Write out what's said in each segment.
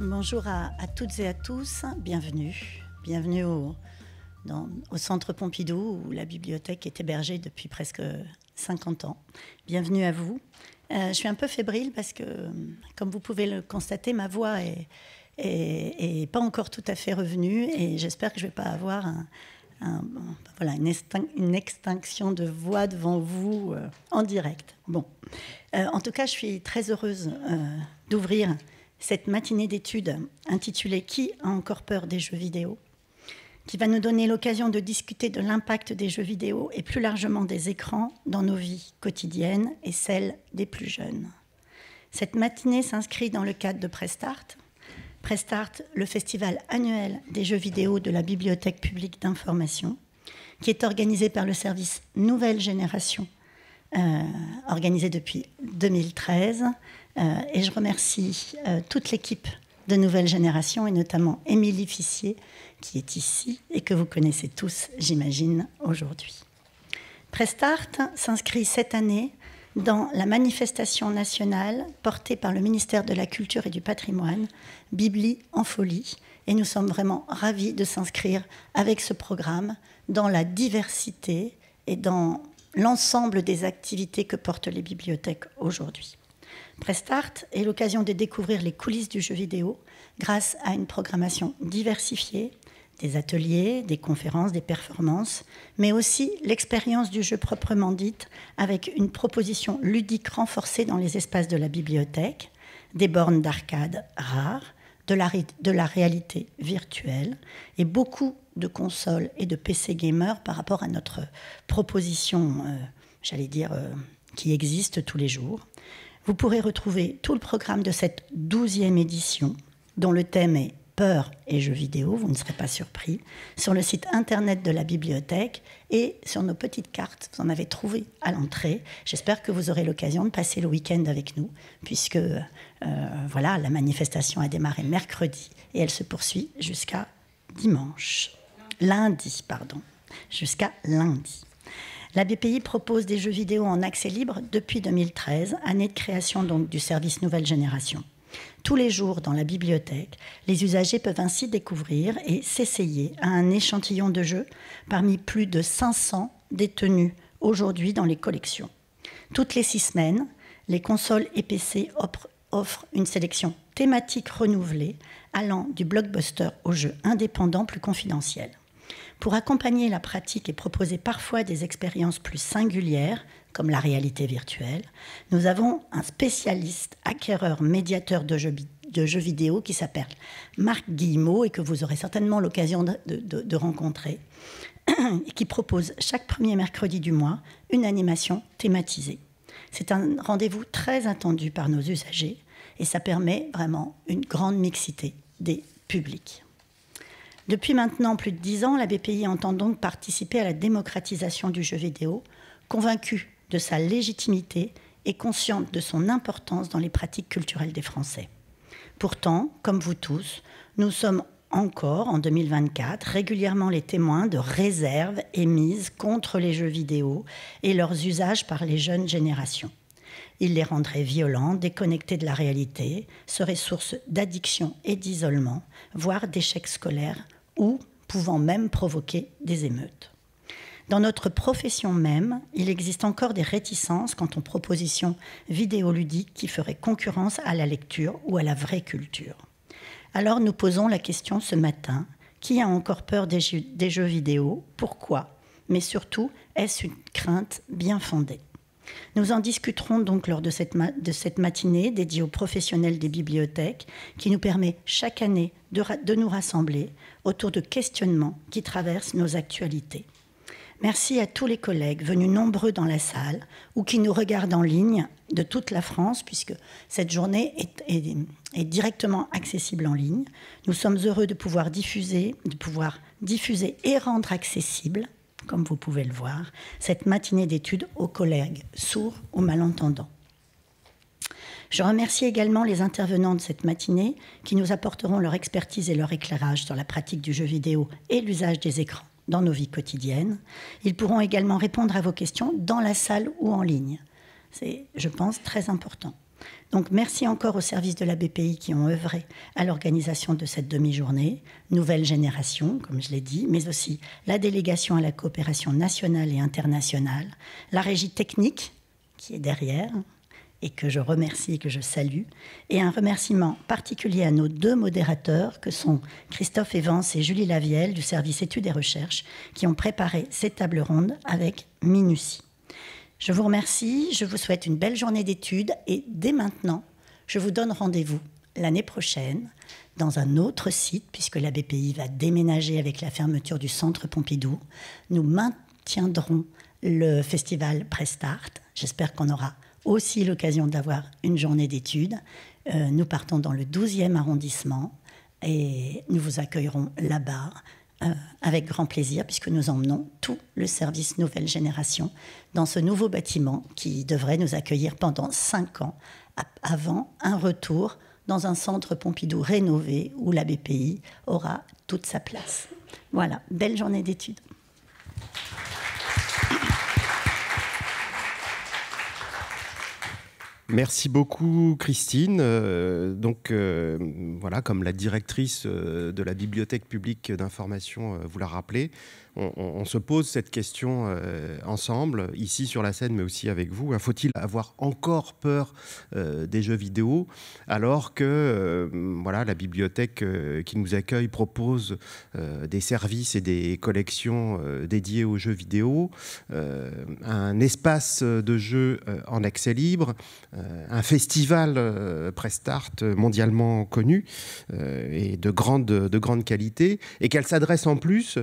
Bonjour à, toutes et à tous, bienvenue. Bienvenue au, au centre Pompidou, où la bibliothèque est hébergée depuis presque 50 ans. Bienvenue à vous. Euh, je suis un peu fébrile parce que, comme vous pouvez le constater, ma voix est, est, pas encore tout à fait revenue et j'espère que je ne vais pas avoir une, extinction de voix devant vous euh, en direct. Bon, euh, en tout cas, je suis très heureuse d'ouvrir cette matinée d'études intitulée Qui a encore peur des jeux vidéo qui va nous donner l'occasion de discuter de l'impact des jeux vidéo et plus largement des écrans dans nos vies quotidiennes et celles des plus jeunes. Cette matinée s'inscrit dans le cadre de Prestart. Prestart, le festival annuel des jeux vidéo de la Bibliothèque publique d'information, qui est organisé par le service Nouvelle Génération, euh, organisé depuis 2013. Euh, et je remercie euh, toute l'équipe de nouvelles générations, et notamment Émilie Fissier, qui est ici et que vous connaissez tous, j'imagine, aujourd'hui. Prestart s'inscrit cette année dans la manifestation nationale portée par le ministère de la Culture et du Patrimoine, Bibli en folie, et nous sommes vraiment ravis de s'inscrire avec ce programme dans la diversité et dans l'ensemble des activités que portent les bibliothèques aujourd'hui. Prestart est l'occasion de découvrir les coulisses du jeu vidéo grâce à une programmation diversifiée, des ateliers, des conférences, des performances, mais aussi l'expérience du jeu proprement dite avec une proposition ludique renforcée dans les espaces de la bibliothèque, des bornes d'arcade rares, de la, réalité virtuelle et beaucoup de consoles et de PC gamers par rapport à notre proposition, euh, j'allais dire, euh, qui existe tous les jours. Vous pourrez retrouver tout le programme de cette douzième édition, dont le thème est Peur et jeux vidéo, vous ne serez pas surpris, sur le site internet de la bibliothèque et sur nos petites cartes. Vous en avez trouvé à l'entrée. J'espère que vous aurez l'occasion de passer le week-end avec nous, puisque euh, voilà, la manifestation a démarré mercredi et elle se poursuit jusqu'à dimanche. Lundi, pardon. Jusqu'à lundi. La BPI propose des jeux vidéo en accès libre depuis 2013, année de création donc du service Nouvelle Génération. Tous les jours dans la bibliothèque, les usagers peuvent ainsi découvrir et s'essayer à un échantillon de jeux parmi plus de 500 détenus aujourd'hui dans les collections. Toutes les six semaines, les consoles et PC offrent une sélection thématique renouvelée allant du blockbuster au jeu indépendant plus confidentiel. Pour accompagner la pratique et proposer parfois des expériences plus singulières, comme la réalité virtuelle, nous avons un spécialiste, acquéreur, médiateur de jeux, vidéo qui s'appelle Marc Guillemot et que vous aurez certainement l'occasion de, de rencontrer, et qui propose chaque premier mercredi du mois une animation thématisée. C'est un rendez-vous très attendu par nos usagers et ça permet vraiment une grande mixité des publics. Depuis maintenant plus de dix ans, la BPI entend donc participer à la démocratisation du jeu vidéo, convaincue de sa légitimité et consciente de son importance dans les pratiques culturelles des Français. Pourtant, comme vous tous, nous sommes encore en 2024 régulièrement les témoins de réserves émises contre les jeux vidéo et leurs usages par les jeunes générations. Ils les rendraient violents, déconnectés de la réalité, seraient source d'addiction et d'isolement, voire d'échecs scolaires ou pouvant même provoquer des émeutes. Dans notre profession même, il existe encore des réticences quant aux propositions vidéoludiques qui feraient concurrence à la lecture ou à la vraie culture. Alors nous posons la question ce matin, qui a encore peur des jeux, vidéo Pourquoi Mais surtout, est-ce une crainte bien fondée nous en discuterons donc lors de cette, matinée dédiée aux professionnels des bibliothèques qui nous permet chaque année de nous rassembler autour de questionnements qui traversent nos actualités. Merci à tous les collègues venus nombreux dans la salle ou qui nous regardent en ligne de toute la France, puisque cette journée est, directement accessible en ligne. Nous sommes heureux de pouvoir diffuser, de pouvoir diffuser et rendre accessible, comme vous pouvez le voir, cette matinée d'études aux collègues sourds ou malentendants. Je remercie également les intervenants de cette matinée qui nous apporteront leur expertise et leur éclairage sur la pratique du jeu vidéo et l'usage des écrans dans nos vies quotidiennes. Ils pourront également répondre à vos questions dans la salle ou en ligne. C'est, je pense, très important. Donc merci encore aux services de la BPI qui ont œuvré à l'organisation de cette demi-journée, Nouvelle Génération, comme je l'ai dit, mais aussi la délégation à la coopération nationale et internationale, la régie technique qui est derrière, et que je remercie et que je salue. Et un remerciement particulier à nos deux modérateurs, que sont Christophe Evans et Julie Lavielle du service études et recherches, qui ont préparé ces tables rondes avec minutie. Je vous remercie, je vous souhaite une belle journée d'études et dès maintenant, je vous donne rendez-vous l'année prochaine dans un autre site, puisque la BPI va déménager avec la fermeture du centre Pompidou. Nous maintiendrons le festival Prestart. J'espère qu'on aura aussi l'occasion d'avoir une journée d'études. Euh, nous partons dans le 12e arrondissement et nous vous accueillerons là-bas euh, avec grand plaisir puisque nous emmenons tout le service nouvelle génération dans ce nouveau bâtiment qui devrait nous accueillir pendant 5 ans avant un retour dans un centre Pompidou rénové où la BPI aura toute sa place. Voilà, belle journée d'études. Merci beaucoup Christine. Euh, donc euh, voilà, comme la directrice euh, de la bibliothèque publique d'information vous l'a rappelé, on, se pose cette question euh, ensemble, ici sur la scène, mais aussi avec vous. Hein. Faut-il avoir encore peur euh, des jeux vidéo alors que euh, voilà, la bibliothèque qui nous accueille propose des services et des collections dédiées aux jeux vidéo, un espace de jeux en accès libre, un festival Prestart mondialement connu et de grande, de grande qualité, et qu'elle s'adresse en plus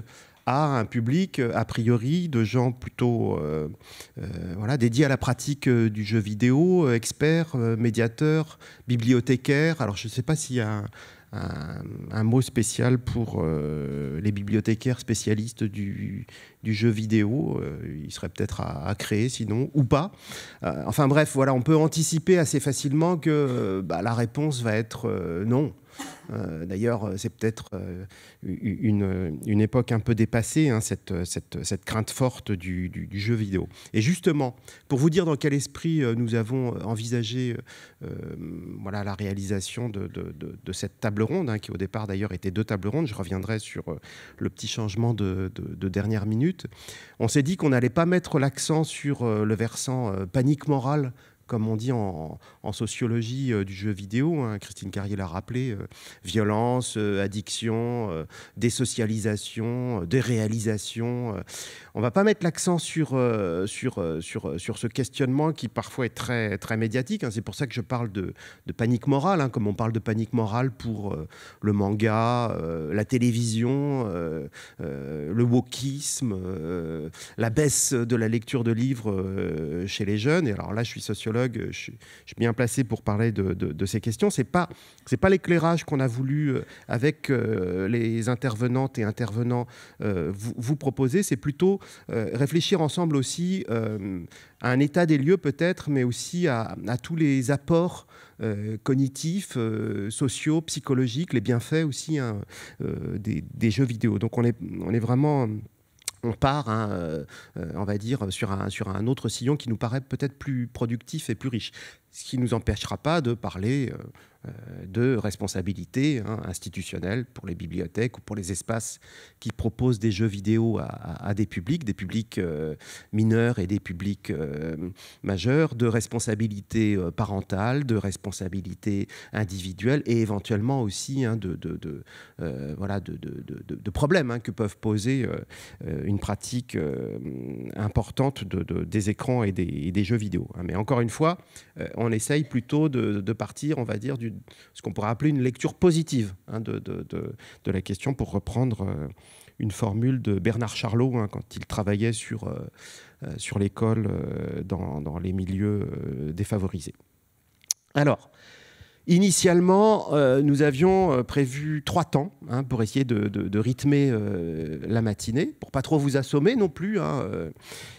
à un public euh, a priori de gens plutôt euh, euh, voilà, dédiés à la pratique du jeu vidéo, experts, médiateurs, bibliothécaires. Alors je ne sais pas s'il y a un, mot spécial pour les bibliothécaires spécialistes du, jeu vidéo. il serait peut-être à, créer sinon, ou pas. enfin bref, voilà, on peut anticiper assez facilement que bah, la réponse va être non. Euh, d'ailleurs, euh, c'est peut-être euh, une, époque un peu dépassée, hein, cette, crainte forte du, jeu vidéo. Et justement, pour vous dire dans quel esprit nous avons envisagé voilà, la réalisation de, cette table ronde, hein, qui au départ d'ailleurs était deux tables rondes, je reviendrai sur le petit changement de, dernière minute, on s'est dit qu'on n'allait pas mettre l'accent sur le versant panique morale comme on dit en, sociologie euh, du jeu vidéo. Hein. Christine Carrier l'a rappelé euh, violence, euh, addiction, désocialisation, déréalisation. On va pas mettre l'accent sur, sur, sur, sur ce questionnement qui parfois est très, très médiatique. Hein. C'est pour ça que je parle de, panique morale, hein, comme on parle de panique morale pour le manga, la télévision, le wokisme, la baisse de la lecture de livres chez les jeunes. Et alors là, je suis sociologue euh, je, suis bien placé pour parler de, ces questions. Ce n'est pas, pas l'éclairage qu'on a voulu, euh, avec euh, les intervenantes et intervenants, vous, proposer. C'est plutôt réfléchir ensemble aussi à un état des lieux peut-être, mais aussi à, tous les apports cognitifs, sociaux, psychologiques, les bienfaits aussi hein, des, jeux vidéo. Donc on on est vraiment on part, hein, euh, on va dire, sur un, sur un autre sillon qui nous paraît peut-être plus productif et plus riche. Ce qui ne nous empêchera pas de parler euh, euh, de responsabilité hein, institutionnelle pour les bibliothèques ou pour les espaces qui proposent des jeux vidéo à, des publics, des publics euh, mineurs et des publics euh, majeurs, de responsabilité parentale, de responsabilité individuelle et éventuellement aussi hein, de, voilà, de, problèmes hein, que peuvent poser une pratique importante des écrans et des, et des jeux vidéo. Mais encore une fois, on essaye plutôt de, partir, on va dire, du ce qu'on pourrait appeler une lecture positive hein, de, de, de, la question, pour reprendre euh, une formule de Bernard Charlot hein, quand il travaillait sur, euh, euh, sur l'école dans, dans, les milieux défavorisés. Alors, initialement, nous avions prévu trois temps hein, pour essayer de, de, rythmer la matinée, pour pas trop vous assommer non plus.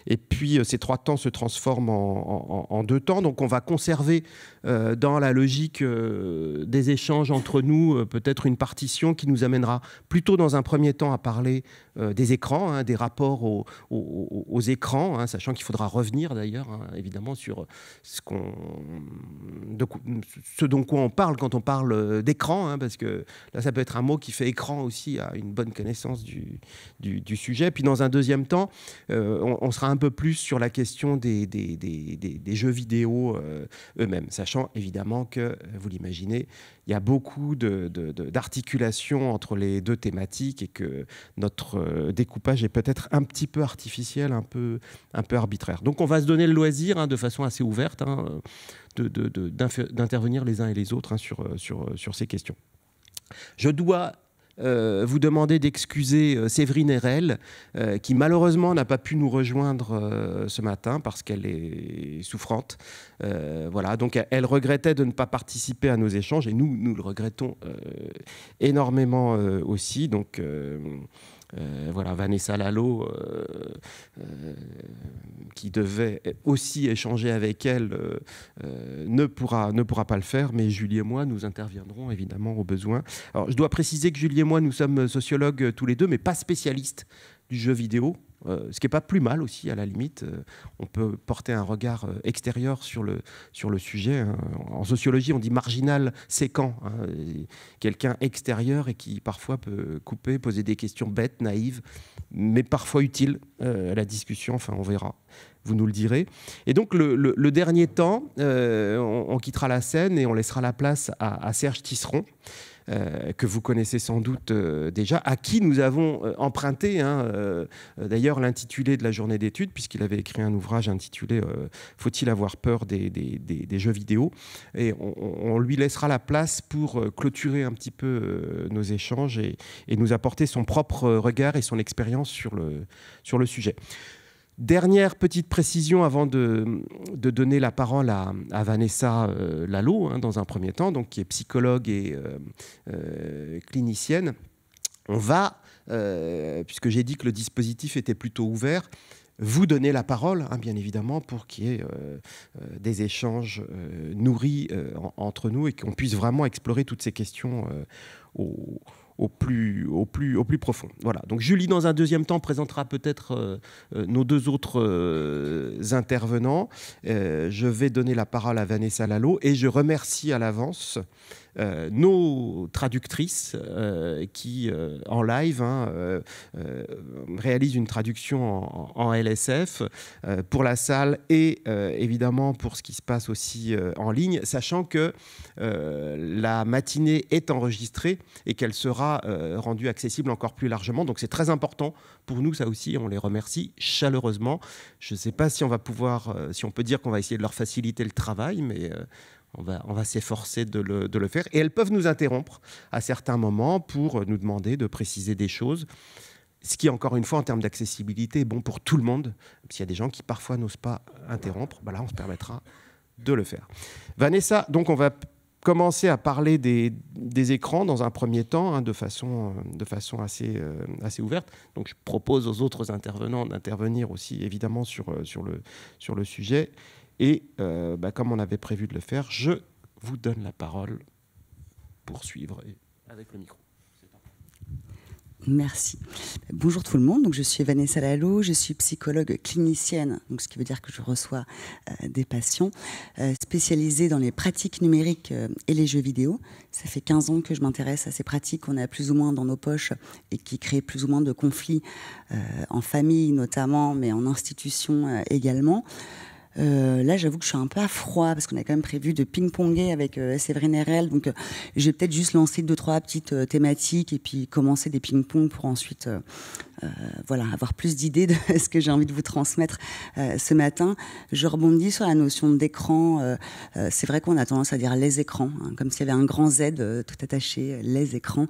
Et puis euh, ces trois temps se transforment en, deux temps. Donc on va conserver euh, dans la logique euh, des échanges entre nous peut-être une partition qui nous amènera plutôt dans un premier temps à parler des écrans, hein, des rapports aux, écrans, hein, sachant qu'il faudra revenir d'ailleurs hein, évidemment sur ce, qu'on, ce dont on parle quand on parle d'écran, parce que là ça peut être un mot qui fait écran aussi à une bonne connaissance du, sujet. Puis dans un deuxième temps, on, on sera un peu plus sur la question des, des, jeux vidéo euh, eux-mêmes, sachant évidemment que, euh, vous l'imaginez, il y a beaucoup d'articulations de, entre les deux thématiques et que notre euh, découpage est peut-être un petit peu artificiel, un peu, un peu arbitraire. Donc on va se donner le loisir hein, de façon assez ouverte hein, d'intervenir les uns et les autres hein, sur, sur, sur ces questions. Je dois euh, vous demander d'excuser euh, Séverine Erel, euh, qui malheureusement n'a pas pu nous rejoindre ce matin parce qu'elle est souffrante. voilà, donc elle regrettait de ne pas participer à nos échanges et nous, nous le regrettons énormément aussi. Donc euh, voilà, Vanessa Lalo, euh, euh, qui devait aussi échanger avec elle, ne, pourra, ne pourra pas le faire, mais Julie et moi, nous interviendrons évidemment au besoin. Alors, je dois préciser que Julie et moi, nous sommes sociologues tous les deux, mais pas spécialistes du jeu vidéo. Euh, ce qui n'est pas plus mal aussi, à la limite. Euh, on peut porter un regard euh, extérieur sur le, sur le sujet. Hein. En sociologie, on dit marginal séquent. Hein, quelqu'un extérieur et qui parfois peut couper, poser des questions bêtes, naïves, mais parfois utiles à la discussion. Enfin, on verra. Vous nous le direz. Et donc, le, dernier temps, on, quittera la scène et on laissera la place à Serge Tisseron. Euh, que vous connaissez sans doute euh, déjà, à qui nous avons euh, emprunté hein, d'ailleurs l'intitulé de la journée d'études, puisqu'il avait écrit un ouvrage intitulé Faut-il avoir peur des, jeux vidéo Et on, lui laissera la place pour clôturer un petit peu nos échanges et, nous apporter son propre regard et son expérience sur le sujet. Dernière petite précision avant de, donner la parole à, Vanessa euh, hein, dans un premier temps, donc, qui est psychologue et euh, euh, clinicienne. On va, euh, puisque j'ai dit que le dispositif était plutôt ouvert, vous donner la parole, hein, bien évidemment, pour qu'il y ait des échanges nourris entre nous et qu'on puisse vraiment explorer toutes ces questions au au plus, au plus, au plus profond. Voilà. Donc Julie, dans un deuxième temps, présentera peut-être euh, euh, nos deux autres euh, intervenants. je vais donner la parole à Vanessa Lalo et je remercie à l'avance euh, nos traductrices euh, qui, euh, en live, hein, réalisent une traduction en, LSF pour la salle et évidemment pour ce qui se passe aussi en ligne, sachant que la matinée est enregistrée et qu'elle sera rendue accessible encore plus largement. Donc c'est très important pour nous, ça aussi, on les remercie chaleureusement. Je ne sais pas si on va pouvoir, si on peut dire qu'on va essayer de leur faciliter le travail, mais on va, s'efforcer de le, faire. Et elles peuvent nous interrompre à certains moments pour nous demander de préciser des choses. Ce qui, encore une fois, en termes d'accessibilité, est bon pour tout le monde. S'il y a des gens qui parfois n'osent pas interrompre, bah là, on se permettra de le faire. Vanessa, donc on va commencer à parler des, écrans dans un premier temps, hein, de, façon, euh, euh, assez, ouverte. Donc je propose aux autres intervenants d'intervenir aussi, évidemment, sur euh, le sujet. Et euh, bah, comme on avait prévu de le faire, je vous donne la parole pour suivre avec le micro. Merci. Bonjour tout le monde. Donc, je suis Vanessa Lalo, je suis psychologue clinicienne, donc ce qui veut dire que je reçois euh, des patients euh, spécialisés dans les pratiques numériques et les jeux vidéo. Ça fait 15 ans que je m'intéresse à ces pratiques qu'on a plus ou moins dans nos poches et qui créent plus ou moins de conflits en famille notamment, mais en institution également. Euh, là, j'avoue que je suis un peu à froid parce qu'on a quand même prévu de ping-ponger avec euh, Séverine RL. Donc, euh, j'ai peut-être juste lancé deux, trois petites thématiques et puis commencer des ping-pong pour ensuite voilà, avoir plus d'idées de ce que j'ai envie de vous transmettre ce matin. Je rebondis sur la notion d'écran. C'est vrai qu'on a tendance à dire les écrans, hein, comme s'il y avait un grand Z tout attaché, les écrans.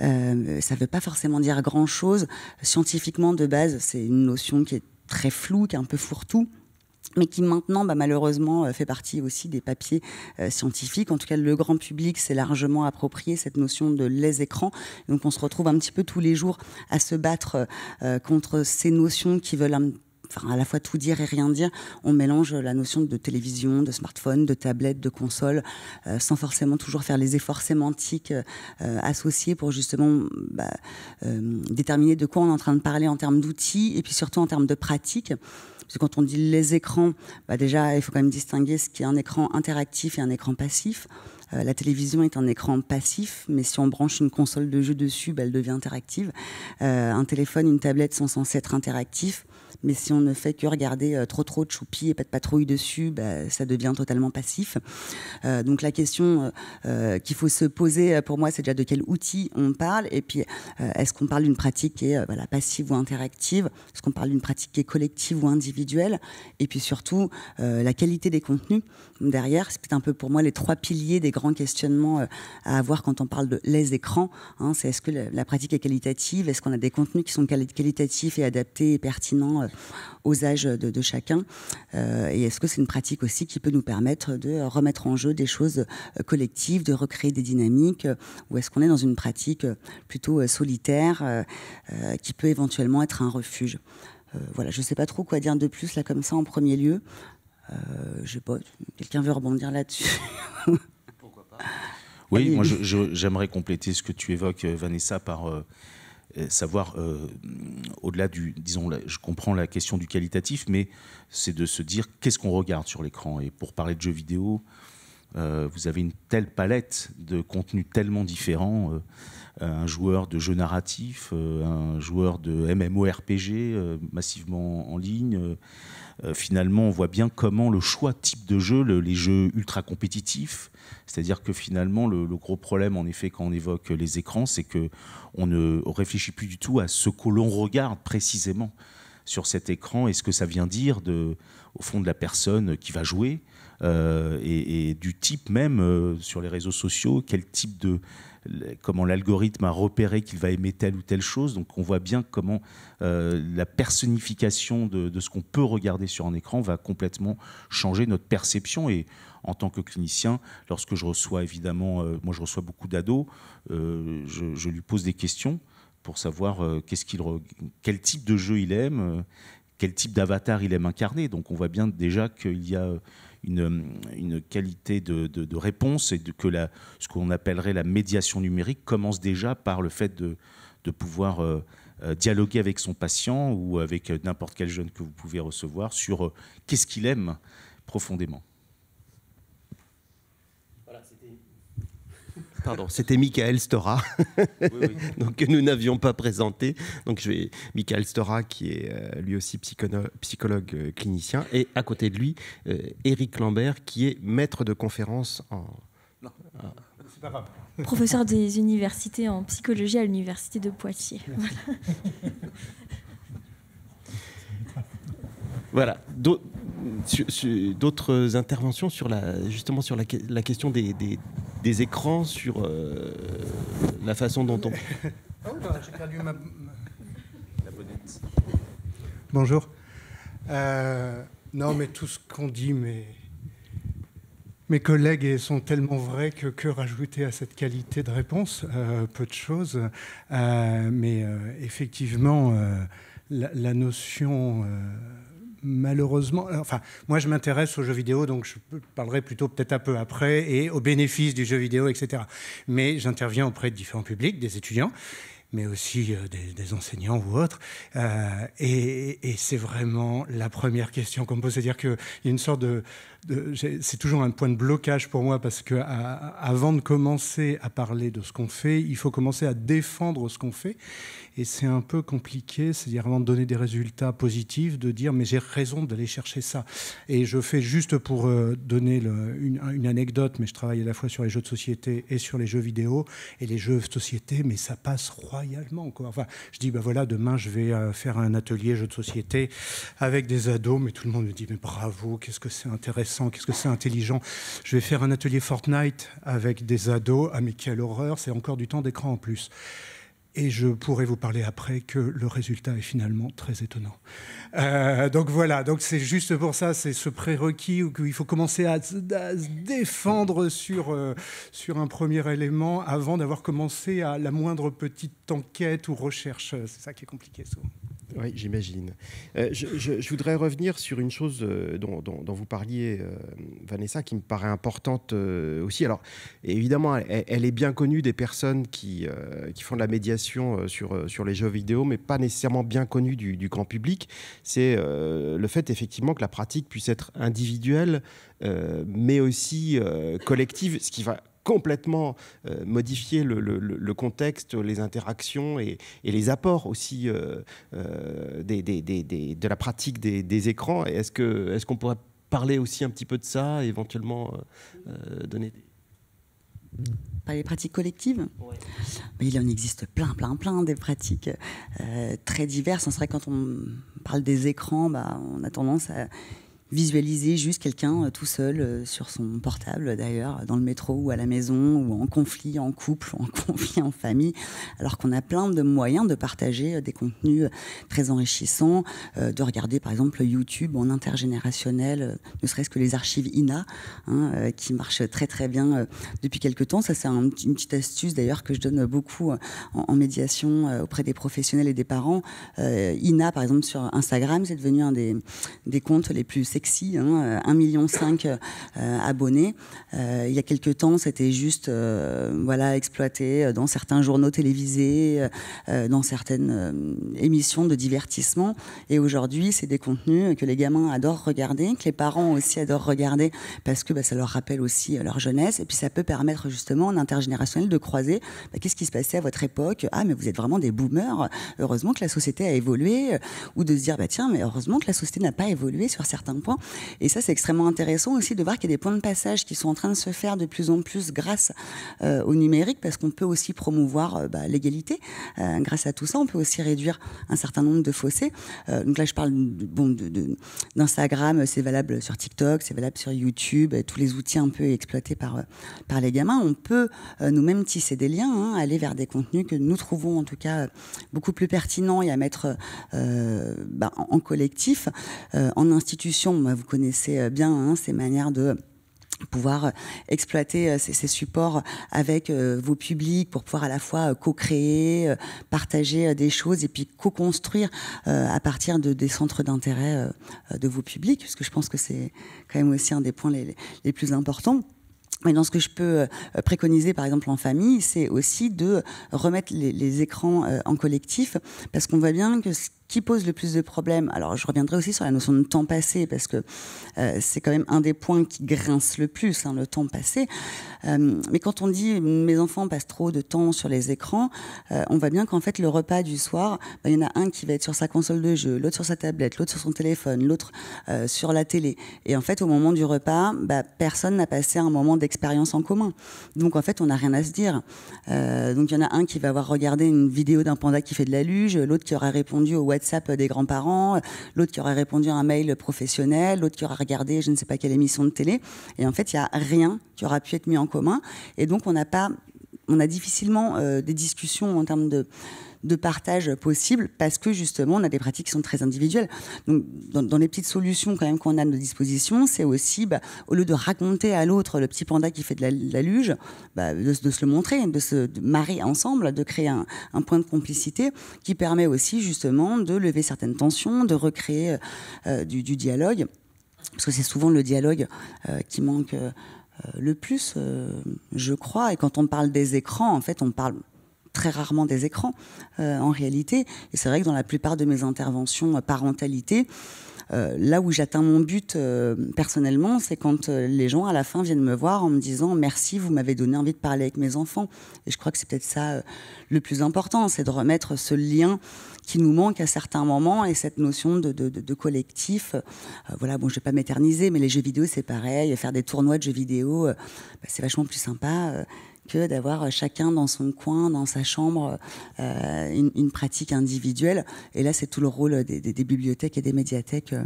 ça ne veut pas forcément dire grand-chose. Scientifiquement, de base, c'est une notion qui est très floue, qui est un peu fourre-tout mais qui maintenant, bah, malheureusement, euh, fait partie aussi des papiers euh, scientifiques. En tout cas, le grand public s'est largement approprié cette notion de les écrans. Donc, on se retrouve un petit peu tous les jours à se battre euh, contre ces notions qui veulent un enfin à la fois tout dire et rien dire, on mélange la notion de télévision, de smartphone, de tablette, de console, euh, sans forcément toujours faire les efforts sémantiques euh, associés pour justement bah, euh, déterminer de quoi on est en train de parler en termes d'outils et puis surtout en termes de pratiques. Parce que quand on dit les écrans, bah, déjà, il faut quand même distinguer ce qui est un écran interactif et un écran passif. la télévision est un écran passif, mais si on branche une console de jeu dessus, bah, elle devient interactive. un téléphone, une tablette sont censés être interactifs. Mais si on ne fait que regarder euh, trop trop de choupi et pas de patrouille dessus, bah, ça devient totalement passif. Euh, donc la question euh, qu'il faut se poser pour moi, c'est déjà de quel outil on parle. Et puis, est-ce qu'on parle d'une pratique qui est voilà, passive ou interactive Est-ce qu'on parle d'une pratique qui est collective ou individuelle Et puis surtout, la qualité des contenus derrière. C'est un peu pour moi les trois piliers des grands questionnements à avoir quand on parle de les écrans. Hein. c'est est-ce que la pratique est qualitative Est-ce qu'on a des contenus qui sont qualitatifs et adaptés et pertinents aux âges de, chacun euh, Et est-ce que c'est une pratique aussi qui peut nous permettre de remettre en jeu des choses euh, collectives, de recréer des dynamiques euh, Ou est-ce qu'on est dans une pratique plutôt solitaire qui peut éventuellement être un refuge voilà, je ne sais pas trop quoi dire de plus là comme ça en premier lieu. Euh, je sais pas, quelqu'un veut rebondir là-dessus Pourquoi pas Oui, moi j'aimerais compléter ce que tu évoques, Vanessa, par euh, savoir, euh, au-delà du, disons, je comprends la question du qualitatif, mais c'est de se dire qu'est-ce qu'on regarde sur l'écran. Et pour parler de jeux vidéo, euh, vous avez une telle palette de contenus tellement différents. un joueur de jeux narratif un joueur de MMORPG massivement en ligne. finalement, on voit bien comment le choix type de jeu, les jeux ultra compétitifs, c'est-à-dire que finalement, le, gros problème, en effet, quand on évoque les écrans, c'est que on ne réfléchit plus du tout à ce que l'on regarde précisément sur cet écran et ce que ça vient dire au fond de la personne qui va jouer euh, et, du type même euh, sur les réseaux sociaux, quel type de comment l'algorithme a repéré qu'il va aimer telle ou telle chose. Donc on voit bien comment euh, la personnification de, de ce qu'on peut regarder sur un écran va complètement changer notre perception et en tant que clinicien, lorsque je reçois évidemment, euh, moi je reçois beaucoup d'ados, euh, je, lui pose des questions pour savoir euh, qu'est-ce qu'il quel type de jeu il aime, quel type d'avatar il aime incarner. Donc on voit bien déjà qu'il y a une, qualité de, réponse et que ce qu'on appellerait la médiation numérique commence déjà par le fait de, de pouvoir dialoguer avec son patient ou avec n'importe quel jeune que vous pouvez recevoir sur qu'est-ce qu'il aime profondément. c'était Michael Stora, donc que nous n'avions pas présenté. Donc je vais Michael Stora qui est euh, lui aussi psychologue, euh, clinicien, et à côté de lui Eric euh, Lambert qui est maître de conférence en. Professeur des universités en psychologie à l'université de Poitiers. Voilà. Voilà. D'autres interventions sur la, justement sur la, question des, écrans, sur euh, la façon dont on. Ah bah, Bonjour. Euh, non, mais tout ce qu'on dit mes, mes collègues sont tellement vrais que que rajouter à cette qualité de réponse euh, Peu de choses. mais effectivement, la, la, notion malheureusement, enfin, moi je m'intéresse aux jeux vidéo, donc je parlerai plutôt peut-être un peu après, et aux bénéfices du jeu vidéo, etc. Mais j'interviens auprès de différents publics, des étudiants, mais aussi euh, des, enseignants ou autres. Euh, et, et c'est vraiment la première question qu'on me pose, c'est-à-dire qu'il y a une sorte de c'est toujours un point de blocage pour moi parce que avant de commencer à parler de ce qu'on fait, il faut commencer à défendre ce qu'on fait. Et c'est un peu compliqué, c'est-à-dire avant de donner des résultats positifs, de dire mais j'ai raison d'aller chercher ça. Et je fais juste pour euh, donner une, anecdote, mais je travaille à la fois sur les jeux de société et sur les jeux vidéo. Et les jeux de société, mais ça passe royalement. Quoi. Enfin, je dis, ben voilà, demain je vais euh, faire un atelier jeux de société avec des ados, mais tout le monde me dit, mais bravo, qu'est-ce que c'est intéressant qu'est-ce que c'est intelligent. Je vais faire un atelier Fortnite avec des ados. Ah mais quelle horreur, c'est encore du temps d'écran en plus. Et je pourrais vous parler après que le résultat est finalement très étonnant. Euh, donc voilà, donc c'est juste pour ça, c'est ce prérequis où il faut commencer à, se défendre sur, euh, sur un premier élément avant d'avoir commencé à la moindre petite enquête ou recherche. C'est ça qui est compliqué souvent. Oui, j'imagine. Euh, je, voudrais revenir sur une chose euh, dont, vous parliez, euh, Vanessa, qui me paraît importante aussi. Alors, évidemment, elle, est bien connue des personnes qui, qui font de la médiation sur, sur les jeux vidéo, mais pas nécessairement bien connue du, du grand public. C'est le fait, effectivement, que la pratique puisse être individuelle, mais aussi collective, ce qui va complètement euh, modifier le, contexte, les interactions et, les apports aussi euh, euh, de la pratique des, écrans. Est-ce qu'on est pourrait parler aussi un petit peu de ça, éventuellement donner des... les pratiques collectives Mais il en existe plein, plein, plein des pratiques très diverses. C'est vrai quand on parle des écrans, bah, on a tendance à visualiser juste quelqu'un euh, tout seul euh, sur son portable d'ailleurs, dans le métro ou à la maison, ou en conflit en couple, ou en conflit en famille, alors qu'on a plein de moyens de partager euh, des contenus très enrichissants, de regarder par exemple YouTube en intergénérationnel, ne serait-ce que les archives INA, hein, qui marchent très très bien depuis quelques temps. Ça c'est une petite astuce d'ailleurs que je donne beaucoup en, en, médiation auprès des professionnels et des parents. INA par exemple sur Instagram, c'est devenu un des, des comptes les plus sexy, hein, 1,5 euh, million euh, euh, abonnés. il y a quelques temps, c'était juste voilà, exploité dans certains journaux télévisés, dans certaines émissions de divertissement. Et aujourd'hui, c'est des contenus que les gamins adorent regarder, que les parents aussi adorent regarder parce que bah, ça leur rappelle aussi leur jeunesse. Et puis ça peut permettre justement en intergénérationnel de croiser bah, qu'est-ce qui se passait à votre époque. Ah, mais vous êtes vraiment des boomers. Heureusement que la société a évolué. Ou de se dire, bah, tiens, mais heureusement que la société n'a pas évolué sur certains points et ça, c'est extrêmement intéressant aussi de voir qu'il y a des points de passage qui sont en train de se faire de plus en plus grâce euh, au numérique, parce qu'on peut aussi promouvoir euh, bah, l'égalité. Euh, grâce à tout ça, on peut aussi réduire un certain nombre de fossés. donc là, je parle d'Instagram, c'est valable sur TikTok, c'est valable sur YouTube, tous les outils un peu exploités par, les gamins. On peut nous-mêmes tisser des liens, hein, aller vers des contenus que nous trouvons en tout cas beaucoup plus pertinents et à mettre bah, en collectif, en institution vous connaissez euh, bien hein, ces manières de pouvoir euh, exploiter euh, ces, supports avec vos publics pour pouvoir à la fois co-créer, partager des choses et puis co-construire à partir de, des centres d'intérêt de vos publics, puisque je pense que c'est quand même aussi un des points les, plus importants. Mais dans ce que je peux préconiser, par exemple en famille, c'est aussi de remettre les, écrans en collectif, parce qu'on voit bien que ce qui pose le plus de problèmes. Alors, je reviendrai aussi sur la notion de temps passé, parce que euh, c'est quand même un des points qui grince le plus, hein, le temps passé. Euh, mais quand on dit mes enfants passent trop de temps sur les écrans, euh, on voit bien qu'en fait, le repas du soir, bah, il y en a un qui va être sur sa console de jeu, l'autre sur sa tablette, l'autre sur son téléphone, l'autre sur la télé. Et en fait, au moment du repas, bah, personne n'a passé un moment d'expérience en commun. Donc, en fait, on n'a rien à se dire. donc, il y en a un qui va avoir regardé une vidéo d'un panda qui fait de la luge, l'autre qui aura répondu au WhatsApp WhatsApp euh, des grands-parents, euh, l'autre qui aurait répondu à un mail professionnel, l'autre qui aura regardé je ne sais pas quelle émission de télé. Et en fait, il n'y a rien qui aura pu être mis en commun. Et donc, on n'a pas, on a difficilement euh, des discussions en termes de de partage possible parce que justement on a des pratiques qui sont très individuelles. Donc dans, les petites solutions quand même qu'on a à nos dispositions, c'est aussi bah, au lieu de raconter à l'autre le petit panda qui fait de la, luge, bah, de, se le montrer, de se marier ensemble, de créer un, point de complicité qui permet aussi justement de lever certaines tensions, de recréer euh, euh, du, dialogue, parce que c'est souvent le dialogue euh, qui manque. le plus, je crois. Et quand on parle des écrans, en fait, on parle très rarement des écrans euh, en réalité. Et c'est vrai que dans la plupart de mes interventions euh, parentalité, euh, là où j'atteins mon but personnellement, c'est quand les gens à la fin viennent me voir en me disant merci, vous m'avez donné envie de parler avec mes enfants. Et je crois que c'est peut-être ça le plus important, c'est de remettre ce lien qui nous manque à certains moments et cette notion de, collectif. voilà, bon, je vais pas m'éterniser, mais les jeux vidéo c'est pareil, faire des tournois de jeux vidéo, bah, c'est vachement plus sympa que d'avoir euh, chacun dans son coin, dans sa chambre, euh, une, pratique individuelle. Et là, c'est tout le rôle des, bibliothèques et des médiathèques, euh,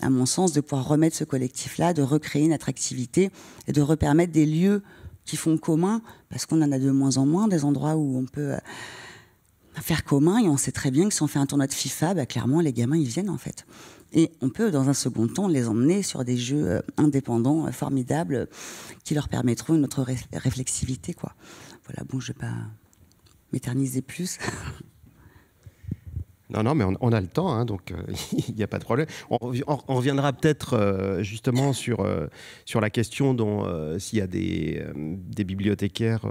à mon sens, de pouvoir remettre ce collectif-là, de recréer une attractivité et de repermettre des lieux qui font commun, parce qu'on en a de moins en moins, des endroits où on peut faire commun. Et on sait très bien que si on fait un tournoi de FIFA, bah, clairement, les gamins, ils viennent en fait. Et on peut, dans un second temps, les emmener sur des jeux euh, indépendants, euh, formidables, qui leur permettront notre réflexivité. Quoi. Voilà, bon, je ne vais pas m'éterniser plus. Non, non, mais on, a le temps, hein, donc euh, il n'y a pas de problème. On, reviendra peut-être euh, justement sur, euh, sur la question dont s'il y a des, bibliothécaires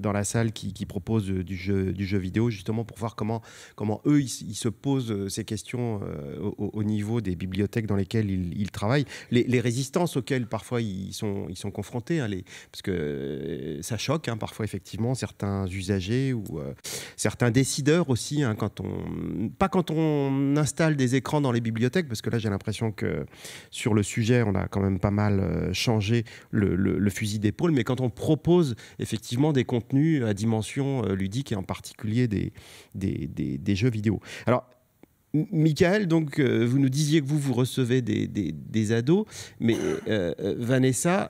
dans la salle qui, proposent du jeu, vidéo, justement pour voir comment, comment eux, ils, se posent ces questions au, niveau des bibliothèques dans lesquelles ils, travaillent, les, résistances auxquelles parfois ils sont, ils sont confrontés, hein, parce que ça choque hein, parfois effectivement certains usagers ou certains décideurs aussi, quand on pas quand on installe des écrans dans les bibliothèques, parce que là j'ai l'impression que sur le sujet on a quand même pas mal euh, changé le, fusil d'épaule, mais quand on propose effectivement des contenus à dimension euh, ludique et en particulier des, des, jeux vidéo. Alors Michael, donc, euh, vous nous disiez que vous, vous recevez des, des, ados, mais Vanessa,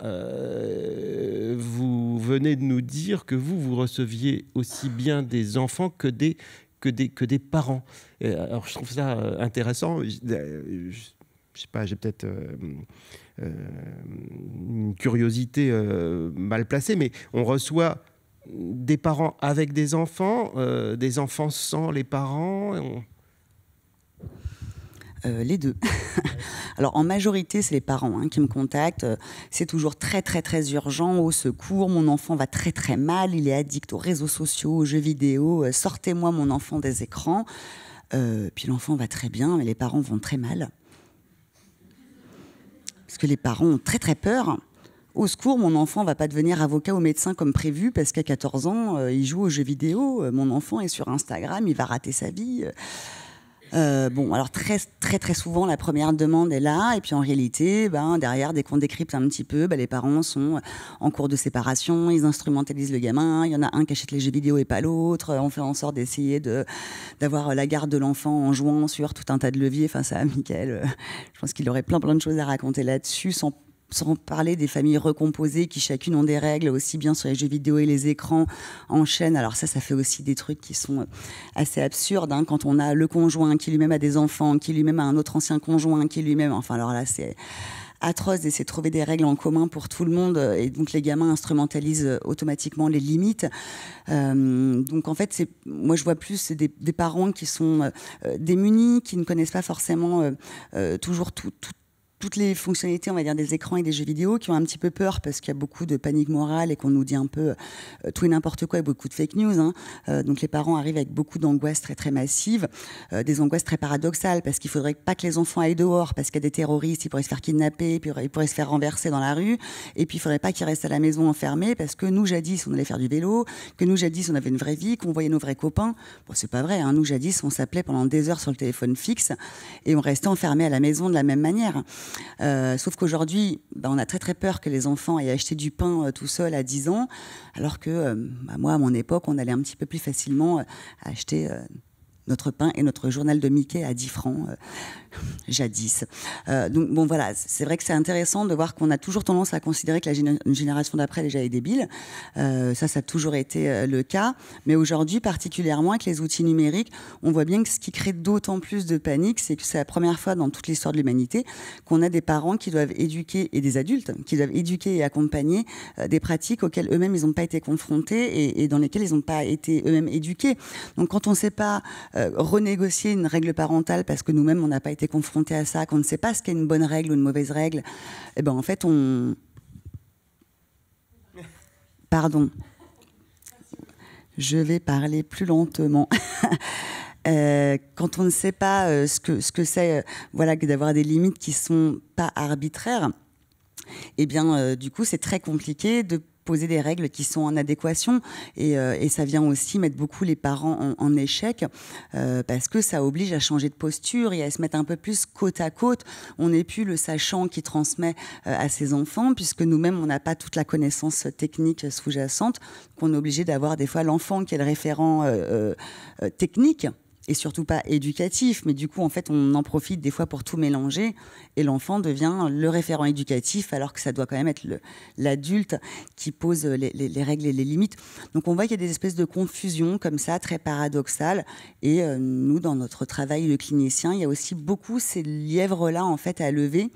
vous venez de nous dire que vous, vous receviez aussi bien des enfants que des que des, que des parents. Euh, alors je trouve ça euh, intéressant. Euh, je, sais pas, j'ai peut-être une curiosité mal placée, mais on reçoit des parents avec des enfants, des enfants sans les parents. On... Euh, les deux. Alors en majorité, c'est les parents hein, qui me contactent. Euh, c'est toujours très très très urgent. Au secours, mon enfant va très très mal. Il est addict aux réseaux sociaux, aux jeux vidéo. Euh, sortez-moi mon enfant des écrans. puis l'enfant va très bien, mais les parents vont très mal. Parce que les parents ont très très peur. Au secours, mon enfant va pas devenir avocat ou médecin comme prévu parce qu'à 14 ans, il joue aux jeux vidéo. Mon enfant est sur Instagram, il va rater sa vie. Euh, bon, alors très, très, très souvent, la première demande est là. Et puis en réalité, ben, derrière, dès qu'on décrypte un petit peu, ben, les parents sont en cours de séparation, ils instrumentalisent le gamin. Il y en a un qui achète les jeux vidéo et pas l'autre. On fait en sorte d'essayer d'avoir la garde de l'enfant en jouant sur tout un tas de leviers. Enfin, ça, Michael, euh, je pense qu'il aurait plein, plein de choses à raconter là-dessus sans sans parler des familles recomposées qui chacune ont des règles, aussi bien sur les jeux vidéo et les écrans, en chaîne. Alors ça, ça fait aussi des trucs qui sont euh, assez absurdes. Hein. quand on a le conjoint qui lui-même a des enfants, qui lui-même a un autre ancien conjoint, qui lui-même... Enfin, alors là, c'est atroce d'essayer de trouver des règles en commun pour tout le monde euh, et donc les gamins instrumentalisent euh, automatiquement les limites. donc en fait, moi je vois plus des, des parents qui sont démunis, qui ne connaissent pas forcément toujours tout, tout, toutes les fonctionnalités, on va dire, des écrans et des jeux vidéo qui ont un petit peu peur parce qu'il y a beaucoup de panique morale et qu'on nous dit un peu euh, tout et n'importe quoi et beaucoup de fake news. Hein. Euh, donc les parents arrivent avec beaucoup d'angoisses très très massives, euh, des angoisses très paradoxales parce qu'il faudrait pas que les enfants aillent dehors parce qu'il y a des terroristes, ils pourraient se faire kidnapper, puis ils pourraient se faire renverser dans la rue et puis il faudrait pas qu'ils restent à la maison enfermés parce que nous jadis on allait faire du vélo, que nous jadis on avait une vraie vie, qu'on voyait nos vrais copains. Bon c'est pas vrai, hein. nous jadis on s'appelait pendant des heures sur le téléphone fixe et on restait enfermés à la maison de la même manière. Euh, sauf qu'aujourd'hui, bah, on a très très peur que les enfants aient acheté du pain euh, tout seul à 10 ans, alors que euh, bah, moi, à mon époque, on allait un petit peu plus facilement acheter notre pain et notre journal de Mickey à 10 francs, euh, jadis. Euh, donc bon voilà, c'est vrai que c'est intéressant de voir qu'on a toujours tendance à considérer que la génération d'après déjà est débile. Euh, ça, ça a toujours été le cas. Mais aujourd'hui, particulièrement avec les outils numériques, on voit bien que ce qui crée d'autant plus de panique, c'est que c'est la première fois dans toute l'histoire de l'humanité qu'on a des parents qui doivent éduquer, et des adultes, qui doivent éduquer et accompagner des pratiques auxquelles eux-mêmes ils n'ont pas été confrontés et, et dans lesquelles ils n'ont pas été eux-mêmes éduqués. Donc quand on ne sait pas euh, renégocier une règle parentale parce que nous-mêmes, on n'a pas été confrontés à ça, qu'on ne sait pas ce qu'est une bonne règle ou une mauvaise règle, eh ben en fait, on... Pardon. Je vais parler plus lentement. Euh, quand on ne sait pas euh, ce que ce que c'est, voilà, que d'avoir des limites qui sont pas arbitraires, eh bien, du coup, c'est très compliqué de poser des règles qui sont en adéquation. Euh, et, ça vient aussi mettre beaucoup les parents en, échec euh, parce que ça oblige à changer de posture et à se mettre un peu plus côte à côte. On n'est plus le sachant qui transmet euh, à ses enfants puisque nous-mêmes, on n'a pas toute la connaissance technique sous-jacente qu'on est obligé d'avoir des fois l'enfant qui est le référent technique et surtout pas éducatif. Mais du coup, en fait, on en profite des fois pour tout mélanger et l'enfant devient le référent éducatif alors que ça doit quand même être l'adulte qui pose les, règles et les limites. Donc on voit qu'il y a des espèces de confusion comme ça, très paradoxales. Et euh, nous, dans notre travail de clinicien, il y a aussi beaucoup ces lièvres-là en fait à lever,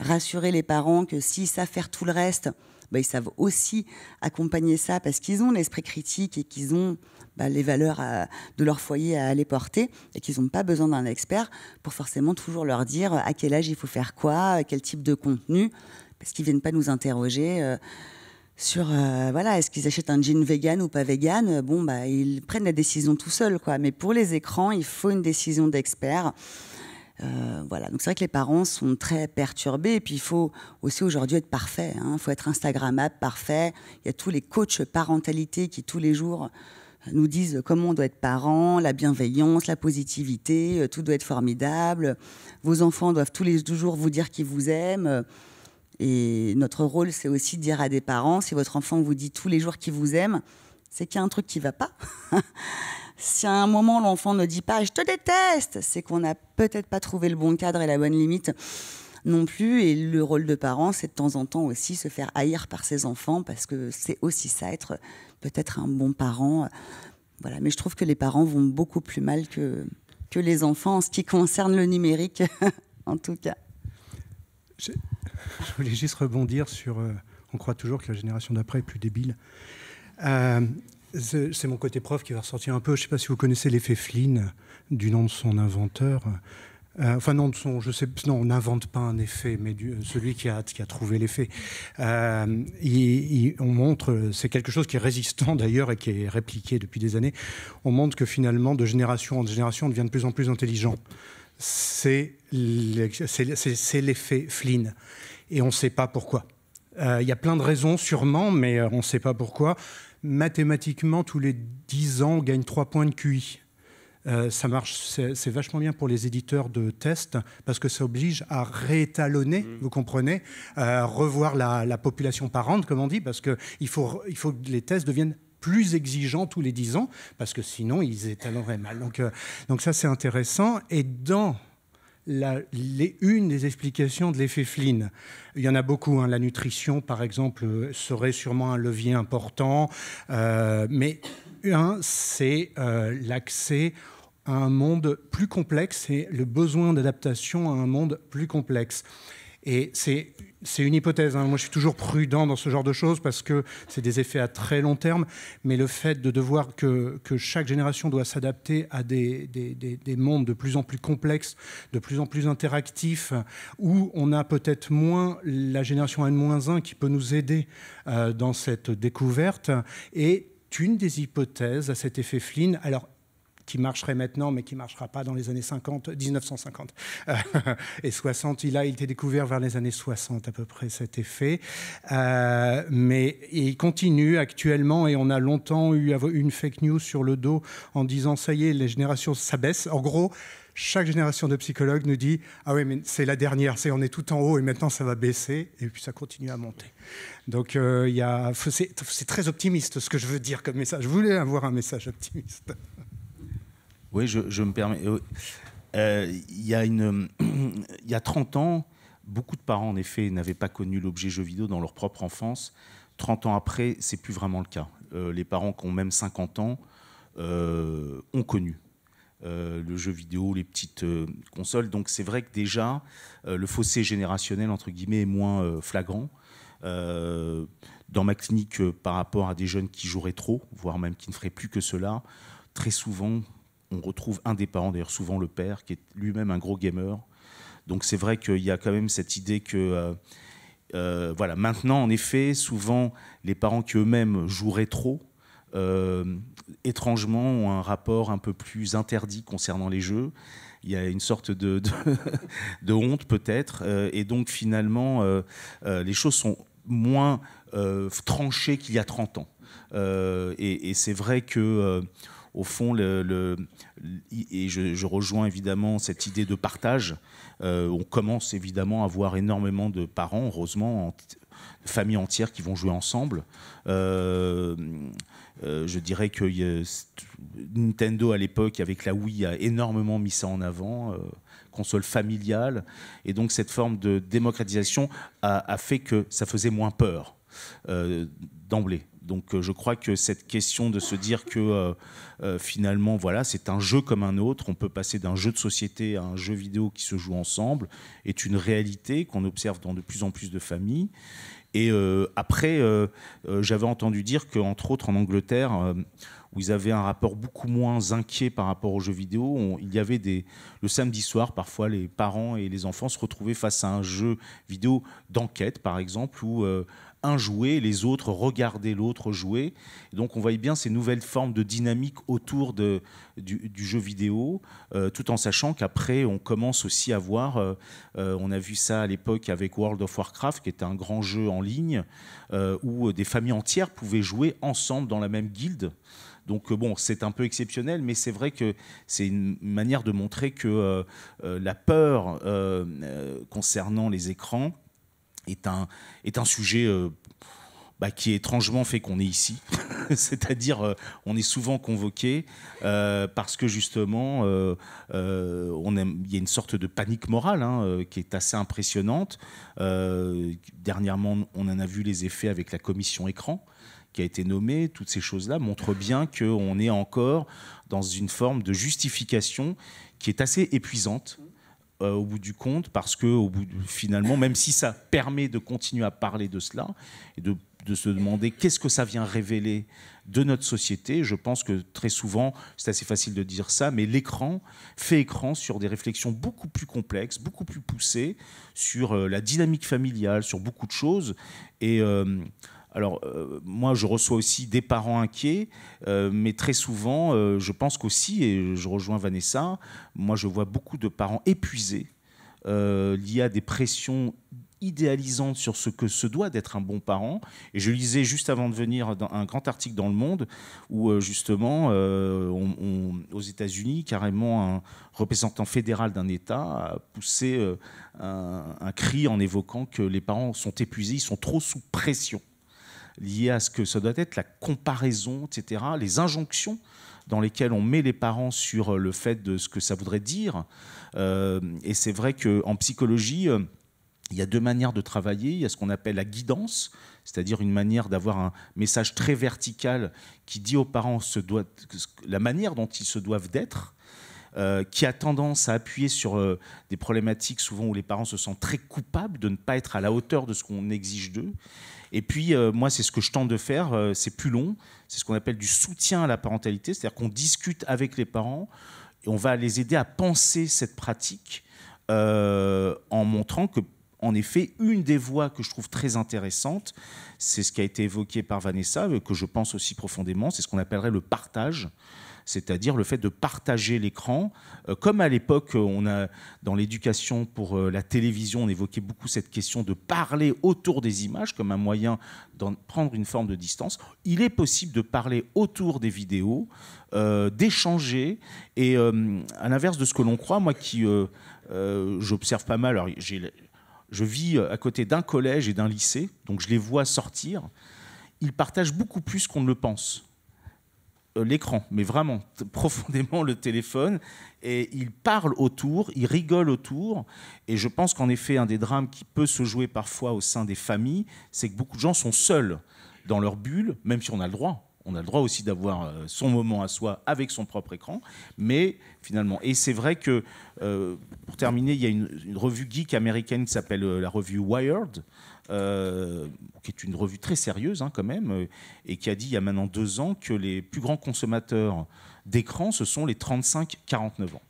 rassurer les parents que si ça faire tout le reste, bah, ils savent aussi accompagner ça parce qu'ils ont l'esprit critique et qu'ils ont bah, les valeurs euh, de leur foyer à aller porter et qu'ils n'ont pas besoin d'un expert pour forcément toujours leur dire euh, à quel âge il faut faire quoi, euh, quel type de contenu, parce qu'ils ne viennent pas nous interroger. sur voilà est-ce qu'ils achètent un jean vegan ou pas vegan bon bah ils prennent la décision tout seuls quoi mais pour les écrans il faut une décision d'expert euh, voilà, donc c'est vrai que les parents sont très perturbés. Et puis il faut aussi aujourd'hui être parfait. Hein. Il faut être Instagrammable, parfait. Il y a tous les coachs parentalité qui tous les jours nous disent comment on doit être parent, la bienveillance, la positivité, euh, tout doit être formidable. Vos enfants doivent tous les jours vous dire qu'ils vous aiment. Et notre rôle, c'est aussi de dire à des parents, si votre enfant vous dit tous les jours qu'il vous aime, c'est qu'il y a un truc qui ne va pas. Si à un moment l'enfant ne dit pas je te déteste, c'est qu'on n'a peut-être pas trouvé le bon cadre et la bonne limite non plus. Et le rôle de parent, c'est de temps en temps aussi se faire haïr par ses enfants parce que c'est aussi ça, être peut-être un bon parent. Voilà. Mais je trouve que les parents vont beaucoup plus mal que, que les enfants en ce qui concerne le numérique, en tout cas. Je, voulais juste rebondir sur. Euh, on croit toujours que la génération d'après est plus débile. Euh, c'est mon côté prof qui va ressortir un peu. Je ne sais pas si vous connaissez l'effet Flynn, du nom de son inventeur. Euh, enfin non, je sais, non, on n'invente pas un effet, mais celui qui a, trouvé l'effet. Euh, on montre, c'est quelque chose qui est résistant d'ailleurs et qui est répliqué depuis des années. On montre que finalement, de génération en génération, on devient de plus en plus intelligent. C'est l'effet Flynn, et on ne sait pas pourquoi. Euh, il y a plein de raisons sûrement, mais on ne sait pas pourquoi mathématiquement, tous les 10 ans, on gagne 3 points de QI. Euh, ça marche, c'est vachement bien pour les éditeurs de tests parce que ça oblige à réétalonner, mm. vous comprenez, à revoir la, population parente, comme on dit, parce qu'il faut, il faut que les tests deviennent plus exigeants tous les 10 ans, parce que sinon ils étalonneraient mal. Donc, euh, donc ça c'est intéressant. Et dans une des explications de l'effet Flynn. Il y en a beaucoup. Hein. La nutrition, par exemple, serait sûrement un levier important. Euh, mais un, c'est euh, l'accès à un monde plus complexe et le besoin d'adaptation à un monde plus complexe. Et c'est une hypothèse. Hein. Moi, je suis toujours prudent dans ce genre de choses parce que c'est des effets à très long terme. Mais le fait de devoir que, chaque génération doit s'adapter à des, mondes de plus en plus complexes, de plus en plus interactifs, où on a peut-être moins la génération N-1 qui peut nous aider euh, dans cette découverte, est une des hypothèses à cet effet Flynn. Alors, qui marcherait maintenant, mais qui ne marchera pas dans les années 50, 1950 euh, et 60. Il a été découvert vers les années 60 à peu près cet effet. Euh, mais il continue actuellement et on a longtemps eu une fake news sur le dos en disant ça y est, les générations baisse. En gros, chaque génération de psychologues nous dit ah oui mais c'est la dernière, c'est on est tout en haut et maintenant ça va baisser et puis ça continue à monter. Donc euh, c'est très optimiste ce que je veux dire comme message. Je voulais avoir un message optimiste. Oui, je, me permets. Euh, il y, a une, 30 ans, beaucoup de parents, en effet, n'avaient pas connu l'objet jeu vidéo dans leur propre enfance. 30 ans après, c'est plus vraiment le cas. Euh, les parents qui ont même 50 ans euh, ont connu. le jeu vidéo, les petites consoles. Donc c'est vrai que déjà, le fossé générationnel, entre guillemets, est moins flagrant. dans ma clinique, par rapport à des jeunes qui joueraient trop, voire même qui ne feraient plus que cela, très souvent, on retrouve un des parents, d'ailleurs souvent le père, qui est lui-même un gros gamer. Donc c'est vrai qu'il y a quand même cette idée que... Euh, euh, voilà, maintenant, en effet, souvent, les parents qui eux-mêmes joueraient trop, euh, étrangement, ont un rapport un peu plus interdit concernant les jeux. Il y a une sorte de, de, honte, peut-être. et donc, finalement, les choses sont moins tranchées qu'il y a 30 ans. et c'est vrai que au fond, et je, rejoins évidemment cette idée de partage. Euh, on commence évidemment à voir énormément de parents, heureusement, de familles entières qui vont jouer ensemble. Euh, euh, je dirais que Nintendo à l'époque avec la Wii a énormément mis ça en avant, console familiale, et donc cette forme de démocratisation a fait que ça faisait moins peur d'emblée. Donc euh, je crois que cette question de se dire que euh, euh, finalement, voilà, c'est un jeu comme un autre, on peut passer d'un jeu de société à un jeu vidéo qui se joue ensemble, est une réalité qu'on observe dans de plus en plus de familles. Et après, j'avais entendu dire qu'entre autres en Angleterre, où ils avaient un rapport beaucoup moins inquiet par rapport aux jeux vidéo, il y avait des. Le samedi soir, parfois, les parents et les enfants se retrouvaient face à un jeu vidéo d'enquête, par exemple, où un jouait, les autres regardaient l'autre jouer. donc on voyait bien ces nouvelles formes de dynamique autour de, du, jeu vidéo, euh, tout en sachant qu'après on commence aussi à voir, euh, euh, on a vu ça à l'époque avec World of Warcraft, qui était un grand jeu en ligne, où des familles entières pouvaient jouer ensemble dans la même guilde. Donc bon, c'est un peu exceptionnel, mais c'est vrai que c'est une manière de montrer que la peur concernant les écrans est un, sujet qui euh, bah, qui étrangement fait qu'on est ici. C'est-à-dire, euh, on est souvent convoqué euh, parce que justement, il y a une sorte de panique morale hein, qui est assez impressionnante. dernièrement, on en a vu les effets avec la commission écran qui a été nommée, toutes ces choses-là montrent bien qu'on est encore dans une forme de justification qui est assez épuisante euh, au bout du compte, parce que au bout finalement, même si ça permet de continuer à parler de cela et de, se demander qu'est-ce que ça vient révéler de notre société, je pense que très souvent, c'est assez facile de dire ça, mais l'écran fait écran sur des réflexions beaucoup plus complexes, beaucoup plus poussées, sur euh, la dynamique familiale, sur beaucoup de choses. Et. Euh, alors, euh, moi, je reçois aussi des parents inquiets, euh, mais très souvent, euh, je pense qu'aussi, et je rejoins Vanessa, moi, je vois beaucoup de parents épuisés, Il y a des pressions idéalisantes sur ce que se doit d'être un bon parent. Et je lisais juste avant de venir un grand article dans Le Monde où justement, aux États-Unis, carrément un représentant fédéral d'un État a poussé un, un cri en évoquant que les parents sont épuisés, ils sont trop sous pression liées à ce que ça doit être, la comparaison, etc., les injonctions dans lesquelles on met les parents sur euh, le fait de ce que ça voudrait dire. Euh, et c'est vrai qu'en psychologie, euh, il y a deux manières de travailler. Il y a ce qu'on appelle la guidance, c'est-à-dire une manière d'avoir un message très vertical qui dit aux parents ce la manière dont ils se doivent d'être. qui a tendance à appuyer sur des problématiques souvent où les parents se sentent très coupables de ne pas être à la hauteur de ce qu'on exige d'eux. Et puis, euh, moi, c'est ce que je tente de faire. Euh, c'est plus long. C'est ce qu'on appelle du soutien à la parentalité. C'est-à-dire qu'on discute avec les parents et on va les aider à penser cette pratique euh, en montrant que, en effet, une des voies que je trouve très intéressante, c'est ce qui a été évoqué par Vanessa, que je pense aussi profondément, c'est ce qu'on appellerait le partage c'est-à-dire le fait de partager l'écran. Euh, comme à l'époque, euh, on a dans l'éducation pour euh, la télévision, on évoquait beaucoup cette question de parler autour des images comme un moyen d'en prendre une forme de distance. Il est possible de parler autour des vidéos, d'échanger, et à l'inverse de ce que l'on croit, moi qui j'observe pas mal, alors je vis à côté d'un collège et d'un lycée, donc je les vois sortir, ils partagent beaucoup plus qu'on ne le pense. Euh, l'écran, mais vraiment profondément le téléphone, et il parle autour, il rigole autour, et je pense qu'en effet, un des drames qui peut se jouer parfois au sein des familles, c'est que beaucoup de gens sont seuls dans leur bulle, même si on a le droit. On a le droit aussi d'avoir euh, son moment à soi avec son propre écran, mais finalement. Et c'est vrai que, euh, pour terminer, il y a une revue geek américaine qui s'appelle la revue Wired, euh, qui est une revue très sérieuse hein, quand même, euh, et qui a dit il y a maintenant deux ans que les plus grands consommateurs d'écran, ce sont les 35-49 ans.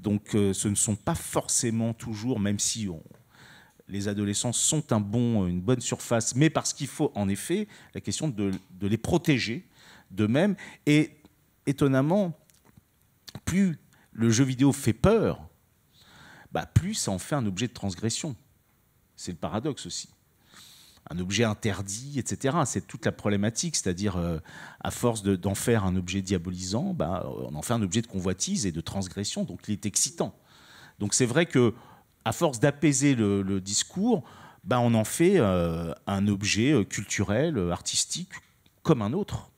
Donc euh, ce ne sont pas forcément toujours, même si les adolescents sont un bon, une bonne surface, mais parce qu'il faut en effet la question de, les protéger d'eux-mêmes. Et étonnamment, plus le jeu vidéo fait peur, bah, plus ça en fait un objet de transgression. C'est le paradoxe aussi. Un objet interdit, etc. C'est toute la problématique, c'est-à-dire euh, à force d'en faire un objet diabolisant, bah, on en fait un objet de convoitise et de transgression, donc il est excitant. Donc c'est vrai que à force d'apaiser le, discours, bah, on en fait euh, un objet euh, culturel, artistique, comme un autre.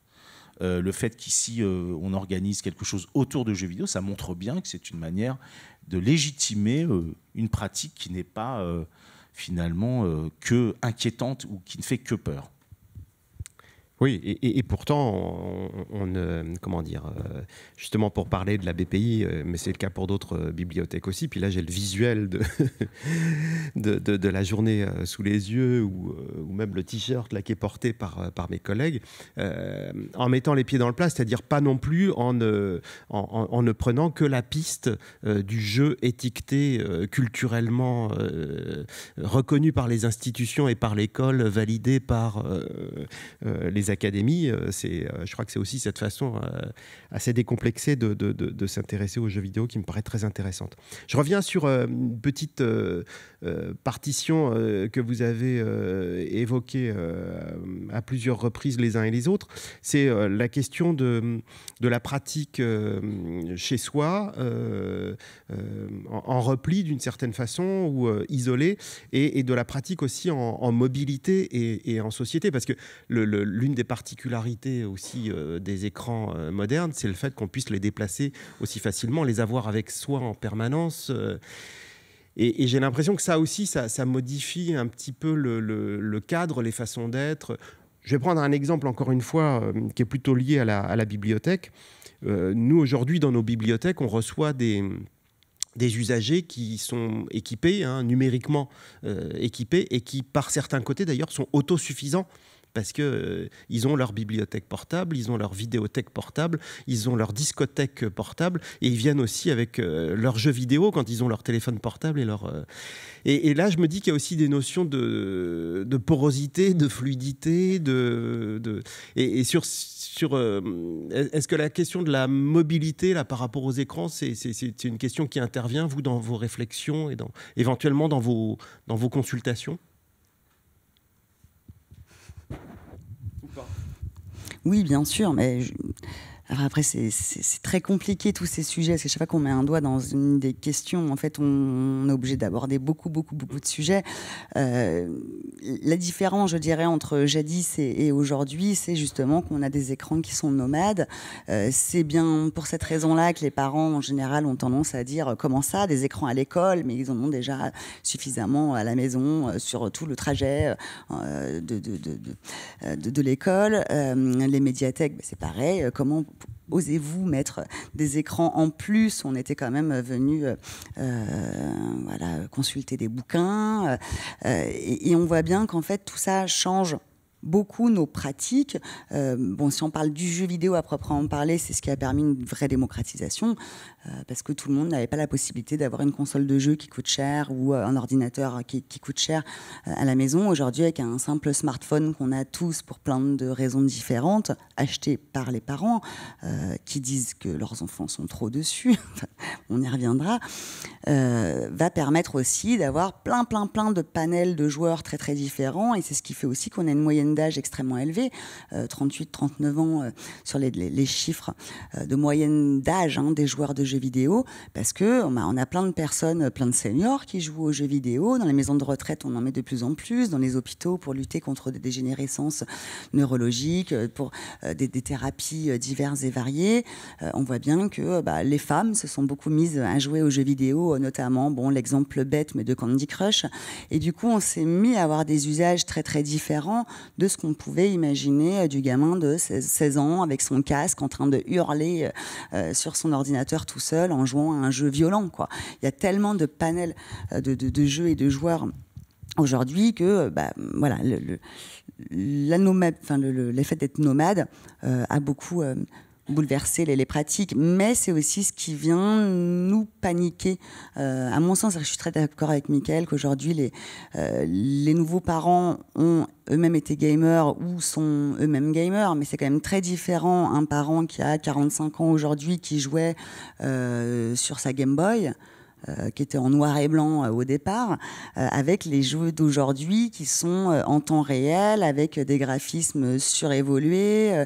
le fait qu'ici on organise quelque chose autour de jeux vidéo, ça montre bien que c'est une manière de légitimer une pratique qui n'est pas finalement euh, que inquiétante ou qui ne fait que peur. Oui, et, pourtant, on, euh, comment dire, euh, justement pour parler de la BPI, euh, mais c'est le cas pour d'autres bibliothèques aussi. Puis là, j'ai le visuel de, de, la journée sous les yeux, ou, même le t-shirt là qui est porté par, par mes collègues, en mettant les pieds dans le plat, c'est-à-dire pas non plus en, en, en, en, ne prenant que la piste du jeu étiqueté culturellement reconnu par les institutions et par l'école, validé par les Académie, académies, euh, c'est, euh, je crois que c'est aussi cette façon euh, assez décomplexée de, s'intéresser aux jeux vidéo qui me paraît très intéressante. Je reviens sur une petite partition que vous avez évoquée à plusieurs reprises les uns et les autres. C'est la question de, la pratique chez soi, en, repli d'une certaine façon ou isolée, et, de la pratique aussi en, mobilité et, et, en société. Parce que l'une des particularités aussi euh, des écrans euh, modernes, c'est le fait qu'on puisse les déplacer aussi facilement, les avoir avec soi en permanence. Euh. Et, j'ai l'impression que ça aussi, ça, modifie un petit peu le, cadre, les façons d'être. Je vais prendre un exemple, encore une fois, qui est plutôt lié à la, bibliothèque. nous, aujourd'hui, dans nos bibliothèques, on reçoit des, usagers qui sont équipés, hein, numériquement équipés, et qui, par certains côtés d'ailleurs, sont autosuffisants parce que euh, ils ont leur bibliothèque portable, ils ont leur vidéothèque portable, ils ont leur discothèque portable, et ils viennent aussi avec euh, leurs jeux vidéo quand ils ont leur téléphone portable et leur. Euh, et, là, je me dis qu'il y a aussi des notions de, porosité, de fluidité, de, Et, sur sur est-ce que la question de la mobilité là par rapport aux écrans, c'est une question qui intervient vous dans vos réflexions et dans éventuellement dans vos dans vos consultations. Oui, bien sûr, mais après, c'est très compliqué tous ces sujets, parce que chaque fois qu'on met un doigt dans une des questions, en fait, on, est obligé d'aborder beaucoup, beaucoup, beaucoup de sujets. Euh, la différence, je dirais, entre jadis et, aujourd'hui, c'est justement qu'on a des écrans qui sont nomades. Euh, c'est bien pour cette raison-là que les parents, en général, ont tendance à dire euh, comment ça, des écrans à l'école, mais ils en ont déjà suffisamment à la maison, sur tout le trajet de, de, de, de l'école. les médiathèques, ben, c'est pareil. Comment osez-vous mettre des écrans en plus On était quand même venu euh, euh, consulter des bouquins. Euh, et, on voit bien qu'en fait, tout ça change beaucoup nos pratiques. Euh, bon, si on parle du jeu vidéo à proprement parler, c'est ce qui a permis une vraie démocratisation, euh, parce que tout le monde n'avait pas la possibilité d'avoir une console de jeu qui coûte cher ou euh, un ordinateur qui, coûte cher à la maison. Aujourd'hui, avec un simple smartphone qu'on a tous pour plein de raisons différentes, acheté par les parents, qui disent que leurs enfants sont trop dessus, on y reviendra, va permettre aussi d'avoir plein, plein, plein de panels de joueurs très, très différents. Et c'est ce qui fait aussi qu'on a une moyenne d'âge extrêmement élevé, 38, euh, 39 ans euh, sur les, chiffres euh, de moyenne d'âge hein, des joueurs de jeux vidéo, parce que bah, on a, plein de personnes, plein de seniors qui jouent aux jeux vidéo. Dans les maisons de retraite, on en met de plus en plus, dans les hôpitaux pour lutter contre des dégénérescences neurologiques, pour des, thérapies diverses et variées. on voit bien que bah, les femmes se sont beaucoup mises à jouer aux jeux vidéo, notamment, bon, l'exemple bête, mais de Candy Crush. Et du coup, on s'est mis à avoir des usages très très différents, de ce qu'on pouvait imaginer euh, du gamin de 16, ans avec son casque en train de hurler euh, euh, sur son ordinateur tout seul en jouant à un jeu violent. Quoi. Il y a tellement de panels de, jeux et de joueurs aujourd'hui que bah, voilà le, le, l'effet d'être nomade a beaucoup bouleverser les, pratiques, mais c'est aussi ce qui vient nous paniquer. Euh, à mon sens, je suis très d'accord avec Mickaël qu'aujourd'hui, les, euh, les nouveaux parents ont eux-mêmes été gamers ou sont eux-mêmes gamers, mais c'est quand même très différent un parent qui a 45 ans aujourd'hui qui jouait euh, sur sa Game Boy euh, qui était en noir et blanc euh, au départ, euh, avec les jeux d'aujourd'hui qui sont en temps réel, avec des graphismes surévolués,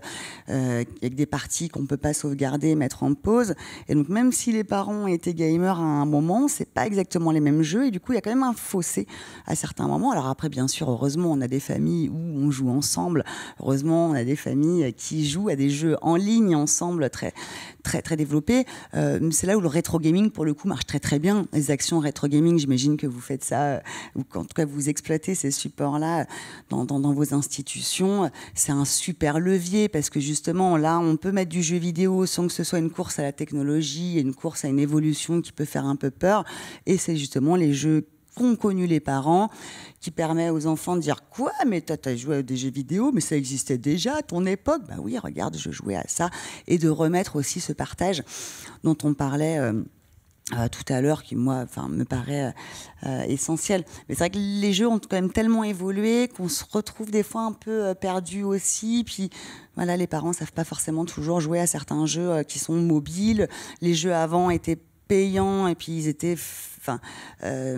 avec des parties qu'on ne peut pas sauvegarder, mettre en pause. Et donc même si les parents étaient gamers à un moment, c'est pas exactement les mêmes jeux. Et du coup, il y a quand même un fossé à certains moments. Alors après, bien sûr, heureusement, on a des familles où on joue ensemble. Heureusement, on a des familles qui jouent à des jeux en ligne ensemble très, très, très développés. c'est là où le rétro gaming, pour le coup, marche très, très bien les actions rétro gaming. J'imagine que vous faites ça, euh, ou en tout cas vous exploitez ces supports-là dans, vos institutions. C'est un super levier parce que justement là, on peut mettre du jeu vidéo sans que ce soit une course à la technologie, une course à une évolution qui peut faire un peu peur. Et c'est justement les jeux qu'ont connus les parents, qui permet aux enfants de dire quoi Mais toi, t'as joué à des jeux vidéo, mais ça existait déjà à ton époque. Bah oui, regarde, je jouais à ça. Et de remettre aussi ce partage dont on parlait. Euh, euh, tout à l'heure qui moi enfin me paraît euh, euh, essentiel mais c'est vrai que les jeux ont quand même tellement évolué qu'on se retrouve des fois un peu perdu aussi puis voilà les parents savent pas forcément toujours jouer à certains jeux qui sont mobiles les jeux avant étaient payants et puis ils étaient Enfin, euh,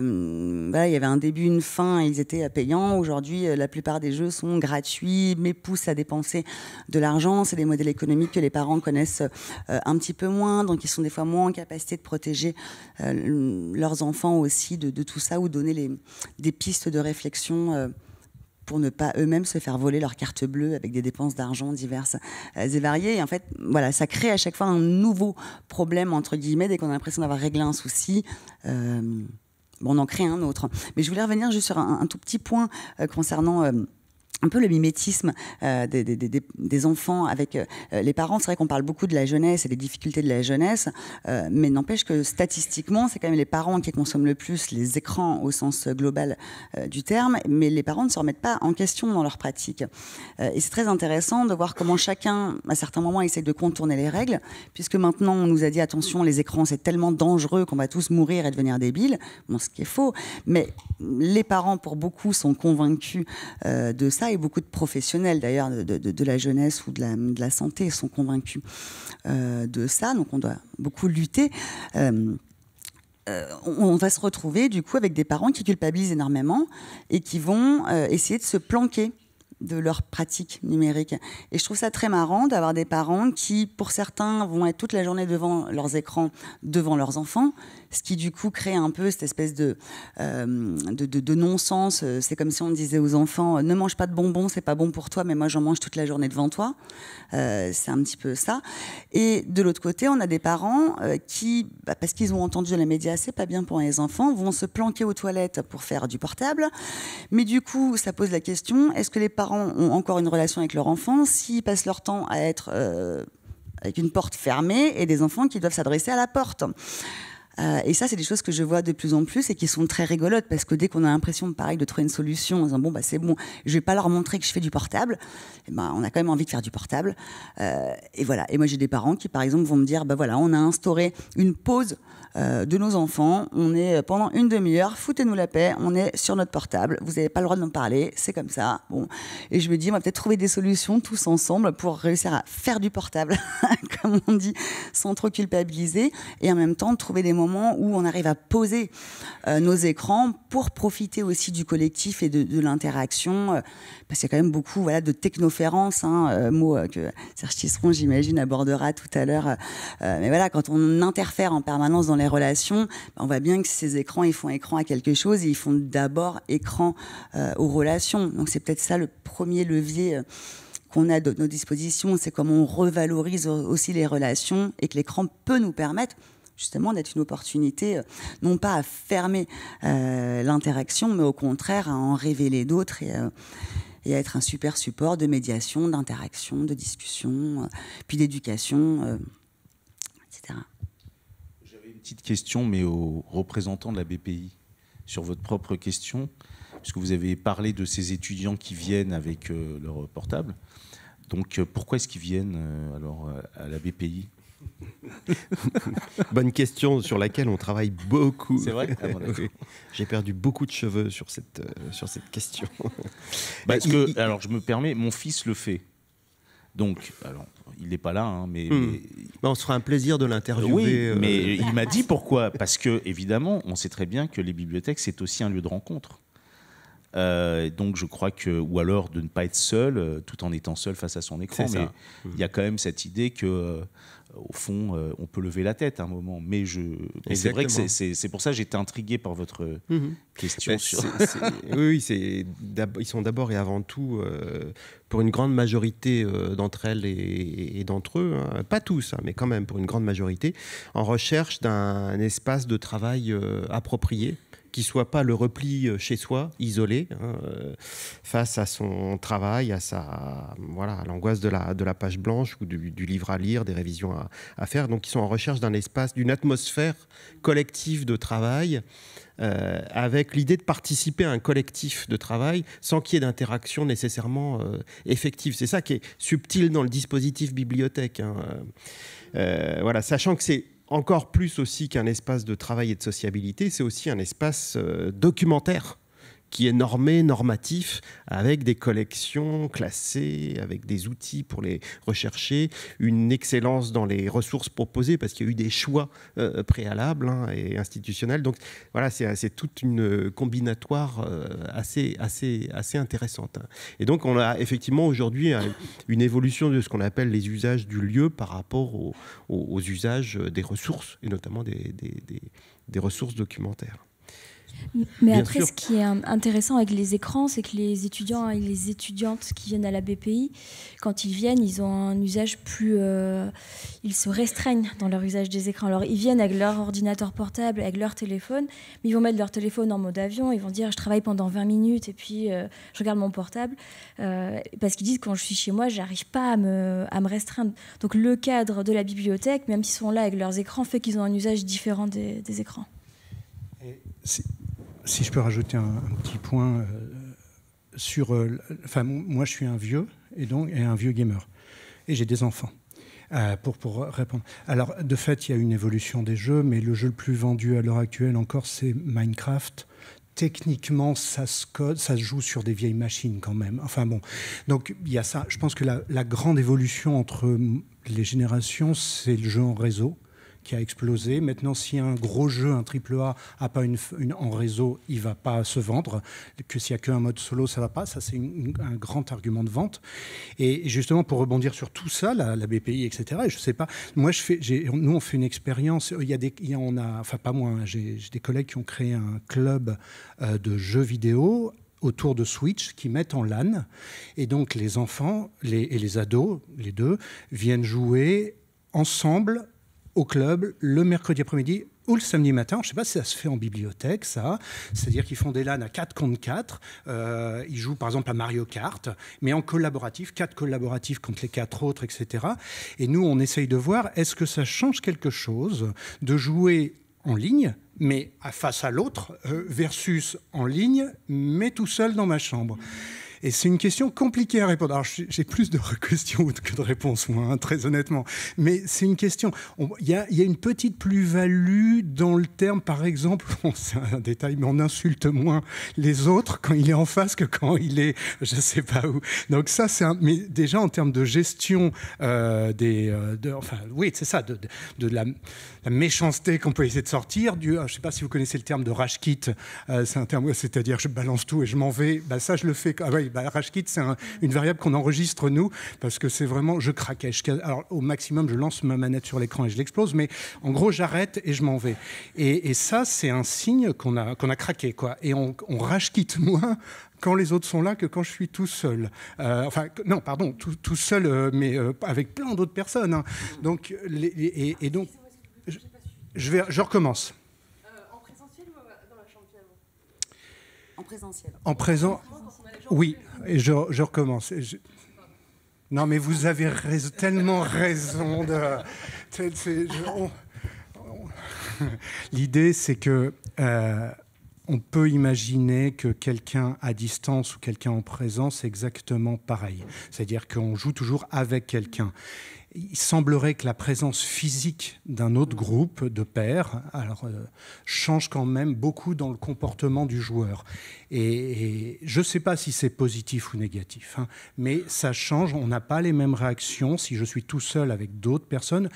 il y avait un début, une fin, ils étaient payants. Aujourd'hui, euh, la plupart des jeux sont gratuits, mais poussent à dépenser de l'argent. C'est des modèles économiques que les parents connaissent euh, un petit peu moins, donc ils sont des fois moins en capacité de protéger leurs enfants aussi de, tout ça ou donner des pistes de réflexion pour ne pas eux-mêmes se faire voler leur carte bleue avec des dépenses d'argent diverses euh, et variées. Et en fait, voilà, ça crée à chaque fois un nouveau problème, entre guillemets, dès qu'on a l'impression d'avoir réglé un souci. Euh, on en crée un autre. Mais je voulais revenir juste sur un, tout petit point euh, concernant un peu le mimétisme euh, des, enfants avec euh, les parents. C'est vrai qu'on parle beaucoup de la jeunesse et des difficultés de la jeunesse, euh, mais n'empêche que statistiquement, c'est quand même les parents qui consomment le plus les écrans au sens global du terme, mais les parents ne se remettent pas en question dans leur pratique. et c'est très intéressant de voir comment chacun, à certains moments, essaie de contourner les règles, puisque maintenant on nous a dit attention, les écrans c'est tellement dangereux qu'on va tous mourir et devenir débiles, bon, ce qui est faux, mais les parents, pour beaucoup, sont convaincus de ça et beaucoup de professionnels d'ailleurs de, la jeunesse ou de la, santé sont convaincus euh, de ça. Donc on doit beaucoup lutter. Euh, euh, on va se retrouver du coup avec des parents qui culpabilisent énormément et qui vont essayer de se planquer de leur pratique numérique. Et je trouve ça très marrant d'avoir des parents qui, pour certains, vont être toute la journée devant leurs écrans, devant leurs enfants, ce qui du coup crée un peu cette espèce de, euh, de, non-sens. Euh, c'est comme si on disait aux enfants euh, ne mange pas de bonbons, c'est pas bon pour toi, mais moi j'en mange toute la journée devant toi. c'est un petit peu ça. Et de l'autre côté, on a des parents qui, bah, parce qu'ils ont entendu les médias, c'est pas bien pour les enfants, vont se planquer aux toilettes pour faire du portable. Mais du coup, ça pose la question est-ce que les parents ont encore une relation avec leur enfant s'ils passent leur temps à être avec une porte fermée et des enfants qui doivent s'adresser à la porte euh, et ça, c'est des choses que je vois de plus en plus et qui sont très rigolotes parce que dès qu'on a l'impression, pareil, de trouver une solution en disant bon, bah, c'est bon, je vais pas leur montrer que je fais du portable, eh ben, on a quand même envie de faire du portable. Euh, et voilà. Et moi, j'ai des parents qui, par exemple, vont me dire bah voilà, on a instauré une pause euh, de nos enfants. On est pendant une demi-heure, foutez-nous la paix, on est sur notre portable. Vous n'avez pas le droit de nous parler, c'est comme ça. Bon. Et je me dis, on va peut-être trouver des solutions tous ensemble pour réussir à faire du portable, comme on dit, sans trop culpabiliser et en même temps trouver des moments moment où on arrive à poser euh, nos écrans pour profiter aussi du collectif et de, l'interaction. Euh, parce qu'il y a quand même beaucoup voilà, de technoférence, hein, euh, mot que Serge Tisseron, j'imagine, abordera tout à l'heure. mais voilà, quand on interfère en permanence dans les relations, bah, on voit bien que ces écrans, ils font écran à quelque chose et ils font d'abord écran aux relations. Donc c'est peut-être ça le premier levier qu'on a de nos dispositions, c'est comment on revalorise aussi les relations et que l'écran peut nous permettre justement d'être une opportunité, euh, non pas à fermer euh, l'interaction, mais au contraire à en révéler d'autres euh, et, à être un super support de médiation, d'interaction, de discussion, puis d'éducation, etc. J'avais une petite question, mais aux représentants de la BPI, sur votre propre question, puisque vous avez parlé de ces étudiants qui viennent avec leur portable. Donc pourquoi est-ce qu'ils viennent alors à la BPI Bonne question sur laquelle on travaille beaucoup. C'est vrai J'ai perdu beaucoup de cheveux sur cette, euh, sur cette question. Parce que, alors je me permets, mon fils le fait. Donc, il n'est pas là, hein, mais, hmm. bah, On se fera un plaisir de l'interviewer. Euh, mais il m'a dit pourquoi. Parce que, évidemment, on sait très bien que les bibliothèques, c'est aussi un lieu de rencontre. Euh, donc je crois que, ou alors de ne pas être seul, tout en étant seul face à son écran. Mais il y a quand même cette idée que au fond, euh, on peut lever la tête à un moment. Mais, je... c'est vrai que c'est pour ça que j'étais intrigué par votre euh, mhm. question. Bah, sur... oui, ils sont d'abord et avant tout, euh, pour une grande majorité d'entre elles et, d'entre eux, hein. pas tous, hein, mais quand même pour une grande majorité, en recherche d'un espace de travail approprié qui soit pas le repli euh, chez soi, isolé, hein, euh, face à son travail, à sa voilà, l'angoisse de la, de la page blanche ou du, livre à lire, des révisions à, faire. Donc, ils sont en recherche d'un espace, d'une atmosphère collective de travail. Euh, avec l'idée de participer à un collectif de travail sans qu'il y ait d'interaction nécessairement effective. C'est ça qui est subtil dans le dispositif bibliothèque. Hein, voilà, sachant que c'est encore plus aussi qu'un espace de travail et de sociabilité, c'est aussi un espace euh, documentaire qui est normé, normatif, avec des collections classées, avec des outils pour les rechercher, une excellence dans les ressources proposées, parce qu'il y a eu des choix euh, préalables hein, et institutionnels. Donc voilà, c'est toute une combinatoire euh, assez, assez, assez intéressante. Et donc on a effectivement aujourd'hui euh, une évolution de ce qu'on appelle les usages du lieu par rapport aux, usages des ressources, et notamment des, des ressources documentaires. Mais après, ce qui est intéressant avec les écrans, c'est que les étudiants et les étudiantes qui viennent à la BPI, quand ils viennent, ils ont un usage plus. Euh, ils se restreignent dans leur usage des écrans. Alors, ils viennent avec leur ordinateur portable, avec leur téléphone, mais ils vont mettre leur téléphone en mode avion. Ils vont dire Je travaille pendant 20 minutes et puis euh, je regarde mon portable. Euh, parce qu'ils disent Quand je suis chez moi, j'arrive pas à me, à me restreindre. Donc, le cadre de la bibliothèque, même s'ils sont là avec leurs écrans, fait qu'ils ont un usage différent des, écrans. Et si je peux rajouter un, petit point euh, sur. Euh, moi, je suis un vieux et donc et un vieux gamer et j'ai des enfants. Euh, pour, pour répondre. Alors, de fait, il y a une évolution des jeux, mais le jeu le plus vendu à l'heure actuelle encore, c'est Minecraft. Techniquement, ça se, code, ça se joue sur des vieilles machines quand même. Enfin bon, donc il y a ça. Je pense que la grande évolution entre les générations, c'est le jeu en réseau qui a explosé. Maintenant, si un gros jeu, un triple A, a pas une, en réseau, il va pas se vendre. Que s'il n'y a qu'un mode solo, ça va pas. Ça, c'est un grand argument de vente. Et justement, pour rebondir sur tout ça, la, BPI, etc. je je sais pas. Moi, je fais. Nous, on fait une expérience. Il y a des, on a, enfin pas moi. Hein, j'ai des collègues qui ont créé un club euh, de jeux vidéo autour de Switch qui mettent en LAN. Et donc les enfants et les ados, les deux, viennent jouer ensemble au club le mercredi après-midi ou le samedi matin. Je ne sais pas si ça se fait en bibliothèque, ça. C'est-à-dire qu'ils font des LAN à 4 contre 4. Euh, ils jouent par exemple à Mario Kart, mais en collaboratif, 4 collaboratifs contre les 4 autres, etc. Et nous, on essaye de voir, est-ce que ça change quelque chose de jouer en ligne mais face à l'autre, euh, versus en ligne, mais tout seul dans ma chambre. Et c'est une question compliquée à répondre. Alors, j'ai plus de questions que de réponses, moi, hein, très honnêtement. Mais c'est une question. Il y, a, une petite plus-value dans le terme, par exemple, c'est un détail, mais on insulte moins les autres quand il est en face que quand il est, je ne sais pas où. Donc, ça, c'est un. Mais déjà, en termes de gestion euh, des. Euh, enfin, oui, c'est ça, de, la, méchanceté qu'on peut essayer de sortir. Ah, je ne sais pas si vous connaissez le terme de rage euh, c'est un terme, c'est-à-dire je balance tout et je m'en vais. Bah, ça, je le fais. Ah, bah, Rashkit, c'est une variable qu'on enregistre nous parce que c'est vraiment, je craquais. alors au maximum, je lance ma manette sur l'écran et je l'explose, mais en gros, j'arrête et je m'en vais. Et, ça, c'est un signe qu'on a, qu'on a craqué, quoi. Et on, on quitte moins quand les autres sont là que quand je suis tout seul. Euh, enfin, non, pardon, tout, seul, euh, mais euh, avec plein d'autres personnes. Hein. Donc, et, donc, je, vais, je recommence. En présentiel. En présent. Oui, je, recommence. Non, mais vous avez raison, tellement raison. L'idée, c'est que euh, on peut imaginer que quelqu'un à distance ou quelqu'un en présence, c'est exactement pareil. C'est-à-dire qu'on joue toujours avec quelqu'un il semblerait que la présence physique d'un autre groupe de pairs alors, euh, change quand même beaucoup dans le comportement du joueur. Et, je ne sais pas si c'est positif ou négatif, hein, mais ça change, on n'a pas les mêmes réactions si je suis tout seul avec d'autres personnes,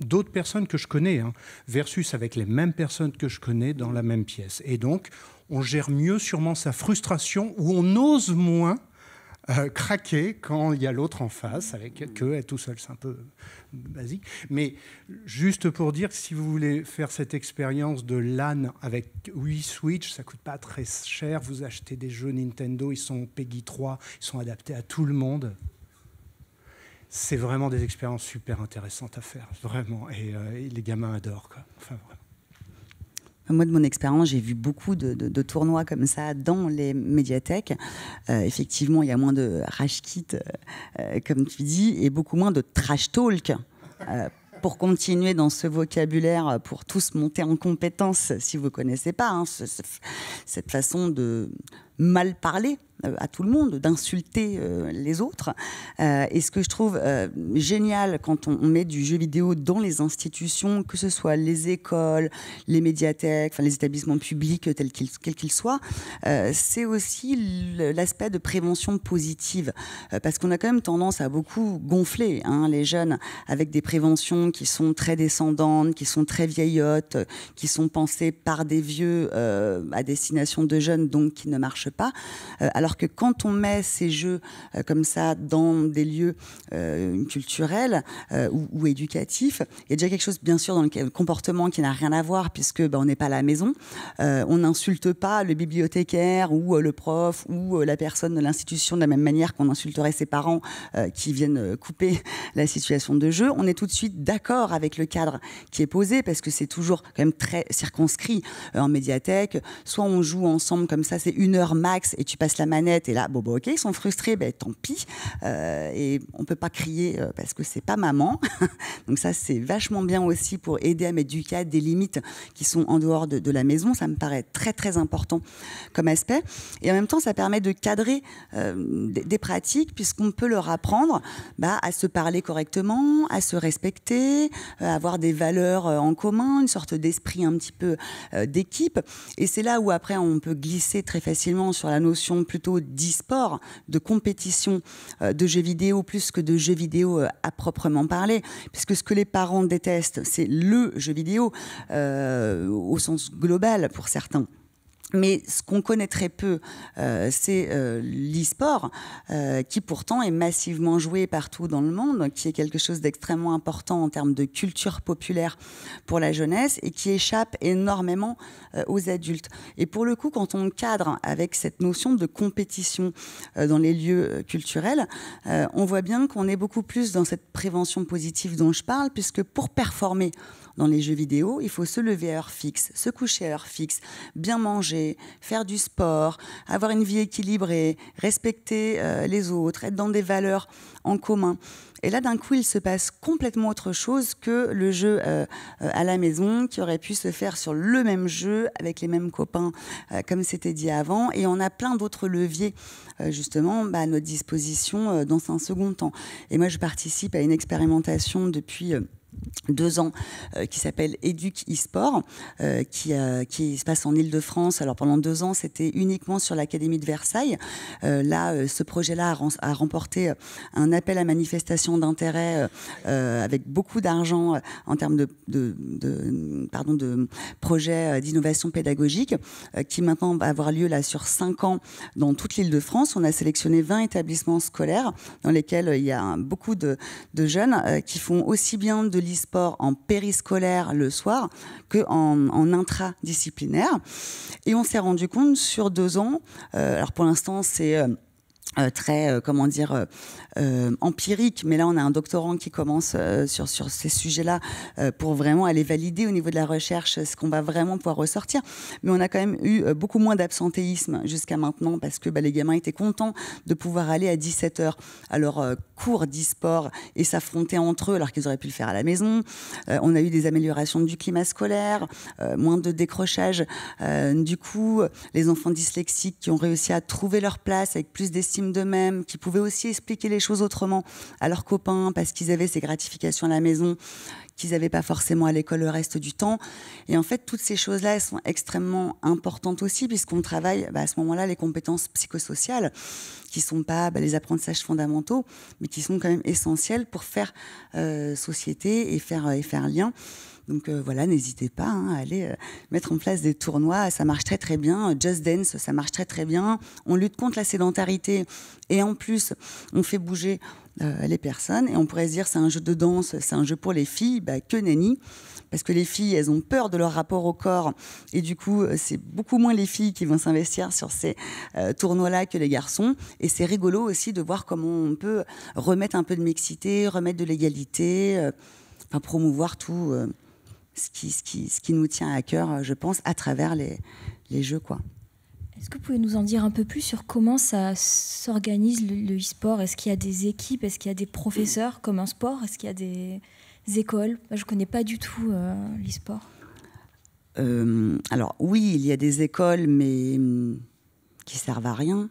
d'autres personnes que je connais, hein, versus avec les mêmes personnes que je connais dans la même pièce. Et donc, on gère mieux sûrement sa frustration ou on ose moins euh, craquer quand il y a l'autre en face, avec mm. que est tout seul, c'est un peu basique. Mais juste pour dire que si vous voulez faire cette expérience de LAN avec Wii Switch, ça coûte pas très cher. Vous achetez des jeux Nintendo, ils sont peggy 3, ils sont adaptés à tout le monde. C'est vraiment des expériences super intéressantes à faire, vraiment. Et, euh, les gamins adorent. Quoi. Enfin, vraiment. Moi, de mon expérience, j'ai vu beaucoup de, tournois comme ça dans les médiathèques. Euh, effectivement, il y a moins de rage kit, euh, euh, comme tu dis, et beaucoup moins de trash talk. pour continuer dans ce vocabulaire, pour tous monter en compétence, si vous ne connaissez pas hein, cette façon de, mal parler euh, à tout le monde, d'insulter euh, les autres. Euh, et ce que je trouve génial quand on, met du jeu vidéo dans les institutions, que ce soit les écoles, les médiathèques, les établissements publics tels qu'ils quels qu'ils soient, c'est aussi l'aspect de prévention positive. parce qu'on a quand même tendance à beaucoup gonfler hein, les jeunes avec des préventions qui sont très descendantes, qui sont très vieillottes, qui sont pensées par des vieux à destination de jeunes, donc qui ne marchent pas. Euh, alors que quand on met ces jeux euh, comme ça dans des lieux euh, culturels ou, éducatifs, il y a déjà quelque chose, bien sûr, dans le comportement qui n'a rien à voir puisque bah, on n'est pas à la maison. on n'insulte pas le bibliothécaire ou le prof ou la personne de l'institution de la même manière qu'on insulterait ses parents qui viennent couper la situation de jeu. On est tout de suite d'accord avec le cadre qui est posé parce que c'est toujours quand même très circonscrit en médiathèque. Soit on joue ensemble comme ça, c'est une heure max et tu passes la manette et là, bon, ok, ils sont frustrés, ben tant pis. Euh, et on peut pas crier euh, parce que c'est pas maman. Donc ça, c'est vachement bien aussi pour aider à du cadre des limites qui sont en dehors de, la maison. Ça me paraît très très important comme aspect. Et en même temps, ça permet de cadrer euh, des, pratiques puisqu'on peut leur apprendre bah, à se parler correctement, à se respecter, avoir des valeurs en commun, une sorte d'esprit un petit peu d'équipe. Et c'est là où après on peut glisser très facilement sur la notion plutôt d'e-sport, de compétition euh, de jeux vidéo plus que de jeux vidéo euh, à proprement parler, puisque ce que les parents détestent, c'est le jeu vidéo euh, au sens global pour certains. Mais ce qu'on connaît très peu, euh, c'est euh, l'e-sport, euh, qui pourtant est massivement joué partout dans le monde, qui est quelque chose d'extrêmement important en termes de culture populaire pour la jeunesse et qui échappe énormément aux adultes. Et pour le coup, quand on cadre avec cette notion de compétition dans les lieux culturels, on voit bien qu'on est beaucoup plus dans cette prévention positive dont je parle, puisque pour performer, dans les jeux vidéo, il faut se lever à heure fixe, se coucher à heure fixe, bien manger, faire du sport, avoir une vie équilibrée, respecter euh, les autres, être dans des valeurs en commun. Et là, d'un coup, il se passe complètement autre chose que le jeu euh, euh, à la maison qui aurait pu se faire sur le même jeu avec les mêmes copains, comme c'était dit avant. Et on a plein d'autres leviers, justement, bah, à notre disposition dans un second temps. Et moi, je participe à une expérimentation depuis deux ans euh, qui s'appelle Educ eSport, sport euh, qui, euh, qui se passe en Ile-de-France. Alors pendant deux ans, c'était uniquement sur l'Académie de Versailles. là, ce projet-là a, remporté un appel à manifestation d'intérêt avec beaucoup d'argent en termes de, de, pardon, de projets d'innovation pédagogique qui maintenant va avoir lieu là sur cinq ans dans toute l'Île-de-France. On a sélectionné 20 établissements scolaires dans lesquels il y a beaucoup de, de jeunes qui font aussi bien de l'e-sport en périscolaire le soir que en, intradisciplinaire. Et on s'est rendu compte sur deux ans, euh, alors pour l'instant c'est... Euh, euh, très, comment dire, euh, empirique, mais là on a un doctorant qui commence euh, sur, sur ces sujets-là euh, pour vraiment aller valider au niveau de la recherche ce qu'on va vraiment pouvoir ressortir. Mais on a quand même eu beaucoup moins d'absentéisme jusqu'à maintenant parce que bah, les gamins étaient contents de pouvoir aller à 17h à leur cours d'e-sport et s'affronter entre eux alors qu'ils auraient pu le faire à la maison. on a eu des améliorations du climat scolaire, moins de décrochage. du coup, les enfants dyslexiques qui ont réussi à trouver leur place avec plus d'estime d'eux-mêmes, qui pouvaient aussi expliquer les autrement à leurs copains parce qu'ils avaient ces gratifications à la maison qu'ils n'avaient pas forcément à l'école le reste du temps. Et en fait, toutes ces choses-là, sont extrêmement importantes aussi, puisqu'on travaille bah, à ce moment-là les compétences psychosociales, qui sont pas bah, les apprentissages fondamentaux, mais qui sont quand même essentiels pour faire euh, société et faire, euh, et faire lien. Donc euh, voilà, n'hésitez pas hein, à aller euh, mettre en place des tournois. Ça marche très très bien. Euh, Just Dance, ça marche très très bien. On lutte contre la sédentarité et en plus, on fait bouger les personnes. Et on pourrait se dire, c'est un jeu de danse, c'est un jeu pour les filles. Bah, que nenni parce que les filles, elles ont peur de leur rapport au corps. Et du coup, c'est beaucoup moins les filles qui vont s'investir sur ces tournois-là que les garçons. Et c'est rigolo aussi de voir comment on peut remettre un peu de mixité, remettre de l'égalité, enfin, promouvoir tout ce qui, ce, qui, ce qui nous tient à cœur, euh, je pense, à travers les, les jeux. quoi. Est-ce que vous pouvez nous en dire un peu plus sur comment ça s'organise le e-sport e sport est ce qu'il y a des équipes Est-ce qu'il y a des professeurs comme un sport Est-ce qu'il y a des écoles Je ne connais pas du tout euh, l'e-sport. Euh, alors oui, il y a des écoles, mais hum, qui servent à rien.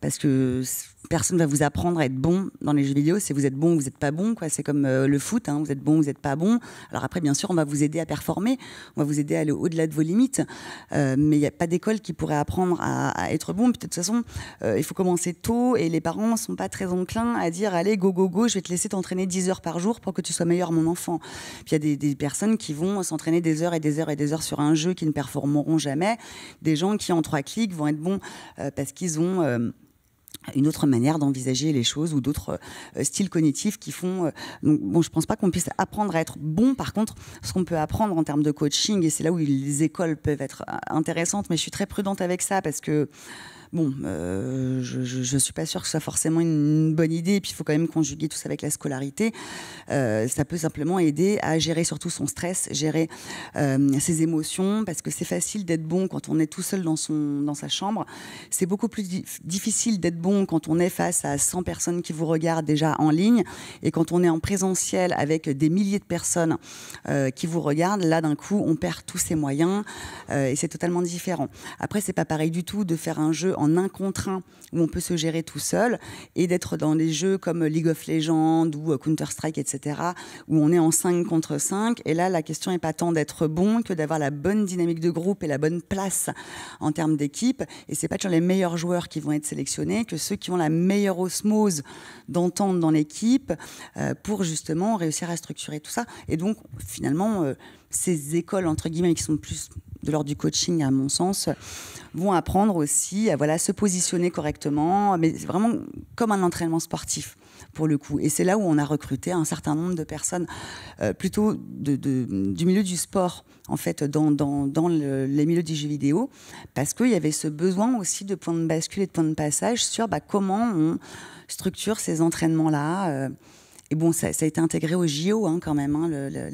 Parce que personne va vous apprendre à être bon dans les jeux vidéo. C'est vous êtes bon ou vous n'êtes pas bon. Quoi. C'est comme euh, le foot, hein. vous êtes bon ou vous n'êtes pas bon. Alors après, bien sûr, on va vous aider à performer, on va vous aider à aller au-delà de vos limites. Euh, mais il n'y a pas d'école qui pourrait apprendre à, être bon. de toute façon, euh, il faut commencer tôt et les parents ne sont pas très enclins à dire allez, go, go, go, je vais te laisser t'entraîner 10 heures par jour pour que tu sois meilleur, mon enfant. Puis il y a des, des personnes qui vont s'entraîner des heures et des heures et des heures sur un jeu qui ne performeront jamais. Des gens qui, en trois clics, vont être bons parce qu'ils ont une autre manière d'envisager les choses ou d'autres euh, styles cognitifs qui font. Euh, bon, je pense pas qu'on puisse apprendre à être bon. Par contre, ce qu'on peut apprendre en termes de coaching, et c'est là où les écoles peuvent être euh, intéressantes, mais je suis très prudente avec ça parce que Bon, euh, je ne suis pas sûre que ce soit forcément une bonne idée, et puis il faut quand même conjuguer tout ça avec la scolarité. Euh, ça peut simplement aider à gérer surtout son stress, gérer euh, ses émotions, parce que c'est facile d'être bon quand on est tout seul dans, son, dans sa chambre. C'est beaucoup plus difficile d'être bon quand on est face à 100 personnes qui vous regardent déjà en ligne, et quand on est en présentiel avec des milliers de personnes qui vous regardent, là d'un coup, on perd tous ses moyens, et c'est totalement différent. Après, c'est pas pareil du tout de faire un jeu en un contre un où on peut se gérer tout seul et d'être dans des jeux comme League of Legends ou euh, Counter-Strike, etc., où on est en 5 contre 5. Et là, la question n'est pas tant d'être bon que d'avoir la bonne dynamique de groupe et la bonne place en termes d'équipe. Et c'est pas toujours les meilleurs joueurs qui vont être sélectionnés que ceux qui ont la meilleure osmose d'entente dans l'équipe euh, pour justement réussir à structurer tout ça. Et donc, finalement, euh, ces écoles, entre guillemets, qui sont plus de l'ordre du coaching, à mon sens, vont apprendre aussi à voilà, se positionner correctement, mais vraiment comme un entraînement sportif pour le coup. Et c'est là où on a recruté un certain nombre de personnes euh, plutôt du milieu du sport, en fait, dans, les milieux du jeu vidéo, parce qu'il y avait ce besoin aussi de points de bascule et de points de passage sur bah, comment on structure ces entraînements-là. Euh, et bon, ça, a été intégré au JO hein, quand même, hein, euh,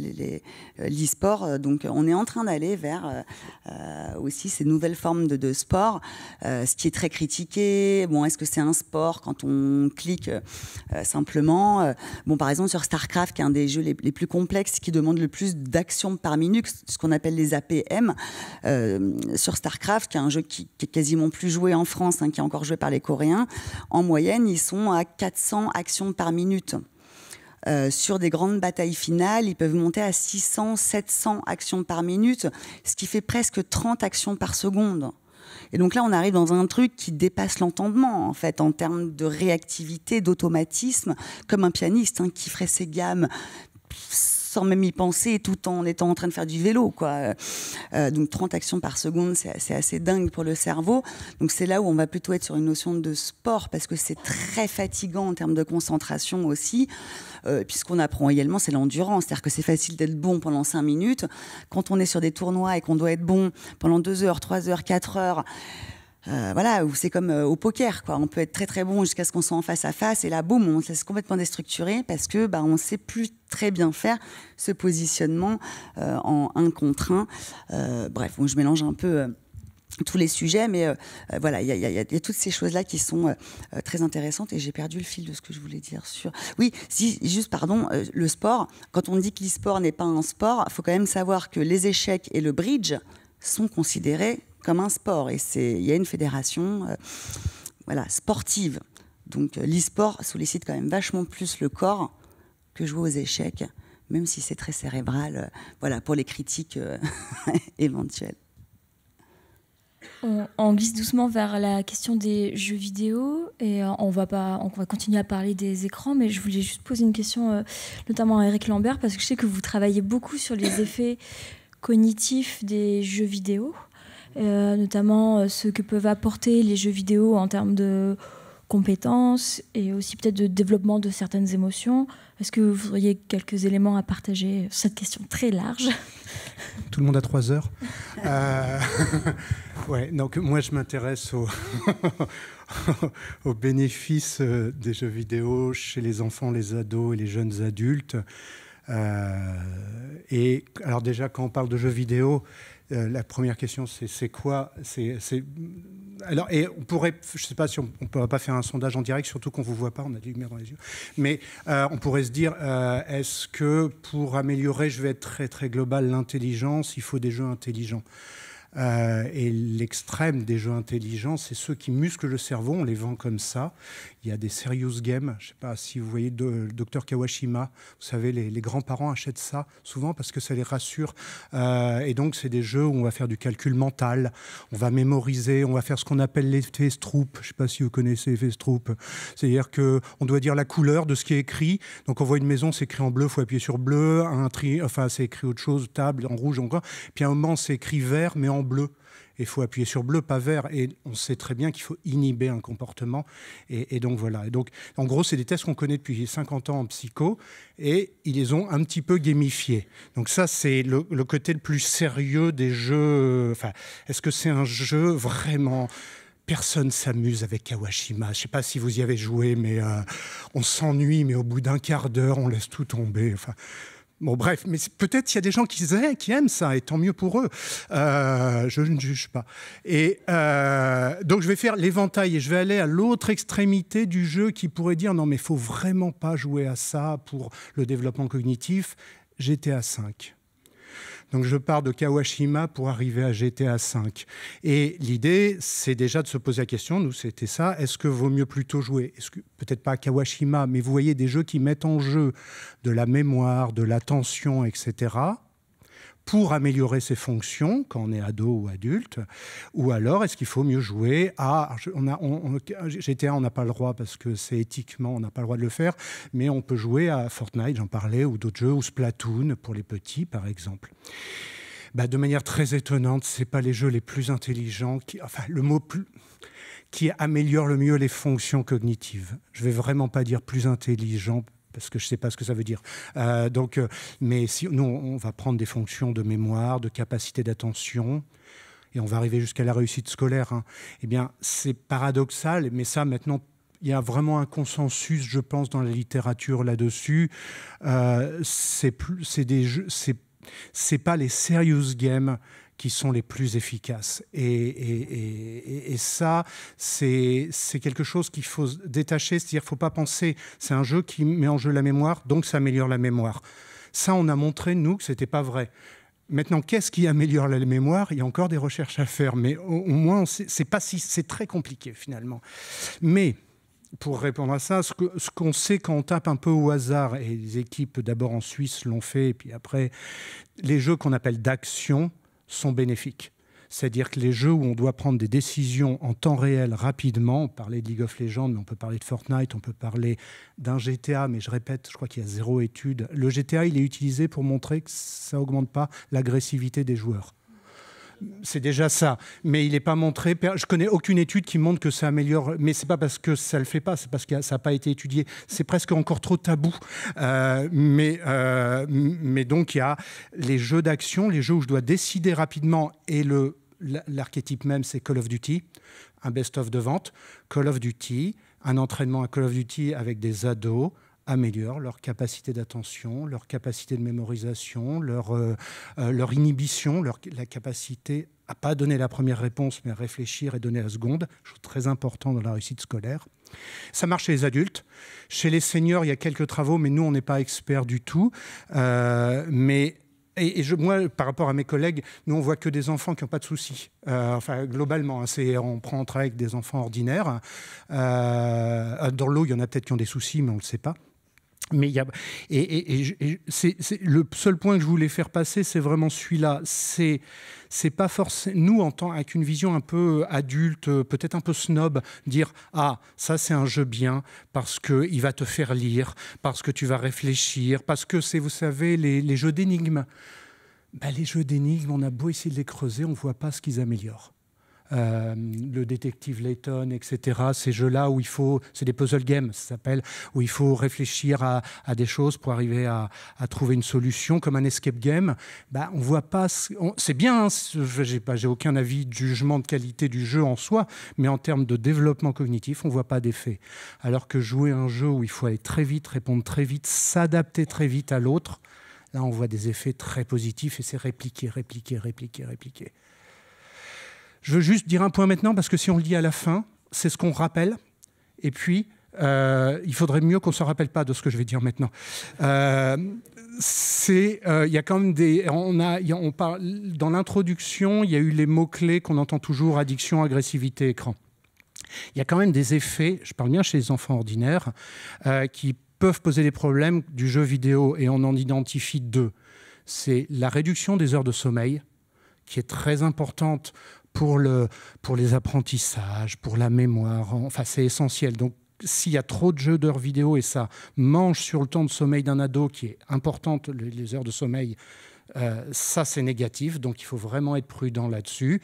l'e-sport. Euh, donc, on est en train d'aller vers euh, aussi ces nouvelles formes de, sport, ce qui est très critiqué. Bon, est-ce que c'est un sport quand on clique simplement Bon, par exemple, sur StarCraft, qui est un des jeux les, plus complexes, qui demande le plus d'actions par minute, ce qu'on appelle les APM, sur StarCraft, qui est un jeu qui, est quasiment plus joué en France, hein, qui est encore joué par les Coréens, en moyenne, ils sont à 400 actions par minute. Euh, sur des grandes batailles finales, ils peuvent monter à 600, 700 actions par minute, ce qui fait presque 30 actions par seconde. Et donc là, on arrive dans un truc qui dépasse l'entendement, en fait, en termes de réactivité, d'automatisme, comme un pianiste hein, qui ferait ses gammes sans même y penser, tout en étant en train de faire du vélo. Quoi. Euh, euh, donc 30 actions par seconde, c'est assez dingue pour le cerveau. Donc c'est là où on va plutôt être sur une notion de sport, parce que c'est très fatigant en termes de concentration aussi. Euh, puisqu'on apprend également, c'est l'endurance. C'est-à-dire que c'est facile d'être bon pendant 5 minutes. Quand on est sur des tournois et qu'on doit être bon pendant 2 heures, 3 heures, 4 heures, euh, voilà, c'est comme euh, au poker, On peut être très très bon jusqu'à ce qu'on soit en face à face, et là, boum, on se laisse complètement déstructurer parce que bah, on sait plus très bien faire ce positionnement euh, en un contre un. bref, je mélange un peu. tous les sujets, mais voilà, il y, a toutes ces choses-là qui sont très intéressantes et j'ai perdu le fil de ce que je voulais dire sur. Oui, juste pardon, le sport. Quand on dit que l'e-sport n'est pas un sport, il faut quand même savoir que les échecs et le bridge sont considérés comme un sport. Et il y a une fédération euh, voilà, sportive. Donc euh, l'e-sport sollicite quand même vachement plus le corps que jouer aux échecs, même si c'est très cérébral, euh, voilà, pour les critiques éventuelles. On, glisse doucement vers la question des jeux vidéo et on va pas, on va continuer à parler des écrans, mais je voulais juste poser une question, notamment à Eric Lambert, parce que je sais que vous travaillez beaucoup sur les effets cognitifs des jeux vidéo. Euh, notamment euh, ce que peuvent apporter les jeux vidéo en termes de compétences et aussi peut-être de développement de certaines émotions. Est-ce que vous auriez quelques éléments à partager sur cette question très large Tout le monde a trois heures. Euh, ouais, donc moi je m'intéresse aux, bénéfices des jeux vidéo chez les enfants, les ados et les jeunes adultes. et alors déjà quand on parle de jeux vidéo, euh, la première question, c'est quoi Alors, et on pourrait, je ne sais pas si on ne pourra pas faire un sondage en direct, surtout qu'on ne vous voit pas, on a des lumières dans les yeux. Mais euh, on pourrait se dire, euh, est-ce que pour améliorer, je vais être très très global, l'intelligence, il faut des jeux intelligents euh, et l'extrême des jeux intelligents, c'est ceux qui musclent le cerveau, on les vend comme ça. Il y a des serious games, je ne sais pas si vous voyez le docteur Kawashima, vous savez, les, grands-parents achètent ça souvent parce que ça les rassure. Euh, et donc, c'est des jeux où on va faire du calcul mental, on va mémoriser, on va faire ce qu'on appelle l'effet Stroop. Je ne sais pas si vous connaissez l'effet Stroop. C'est-à-dire qu'on doit dire la couleur de ce qui est écrit. Donc, on voit une maison, c'est écrit en bleu, il faut appuyer sur bleu. Un tri... Enfin, c'est écrit autre chose, table, en rouge, encore. Puis à un moment, c'est écrit vert, mais en en bleu. Il faut appuyer sur bleu, pas vert. Et on sait très bien qu'il faut inhiber un comportement. Et, donc voilà. donc, en gros, c'est des tests qu'on connaît depuis 50 ans en psycho et ils les ont un petit peu gamifiés. Donc ça, c'est le, côté le plus sérieux des jeux. Enfin, est-ce que c'est un jeu vraiment personne s'amuse avec Kawashima. Je ne sais pas si vous y avez joué, mais euh, on s'ennuie, mais au bout d'un quart d'heure, on laisse tout tomber. Enfin, Bon, bref, mais peut-être qu'il y a des gens qui, aiment ça, et tant mieux pour eux. Euh, je ne juge pas. Et euh, donc, je vais faire l'éventail et je vais aller à l'autre extrémité du jeu qui pourrait dire non, mais il faut vraiment pas jouer à ça pour le développement cognitif. à 5. Donc je pars de Kawashima pour arriver à GTA V. Et l'idée, c'est déjà de se poser la question, nous c'était ça, est-ce que vaut mieux plutôt jouer Peut-être pas Kawashima, mais vous voyez des jeux qui mettent en jeu de la mémoire, de l'attention, etc pour améliorer ses fonctions quand on est ado ou adulte Ou alors est-ce qu'il faut mieux jouer à... On GTA, on n'a pas le droit parce que c'est éthiquement, on n'a pas le droit de le faire, mais on peut jouer à Fortnite, j'en parlais, ou d'autres jeux, ou Splatoon pour les petits par exemple. Bah, de manière très étonnante, ce pas les jeux les plus intelligents, qui, enfin le mot plus qui améliore le mieux les fonctions cognitives. Je ne vais vraiment pas dire plus intelligent parce que je ne sais pas ce que ça veut dire. Euh, donc, euh, mais si nous, on va prendre des fonctions de mémoire, de capacité d'attention, et on va arriver jusqu'à la réussite scolaire. Hein. Eh bien, c'est paradoxal, mais ça, maintenant, il y a vraiment un consensus, je pense, dans la littérature là-dessus. Euh, c'est plus, c'est des jeux, c'est pas les serious games qui sont les plus efficaces. Et, ça, c'est quelque chose qu'il faut détacher, c'est-à-dire qu'il ne faut pas penser, c'est un jeu qui met en jeu la mémoire, donc ça améliore la mémoire. Ça, on a montré, nous, que ce n'était pas vrai. Maintenant, qu'est-ce qui améliore la mémoire Il y a encore des recherches à faire, mais au, moins, c'est pas si, c'est très compliqué finalement. Mais pour répondre à ça, ce qu'on sait quand on tape un peu au hasard, et les équipes d'abord en Suisse l'ont fait, et puis après, les jeux qu'on appelle d'action, sont bénéfiques. C'est-à-dire que les jeux où on doit prendre des décisions en temps réel rapidement, on de League of Legends, on peut parler de Fortnite, on peut parler d'un GTA, mais je répète, je crois qu'il y a zéro étude. Le GTA, il est utilisé pour montrer que ça n'augmente pas l'agressivité des joueurs. C'est déjà ça, mais il n'est pas montré. Je connais aucune étude qui montre que ça améliore, mais c'est pas parce que ça ne le fait pas, c'est parce que ça n'a pas été étudié. C'est presque encore trop tabou. Euh, euh, mais, donc il y a les jeux d'action, les jeux où je dois décider rapidement, et l'archétype même, c'est Call of Duty, un best-of de vente. Call of Duty, un entraînement à Call of Duty avec des ados, améliorent leur capacité d'attention, leur capacité de mémorisation, leur, euh, euh, inhibition, la capacité à pas donner la première réponse, mais à réfléchir et donner la seconde, chose très importante dans la réussite scolaire. Ça marche chez les adultes. Chez les seniors, il y a quelques travaux, mais nous, on n'est pas experts du tout. Euh, mais et, je, moi, par rapport à mes collègues, nous, on voit que des enfants qui n'ont pas de soucis. enfin, globalement, hein, on prend en avec des enfants ordinaires. dans l'eau, il y en a peut-être qui ont des soucis, mais on ne le sait pas. Mais et, le seul point que je voulais faire passer, c'est vraiment celui-là. C'est, pas forcément nous en avec une vision un peu adulte, peut-être un peu snob, dire ah ça c'est un jeu bien parce qu'il va te faire lire, parce que tu vas réfléchir, parce que c'est vous savez les, jeux d'énigmes. Ben, les jeux d'énigmes, on a beau essayer de les creuser, on ne voit pas ce qu'ils améliorent. Euh, le détective Layton, etc. Ces jeux-là où il faut, c'est des puzzle games, ça s'appelle, où il faut réfléchir à, des choses pour arriver à, trouver une solution, comme un escape game. Bah, on voit pas, c'est bien, hein, j'ai pas, j'ai aucun avis de jugement de qualité du jeu en soi, mais en termes de développement cognitif, on voit pas d'effet. Alors que jouer un jeu où il faut aller très vite, répondre très vite, s'adapter très vite à l'autre, là on voit des effets très positifs et c'est répliqué, répliqué, répliqué, répliqué. Je veux juste dire un point maintenant, parce que si on le dit à la fin, c'est ce qu'on rappelle. Et puis, euh, il faudrait mieux qu'on ne se rappelle pas de ce que je vais dire maintenant. Euh, euh, il y a quand même des, on a, on parle, dans l'introduction, il y a eu les mots-clés qu'on entend toujours, addiction, agressivité, écran. Il y a quand même des effets, je parle bien chez les enfants ordinaires, qui peuvent poser des problèmes du jeu vidéo, et on en identifie deux. C'est la réduction des heures de sommeil, qui est très importante pour, le, pour les apprentissages, pour la mémoire. Enfin, c'est essentiel. Donc, s'il y a trop de jeux d'heures vidéo et ça mange sur le temps de sommeil d'un ado, qui est importante, les heures de sommeil, euh, ça c'est négatif, donc il faut vraiment être prudent là-dessus.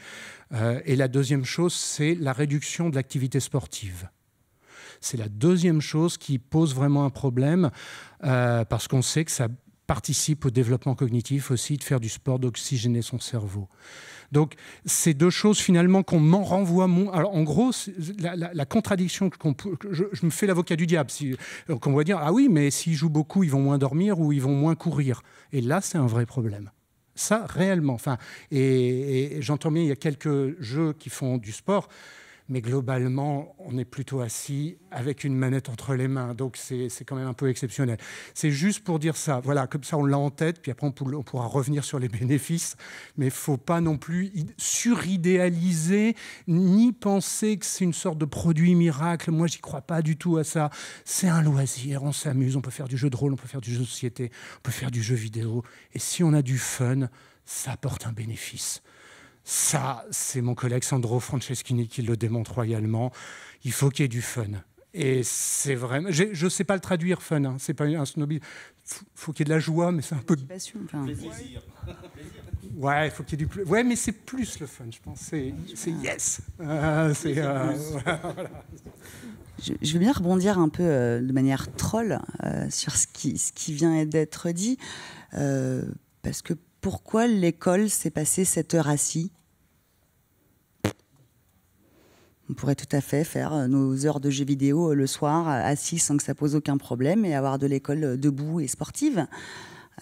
Euh, et la deuxième chose, c'est la réduction de l'activité sportive. C'est la deuxième chose qui pose vraiment un problème, euh, parce qu'on sait que ça participe au développement cognitif aussi de faire du sport, d'oxygéner son cerveau. Donc, ces deux choses finalement qu'on m'en renvoie. Alors, en gros, la, contradiction que, je, me fais l'avocat du diable, euh, qu'on va dire ah oui, mais s'ils jouent beaucoup, ils vont moins dormir ou ils vont moins courir. Et là, c'est un vrai problème. Ça, réellement. Enfin, et j'entends bien, il y a quelques jeux qui font du sport mais globalement, on est plutôt assis avec une manette entre les mains. Donc, c'est quand même un peu exceptionnel. C'est juste pour dire ça. Voilà, comme ça, on l'a en tête, puis après, on, pourra revenir sur les bénéfices. Mais il ne faut pas non plus suridéaliser, ni penser que c'est une sorte de produit miracle. Moi, j'y crois pas du tout à ça. C'est un loisir, on s'amuse, on peut faire du jeu de rôle, on peut faire du jeu de société, on peut faire du jeu vidéo. Et si on a du fun, ça apporte un bénéfice. Ça, c'est mon collègue Sandro Franceschini qui le démontre royalement. Il faut qu'il y ait du fun. Et c'est vraiment. Je ne sais pas le traduire fun, hein. c'est pas un snobisme. Faut, faut qu'il y ait de la joie, mais c'est un peu. Enfin... Plaisir. Ouais, faut qu'il y ait du. Ouais, mais c'est plus le fun, je pense. C'est yes. Euh, c'est. Euh, je, vais veux bien rebondir un peu euh, de manière troll sur ce qui, ce qui vient d'être dit, parce que pourquoi l'école s'est passée cette heure assis on pourrait tout à fait faire nos heures de jeux vidéo le soir assis sans que ça pose aucun problème et avoir de l'école debout et sportive.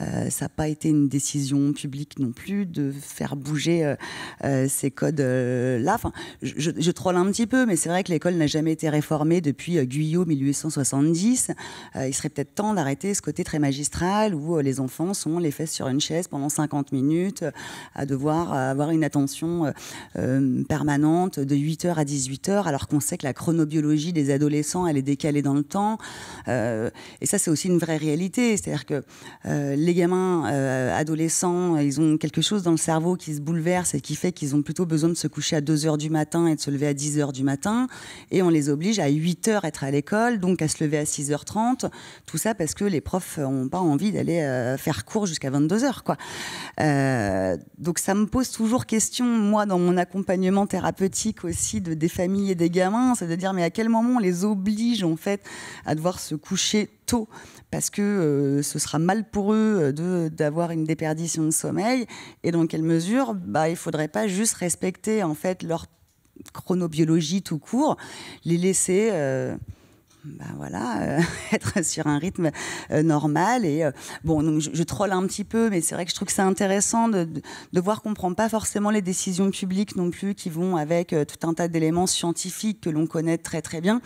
Euh, ça n'a pas été une décision publique non plus de faire bouger euh, euh, ces codes-là. Enfin, je, je, troll un petit peu, mais c'est vrai que l'école n'a jamais été réformée depuis Guyot 1870. il serait peut-être temps d'arrêter ce côté très magistral où les enfants sont les fesses sur une chaise pendant 50 minutes à devoir avoir une attention permanente de 8h à 18h alors qu'on sait que la chronobiologie des adolescents elle est décalée dans le temps. et ça, c'est aussi une vraie réalité. C'est-à-dire que les gamins euh, adolescents, ils ont quelque chose dans le cerveau qui se bouleverse et qui fait qu'ils ont plutôt besoin de se coucher à 2 h du matin et de se lever à 10 h du matin. Et on les oblige à 8 h à être à l'école, donc à se lever à 6h30. Tout ça parce que les profs n'ont pas envie d'aller euh, faire cours jusqu'à 22 h Quoi. Euh, donc ça me pose toujours question, moi, dans mon accompagnement thérapeutique aussi de, des familles et des gamins, c'est à dire mais à quel moment on les oblige en fait à devoir se coucher tôt, parce que euh, ce sera mal pour eux euh, d'avoir une déperdition de sommeil, et dans quelle mesure bah, il ne faudrait pas juste respecter en fait leur chronobiologie tout court, les laisser... Euh, ben voilà, euh, être sur un rythme euh, normal. Et euh, bon, donc je, troll un petit peu, mais c'est vrai que je trouve que c'est intéressant de, voir qu'on ne prend pas forcément les décisions publiques non plus qui vont avec tout un tas d'éléments scientifiques que l'on connaît très très bien.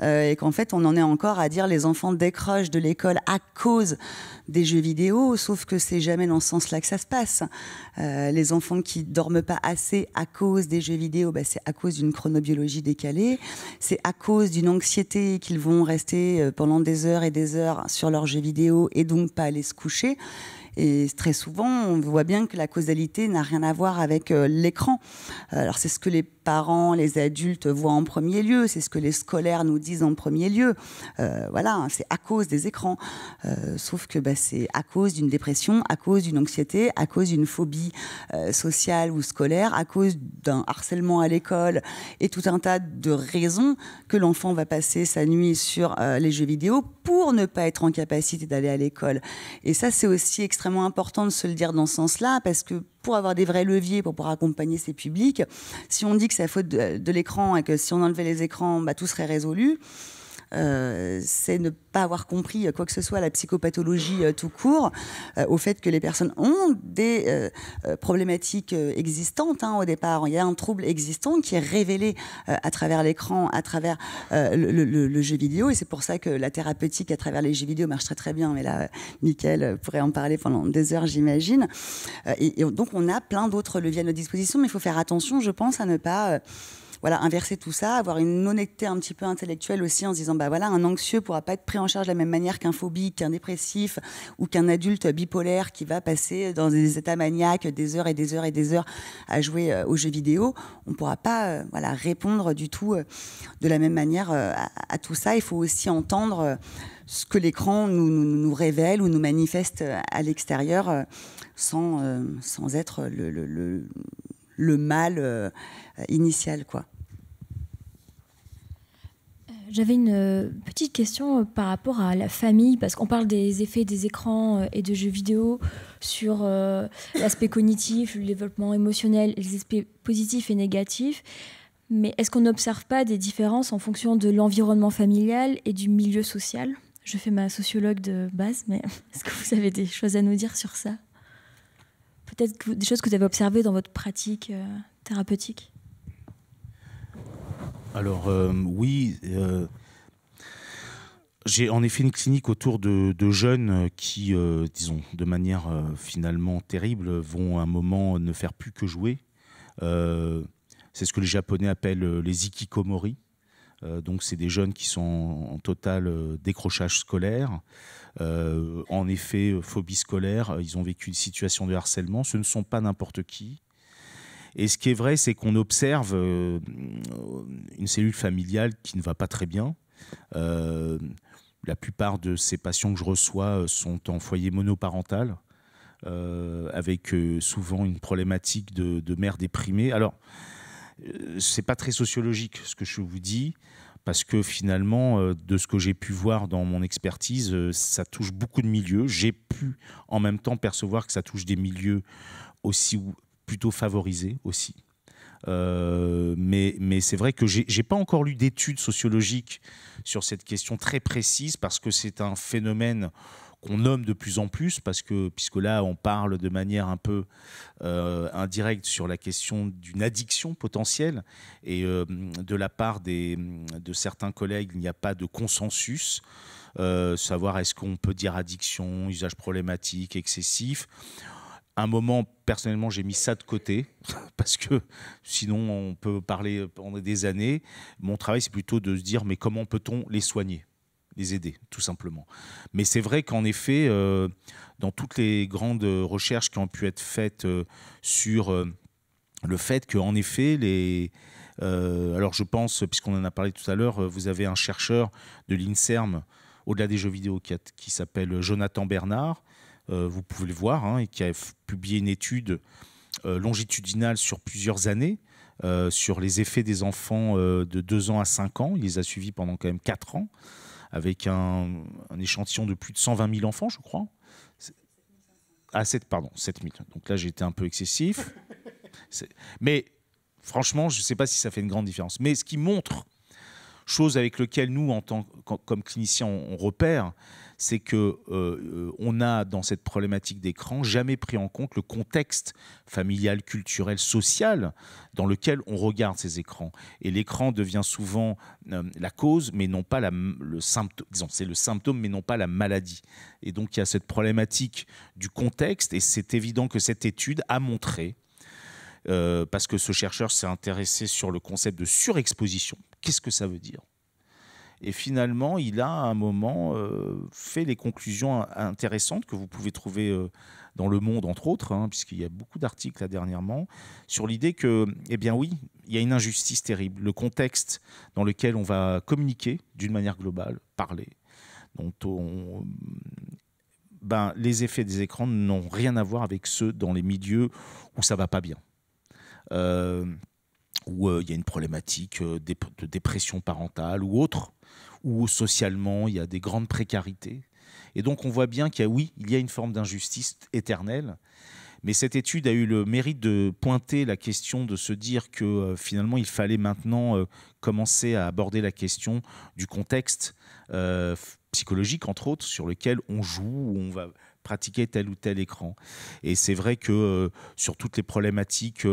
et qu'en fait, on en est encore à dire les enfants décrochent de l'école à cause des jeux vidéo, sauf que c'est jamais dans ce sens-là que ça se passe. Euh, les enfants qui dorment pas assez à cause des jeux vidéo, bah, c'est à cause d'une chronobiologie décalée, c'est à cause d'une anxiété qu'ils vont rester euh, pendant des heures et des heures sur leurs jeux vidéo et donc pas aller se coucher. Et très souvent, on voit bien que la causalité n'a rien à voir avec euh, l'écran. Alors c'est ce que les parents, les adultes voient en premier lieu, c'est ce que les scolaires nous disent en premier lieu. Euh, voilà, hein, c'est à cause des écrans. Euh, sauf que bah, c'est à cause d'une dépression, à cause d'une anxiété, à cause d'une phobie euh, sociale ou scolaire, à cause d'un harcèlement à l'école et tout un tas de raisons que l'enfant va passer sa nuit sur les jeux vidéo pour ne pas être en capacité d'aller à l'école. Et ça, c'est aussi extrêmement important de se le dire dans ce sens-là parce que pour avoir des vrais leviers, pour pouvoir accompagner ces publics. Si on dit que c'est la faute de, l'écran et que si on enlevait les écrans, bah, tout serait résolu, euh, c'est ne pas avoir compris euh, quoi que ce soit la psychopathologie euh, tout court, au fait que les personnes ont des problématiques existantes hein, au départ. Il y a un trouble existant qui est révélé à travers l'écran, à travers le, jeu vidéo, et c'est pour ça que la thérapeutique à travers les jeux vidéo marche très très bien. Mais là, Mickaël pourrait en parler pendant des heures, j'imagine. Et, et, donc on a plein d'autres leviers à notre disposition, mais il faut faire attention, je pense, à ne pas voilà, inverser tout ça, avoir une honnêteté un petit peu intellectuelle aussi en se disant, bah voilà, un anxieux pourra pas être pris en charge de la même manière qu'un phobique, qu'un dépressif ou qu'un adulte bipolaire qui va passer dans des états maniaques des heures et des heures et des heures à jouer euh, aux jeux vidéo. On pourra pas, euh, voilà, répondre du tout euh, de la même manière à, tout ça. Il faut aussi entendre ce que l'écran nous, révèle ou nous manifeste à l'extérieur sans, sans être le le mal euh, initial, quoi. J'avais une euh, petite question euh, par rapport à la famille, parce qu'on parle des effets des écrans et de jeux vidéo sur l'aspect cognitif, le développement émotionnel, les aspects positifs et négatifs. Mais est-ce qu'on n'observe pas des différences en fonction de l'environnement familial et du milieu social Je fais ma sociologue de base, mais est-ce que vous avez des choses à nous dire sur ça peut-être des choses que vous avez observées dans votre pratique euh, thérapeutique Alors euh, oui, euh, j'ai en effet une clinique autour de, jeunes qui, disons, de manière finalement terrible, vont à un moment ne faire plus que jouer. c'est ce que les Japonais appellent les ikikomori. donc, c'est des jeunes qui sont en total décrochage scolaire, euh, en effet, euh, phobie scolaire, euh, ils ont vécu une situation de harcèlement. Ce ne sont pas n'importe qui. Et ce qui est vrai, c'est qu'on observe une cellule familiale qui ne va pas très bien. la plupart de ces patients que je reçois sont en foyer monoparental, avec souvent une problématique de, de mère déprimée. Alors, ce n'est pas très sociologique ce que je vous dis, parce que finalement, euh, de ce que j'ai pu voir dans mon expertise, euh, ça touche beaucoup de milieux. J'ai pu en même temps percevoir que ça touche des milieux aussi plutôt favorisés aussi. Euh, mais, mais c'est vrai que j'ai pas encore lu d'études sociologiques sur cette question très précise parce que c'est un phénomène on nomme de plus en plus, parce que puisque là on parle de manière un peu euh, indirecte sur la question d'une addiction potentielle, et euh, de la part des, de certains collègues, il n'y a pas de consensus. Euh, savoir est-ce qu'on peut dire addiction, usage problématique, excessif un moment, personnellement, j'ai mis ça de côté, parce que sinon, on peut parler pendant des années. Mon travail, c'est plutôt de se dire, mais comment peut-on les soigner les aider, tout simplement. Mais c'est vrai qu'en effet, euh, dans toutes les grandes recherches qui ont pu être faites euh, sur euh, le fait qu'en effet, les... alors je pense, puisqu'on en a parlé tout à l'heure, vous avez un chercheur de l'INSERM, au-delà des jeux vidéo, qui, s'appelle Jonathan Bernard, vous pouvez le voir, hein, et qui a publié une étude longitudinale sur plusieurs années, sur les effets des enfants de 2 ans à 5 ans. Il les a suivis pendant quand même 4 ans avec un, échantillon de plus de 120 000 enfants, je crois. Ah, 7, pardon, 7 000. Donc là, j'ai été un peu excessif. Mais franchement, je ne sais pas si ça fait une grande différence. Mais ce qui montre, chose avec laquelle nous, en tant, comme cliniciens, on repère, c'est que euh, on a dans cette problématique d'écran jamais pris en compte le contexte familial, culturel, social dans lequel on regarde ces écrans. Et l'écran devient souvent euh, la cause, mais non pas le symptôme. c'est le symptôme, mais non pas la maladie. Et donc il y a cette problématique du contexte, et c'est évident que cette étude a montré euh, parce que ce chercheur s'est intéressé sur le concept de surexposition. Qu'est-ce que ça veut dire et finalement, il a à un moment euh, fait les conclusions intéressantes que vous pouvez trouver euh, dans Le Monde, entre autres, hein, puisqu'il y a beaucoup d'articles là dernièrement, sur l'idée que, eh bien oui, il y a une injustice terrible. Le contexte dans lequel on va communiquer d'une manière globale, parler, dont on, ben, les effets des écrans n'ont rien à voir avec ceux dans les milieux où ça va pas bien. Euh, où euh, il y a une problématique euh, de dépression parentale ou autre, où socialement il y a des grandes précarités. Et donc on voit bien qu'il y a, oui, il y a une forme d'injustice éternelle. Mais cette étude a eu le mérite de pointer la question, de se dire que euh, finalement il fallait maintenant commencer à aborder la question du contexte psychologique, entre autres, sur lequel on joue, où on va pratiquer tel ou tel écran. Et c'est vrai que sur toutes les problématiques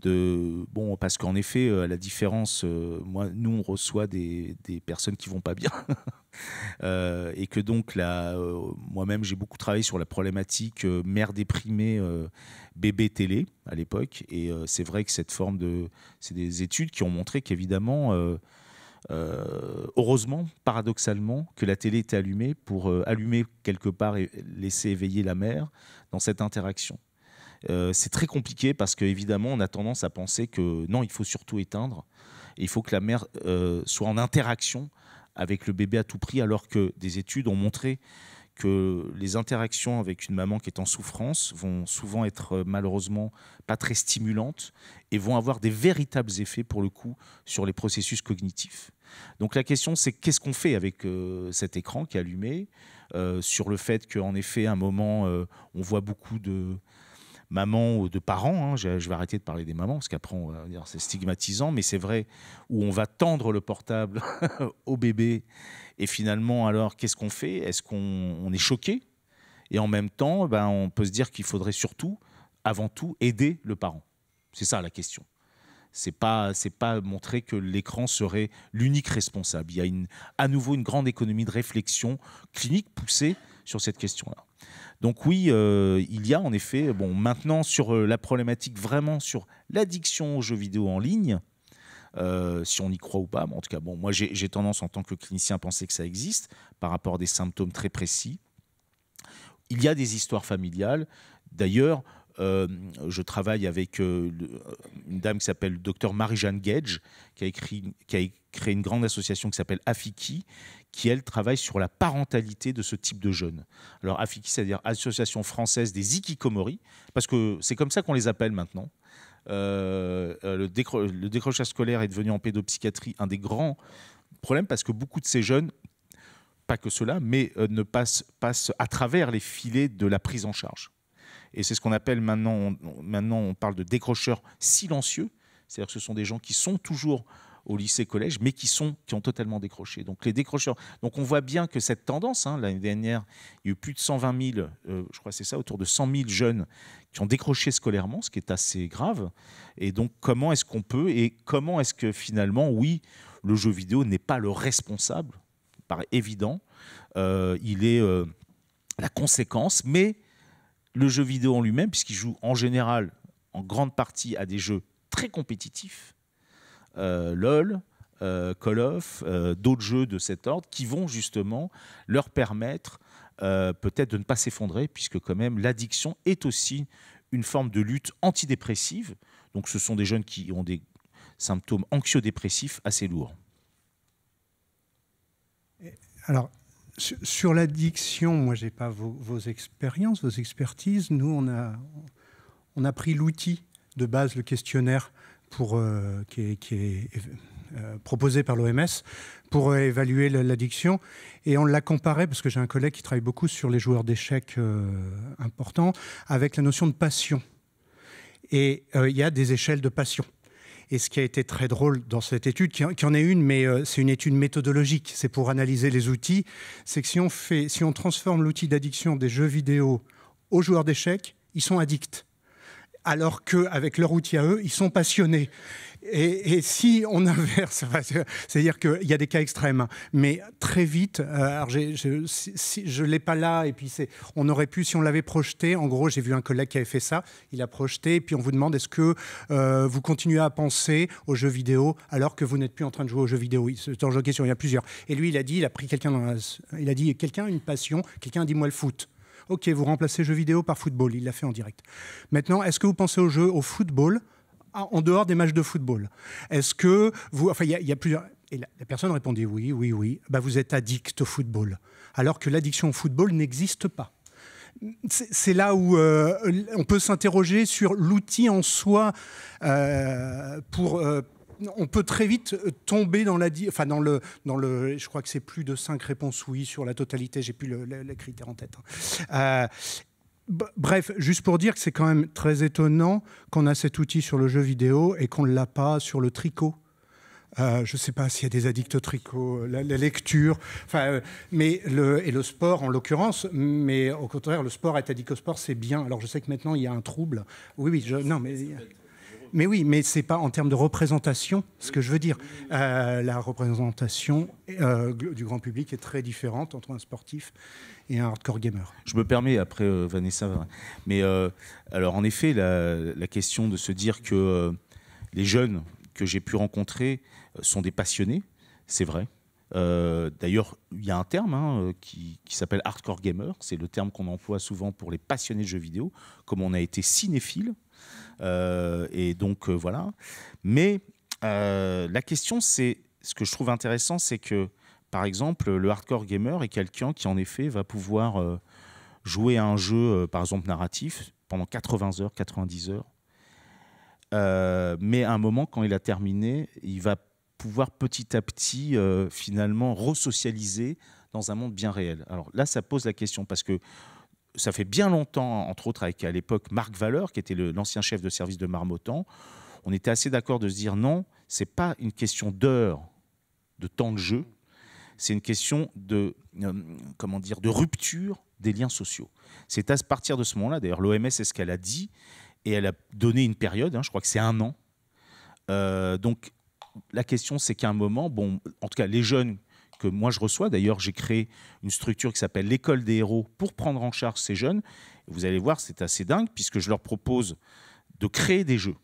de bon parce qu'en effet à euh, la différence euh, moi nous on reçoit des, personnes qui vont pas bien euh, et que donc là moi-même j'ai beaucoup travaillé sur la problématique mère déprimée bébé télé à l'époque et c'est vrai que cette forme de c'est des études qui ont montré qu'évidemment heureusement, paradoxalement, que la télé était allumée pour allumer quelque part et laisser éveiller la mère dans cette interaction. Euh, c'est très compliqué parce qu'évidemment, on a tendance à penser que non, il faut surtout éteindre. Il faut que la mère euh, soit en interaction avec le bébé à tout prix, alors que des études ont montré que les interactions avec une maman qui est en souffrance vont souvent être euh, malheureusement pas très stimulantes et vont avoir des véritables effets pour le coup sur les processus cognitifs. Donc la question c'est qu'est-ce qu'on fait avec cet écran qui est allumé sur le fait qu'en effet à un moment on voit beaucoup de maman ou de parents, hein, je, vais arrêter de parler des mamans, parce qu'après, c'est stigmatisant, mais c'est vrai, où on va tendre le portable au bébé, et finalement, alors, qu'est-ce qu'on fait Est-ce qu'on est choqué Et en même temps, ben, on peut se dire qu'il faudrait surtout, avant tout, aider le parent. C'est ça la question. C'est pas, pas montrer que l'écran serait l'unique responsable. Il y a à nouveau une grande économie de réflexion clinique poussée sur cette question-là. Donc oui, euh, il y a en effet, bon, maintenant sur euh, la problématique vraiment sur l'addiction aux jeux vidéo en ligne, euh, si on y croit ou pas, mais en tout cas, bon, moi j'ai tendance en tant que clinicien à penser que ça existe par rapport à des symptômes très précis. Il y a des histoires familiales. D'ailleurs, euh, je travaille avec euh, une dame qui s'appelle docteur Marie-Jeanne Gage, qui a, créé une grande association qui s'appelle Afiki, qui elle travaille sur la parentalité de ce type de jeunes. Alors Afiki, c'est-à-dire Association française des Ikikomori, parce que c'est comme ça qu'on les appelle maintenant. Euh, le, décrochage scolaire est devenu en pédopsychiatrie un des grands problèmes parce que beaucoup de ces jeunes pas que cela, mais ne passent à travers les filets de la prise en charge. Et c'est ce qu'on appelle maintenant, on, maintenant, on parle de décrocheurs silencieux. C'est-à-dire que ce sont des gens qui sont toujours au lycée-collège, mais qui, sont, qui ont totalement décroché. Donc les décrocheurs. Donc on voit bien que cette tendance, hein, l'année dernière, il y a eu plus de 120 000, euh, je crois c'est ça, autour de 100 000 jeunes qui ont décroché scolairement, ce qui est assez grave. Et donc comment est-ce qu'on peut, et comment est-ce que finalement, oui, le jeu vidéo n'est pas le responsable, paraît évident, euh, il est euh, la conséquence, mais le jeu vidéo en lui-même, puisqu'il joue en général, en grande partie, à des jeux très compétitifs, euh, LOL, euh, Call of, euh, d'autres jeux de cet ordre, qui vont justement leur permettre peut-être de ne pas s'effondrer, puisque quand même l'addiction est aussi une forme de lutte antidépressive. Donc ce sont des jeunes qui ont des symptômes anxio-dépressifs assez lourds. Alors, sur l'addiction, moi, j'ai pas vos, expériences, vos expertises. Nous, on a, on a pris l'outil de base, le questionnaire, euh, qui est, euh, proposé par l'OMS pour euh, évaluer l'addiction. Et on l'a comparé, parce que j'ai un collègue qui travaille beaucoup sur les joueurs d'échecs importants, avec la notion de passion. Et il y a des échelles de passion. Et ce qui a été très drôle dans cette étude, qui en est une, mais euh, c'est une étude méthodologique, c'est pour analyser les outils, c'est que si on, fait, si on transforme l'outil d'addiction des jeux vidéo aux joueurs d'échecs, ils sont addicts alors qu'avec leur outil à eux, ils sont passionnés. Et, si on inverse, c'est-à-dire qu'il y a des cas extrêmes, mais très vite, euh, je, si, l'ai pas là, et puis on aurait pu, si on l'avait projeté, en gros, j'ai vu un collègue qui avait fait ça, il a projeté, et puis on vous demande est-ce que euh, vous continuez à penser aux jeux vidéo alors que vous n'êtes plus en train de jouer aux jeux vidéo C'est un jeu de question, il y a plusieurs. Et lui, il a dit, il a pris quelqu'un, dans il a dit quelqu'un une passion, quelqu'un dit moi le foot. Ok, vous remplacez jeux vidéo par football. Il l'a fait en direct. Maintenant, est-ce que vous pensez au jeu, au football ah, en dehors des matchs de football. Est-ce que vous. Enfin, il y, a, plusieurs. Et la, personne répondait oui, oui, oui. Bah, vous êtes addict au football. Alors que l'addiction au football n'existe pas. C'est là où euh, on peut s'interroger sur l'outil en soi euh, pour. Euh, on peut très vite tomber dans la, enfin dans le, dans le, je crois que c'est plus de cinq réponses oui sur la totalité. J'ai plus les critères en tête. Hein. Euh, Bref, juste pour dire que c'est quand même très étonnant qu'on a cet outil sur le jeu vidéo et qu'on ne l'a pas sur le tricot. Euh, je ne sais pas s'il y a des addicts au tricot, euh, la, lecture, enfin, euh, mais et le sport en l'occurrence, mais au contraire, le sport, est addict au sport, c'est bien. Alors je sais que maintenant il y a un trouble. Oui, oui, non, mais. Mais oui, mais c'est pas en termes de représentation ce que je veux dire. Euh, la représentation euh, du grand public est très différente entre un sportif et un hardcore gamer. Je me permets après euh, Vanessa, hein, mais alors en effet la, question de se dire que les jeunes que j'ai pu rencontrer sont des passionnés, c'est vrai. D'ailleurs, il y a un terme hein, qui, qui s'appelle hardcore gamer. C'est le terme qu'on emploie souvent pour les passionnés de jeux vidéo. Comme on a été cinéphile, euh, et donc, euh, voilà. Mais euh, la question, c'est ce que je trouve intéressant, c'est que, par exemple, le hardcore gamer est quelqu'un qui, en effet, va pouvoir jouer à un jeu, par exemple, narratif pendant 80 heures, 90 heures. mais à un moment, quand il a terminé, il va pouvoir petit à petit, finalement finalement, resocialiser dans un monde bien réel. Alors là, ça pose la question, parce que ça fait bien longtemps, entre autres avec à l'époque Marc Valeur, qui était l'ancien chef de service de Marmottan, on était assez d'accord de se dire non, c'est pas une question d'heure, de temps de jeu, c'est une question de, euh, comment dire, de rupture des liens sociaux. C'est à partir de ce moment-là, d'ailleurs l'OMS, c'est ce qu'elle a dit, et elle a donné une période, hein, je crois que c'est un an. Euh, donc la question, c'est qu'à un moment, bon, en tout cas les jeunes que moi je reçois. D'ailleurs, j'ai créé une structure qui s'appelle l'école des héros pour prendre en charge ces jeunes. Vous allez voir, c'est assez dingue puisque je leur propose de créer des jeux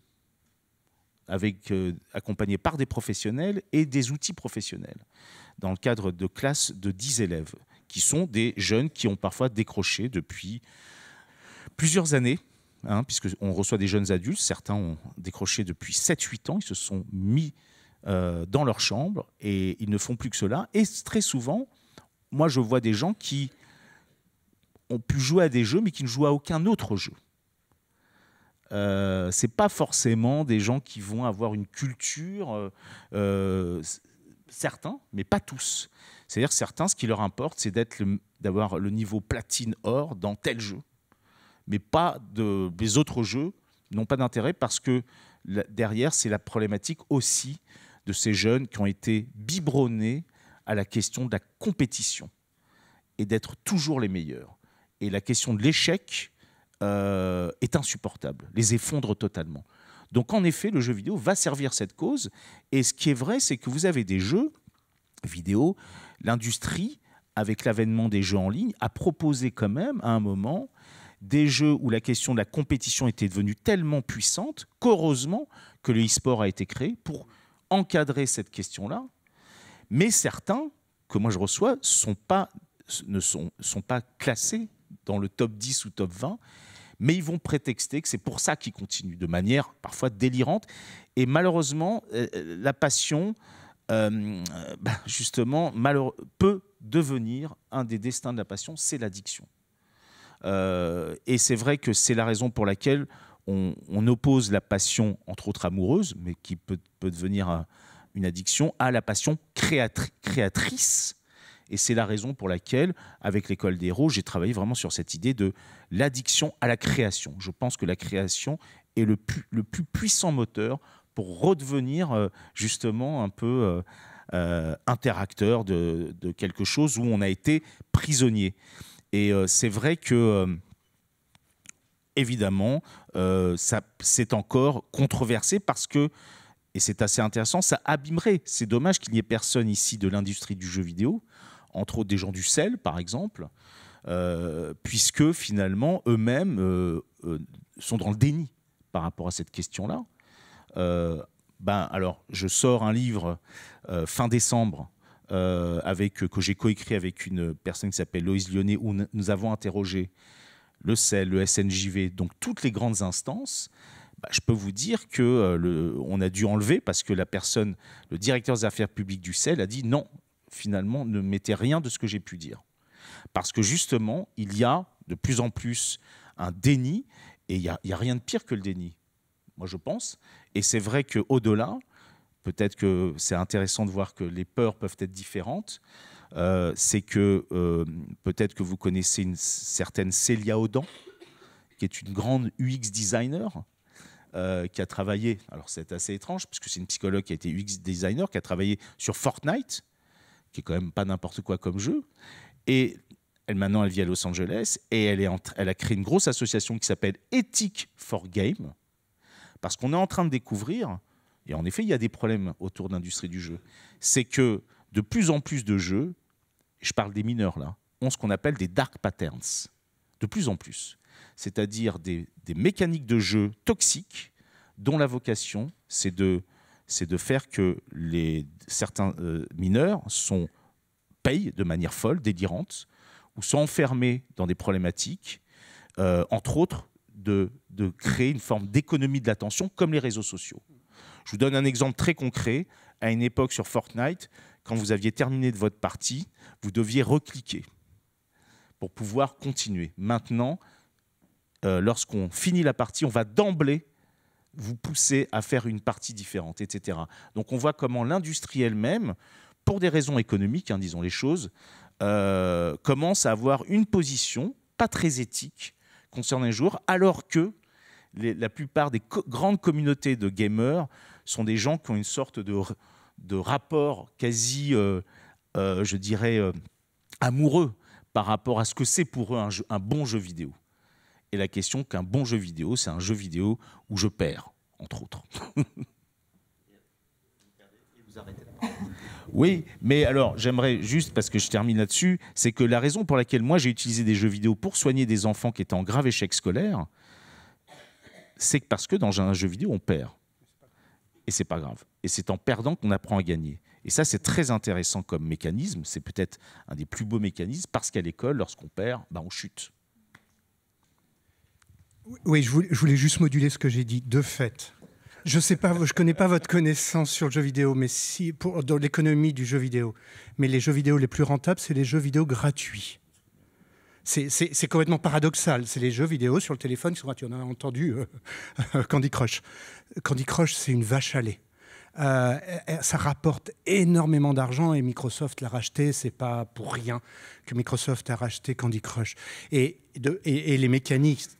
avec, accompagné euh, accompagnés par des professionnels et des outils professionnels dans le cadre de classes de 10 élèves qui sont des jeunes qui ont parfois décroché depuis plusieurs années hein, puisque on reçoit des jeunes adultes, certains ont décroché depuis 7-8 ans, ils se sont mis euh, dans leur chambre et ils ne font plus que cela. Et très souvent, moi je vois des gens qui ont pu jouer à des jeux mais qui ne jouent à aucun autre jeu. Euh, c'est pas forcément des gens qui vont avoir une culture, euh, certains, mais pas tous. C'est-à-dire certains, ce qui leur importe, c'est d'être d'avoir le niveau platine or dans tel jeu, mais pas de, les autres jeux n'ont pas d'intérêt parce que derrière, c'est la problématique aussi de ces jeunes qui ont été biberonnés à la question de la compétition et d'être toujours les meilleurs. Et la question de l'échec euh, est insupportable, les effondre totalement. Donc en effet, le jeu vidéo va servir cette cause. Et ce qui est vrai, c'est que vous avez des jeux vidéo, l'industrie, avec l'avènement des jeux en ligne, a proposé quand même à un moment des jeux où la question de la compétition était devenue tellement puissante qu'heureusement que le e-sport a été créé pour encadrer cette question-là, mais certains que moi je reçois ne sont, pas classés dans le top 10 ou top 20, mais ils vont prétexter que c'est pour ça qu'ils continuent, de manière parfois délirante. Et malheureusement, euh, euh, la passion, euh, bah, justement, peut devenir un des destins de la passion, c'est l'addiction. et c'est vrai que c'est la raison pour laquelle on, oppose la passion, entre autres amoureuse, mais qui peut, devenir euh, une addiction, à la passion créatrice. Et c'est la raison pour laquelle, avec l'école des héros, j'ai travaillé vraiment sur cette idée de l'addiction à la création. Je pense que la création est le, plus puissant moteur pour redevenir euh, justement un peu euh, interacteur de, quelque chose où on a été prisonnier. Et c'est vrai que évidemment, euh, c'est encore controversé parce que, et c'est assez intéressant, ça abîmerait. C'est dommage qu'il n'y ait personne ici de l'industrie du jeu vidéo, entre autres des gens du sel, par exemple, euh, puisque finalement, eux-mêmes euh, sont dans le déni par rapport à cette question-là. ben, alors, je sors un livre fin décembre avec, que j'ai coécrit avec une personne qui s'appelle Loïse Lyonnais, où nous avons interrogé le CEL, le SNJV, donc toutes les grandes instances, bah, je peux vous dire que euh, on a dû enlever parce que la personne, le directeur des affaires publiques du CEL a dit non, finalement, ne mettez rien de ce que j'ai pu dire. Parce que justement, il y a de plus en plus un déni et il n'y a, a, rien de pire que le déni, moi je pense. Et c'est vrai qu'au-delà, peut-être que c'est intéressant de voir que les peurs peuvent être différentes. Euh, c'est que euh, peut-être que vous connaissez une certaine Célia Odan, qui est une grande UX designer. Euh, qui a travaillé, alors c'est assez étrange, puisque c'est une psychologue qui a été UX designer, qui a travaillé sur Fortnite, qui est quand même pas n'importe quoi comme jeu. Et elle, maintenant, elle vit à Los Angeles et elle, est elle a créé une grosse association qui s'appelle Ethic for Game, parce qu'on est en train de découvrir, et en effet, il y a des problèmes autour de l'industrie du jeu, c'est que de plus en plus de jeux je parle des mineurs là, ont ce qu'on appelle des dark patterns, de plus en plus. C'est-à-dire des, mécaniques de jeu toxiques dont la vocation, c'est de, de faire que les, certains euh, mineurs sont, payent de manière folle, délirante, ou sont enfermés dans des problématiques, euh, entre autres de, de, créer une forme d'économie de l'attention comme les réseaux sociaux. Je vous donne un exemple très concret. À une époque sur Fortnite, quand vous aviez terminé de votre partie, vous deviez recliquer pour pouvoir continuer. Maintenant, euh, lorsqu'on finit la partie, on va d'emblée vous pousser à faire une partie différente, etc. Donc on voit comment l'industrie elle-même, pour des raisons économiques, hein, disons les choses, euh, commence à avoir une position pas très éthique concernant un jour, alors que la plupart des grandes communautés de gamers sont des gens qui ont une sorte de de rapport quasi, euh, euh, je dirais, euh, amoureux par rapport à ce que c'est pour eux un, un bon jeu vidéo. Et la question qu'un bon jeu vidéo, c'est un jeu vidéo où je perds, entre autres. Oui, mais alors j'aimerais juste, parce que je termine là-dessus, c'est que la raison pour laquelle moi j'ai utilisé des jeux vidéo pour soigner des enfants qui étaient en grave échec scolaire, c'est parce que dans un jeu vidéo on perd. Et c'est pas grave et c'est en perdant qu'on apprend à gagner. Et ça, c'est très intéressant comme mécanisme. C'est peut-être un des plus beaux mécanismes parce qu'à l'école, lorsqu'on perd, bah, on chute. Oui, je voulais juste moduler ce que j'ai dit. De fait, je sais pas, je connais pas votre connaissance sur le jeu vidéo, mais si pour dans l'économie du jeu vidéo, mais les jeux vidéo les plus rentables, c'est les jeux vidéo gratuits. C'est complètement paradoxal. C'est les jeux vidéo sur le téléphone qui sont gratuits. On a entendu euh, Candy Crush. Candy Crush, c'est une vache à lait. Euh, ça rapporte énormément d'argent et Microsoft l'a racheté. C'est pas pour rien que Microsoft a racheté Candy Crush. Et, et, les mécanismes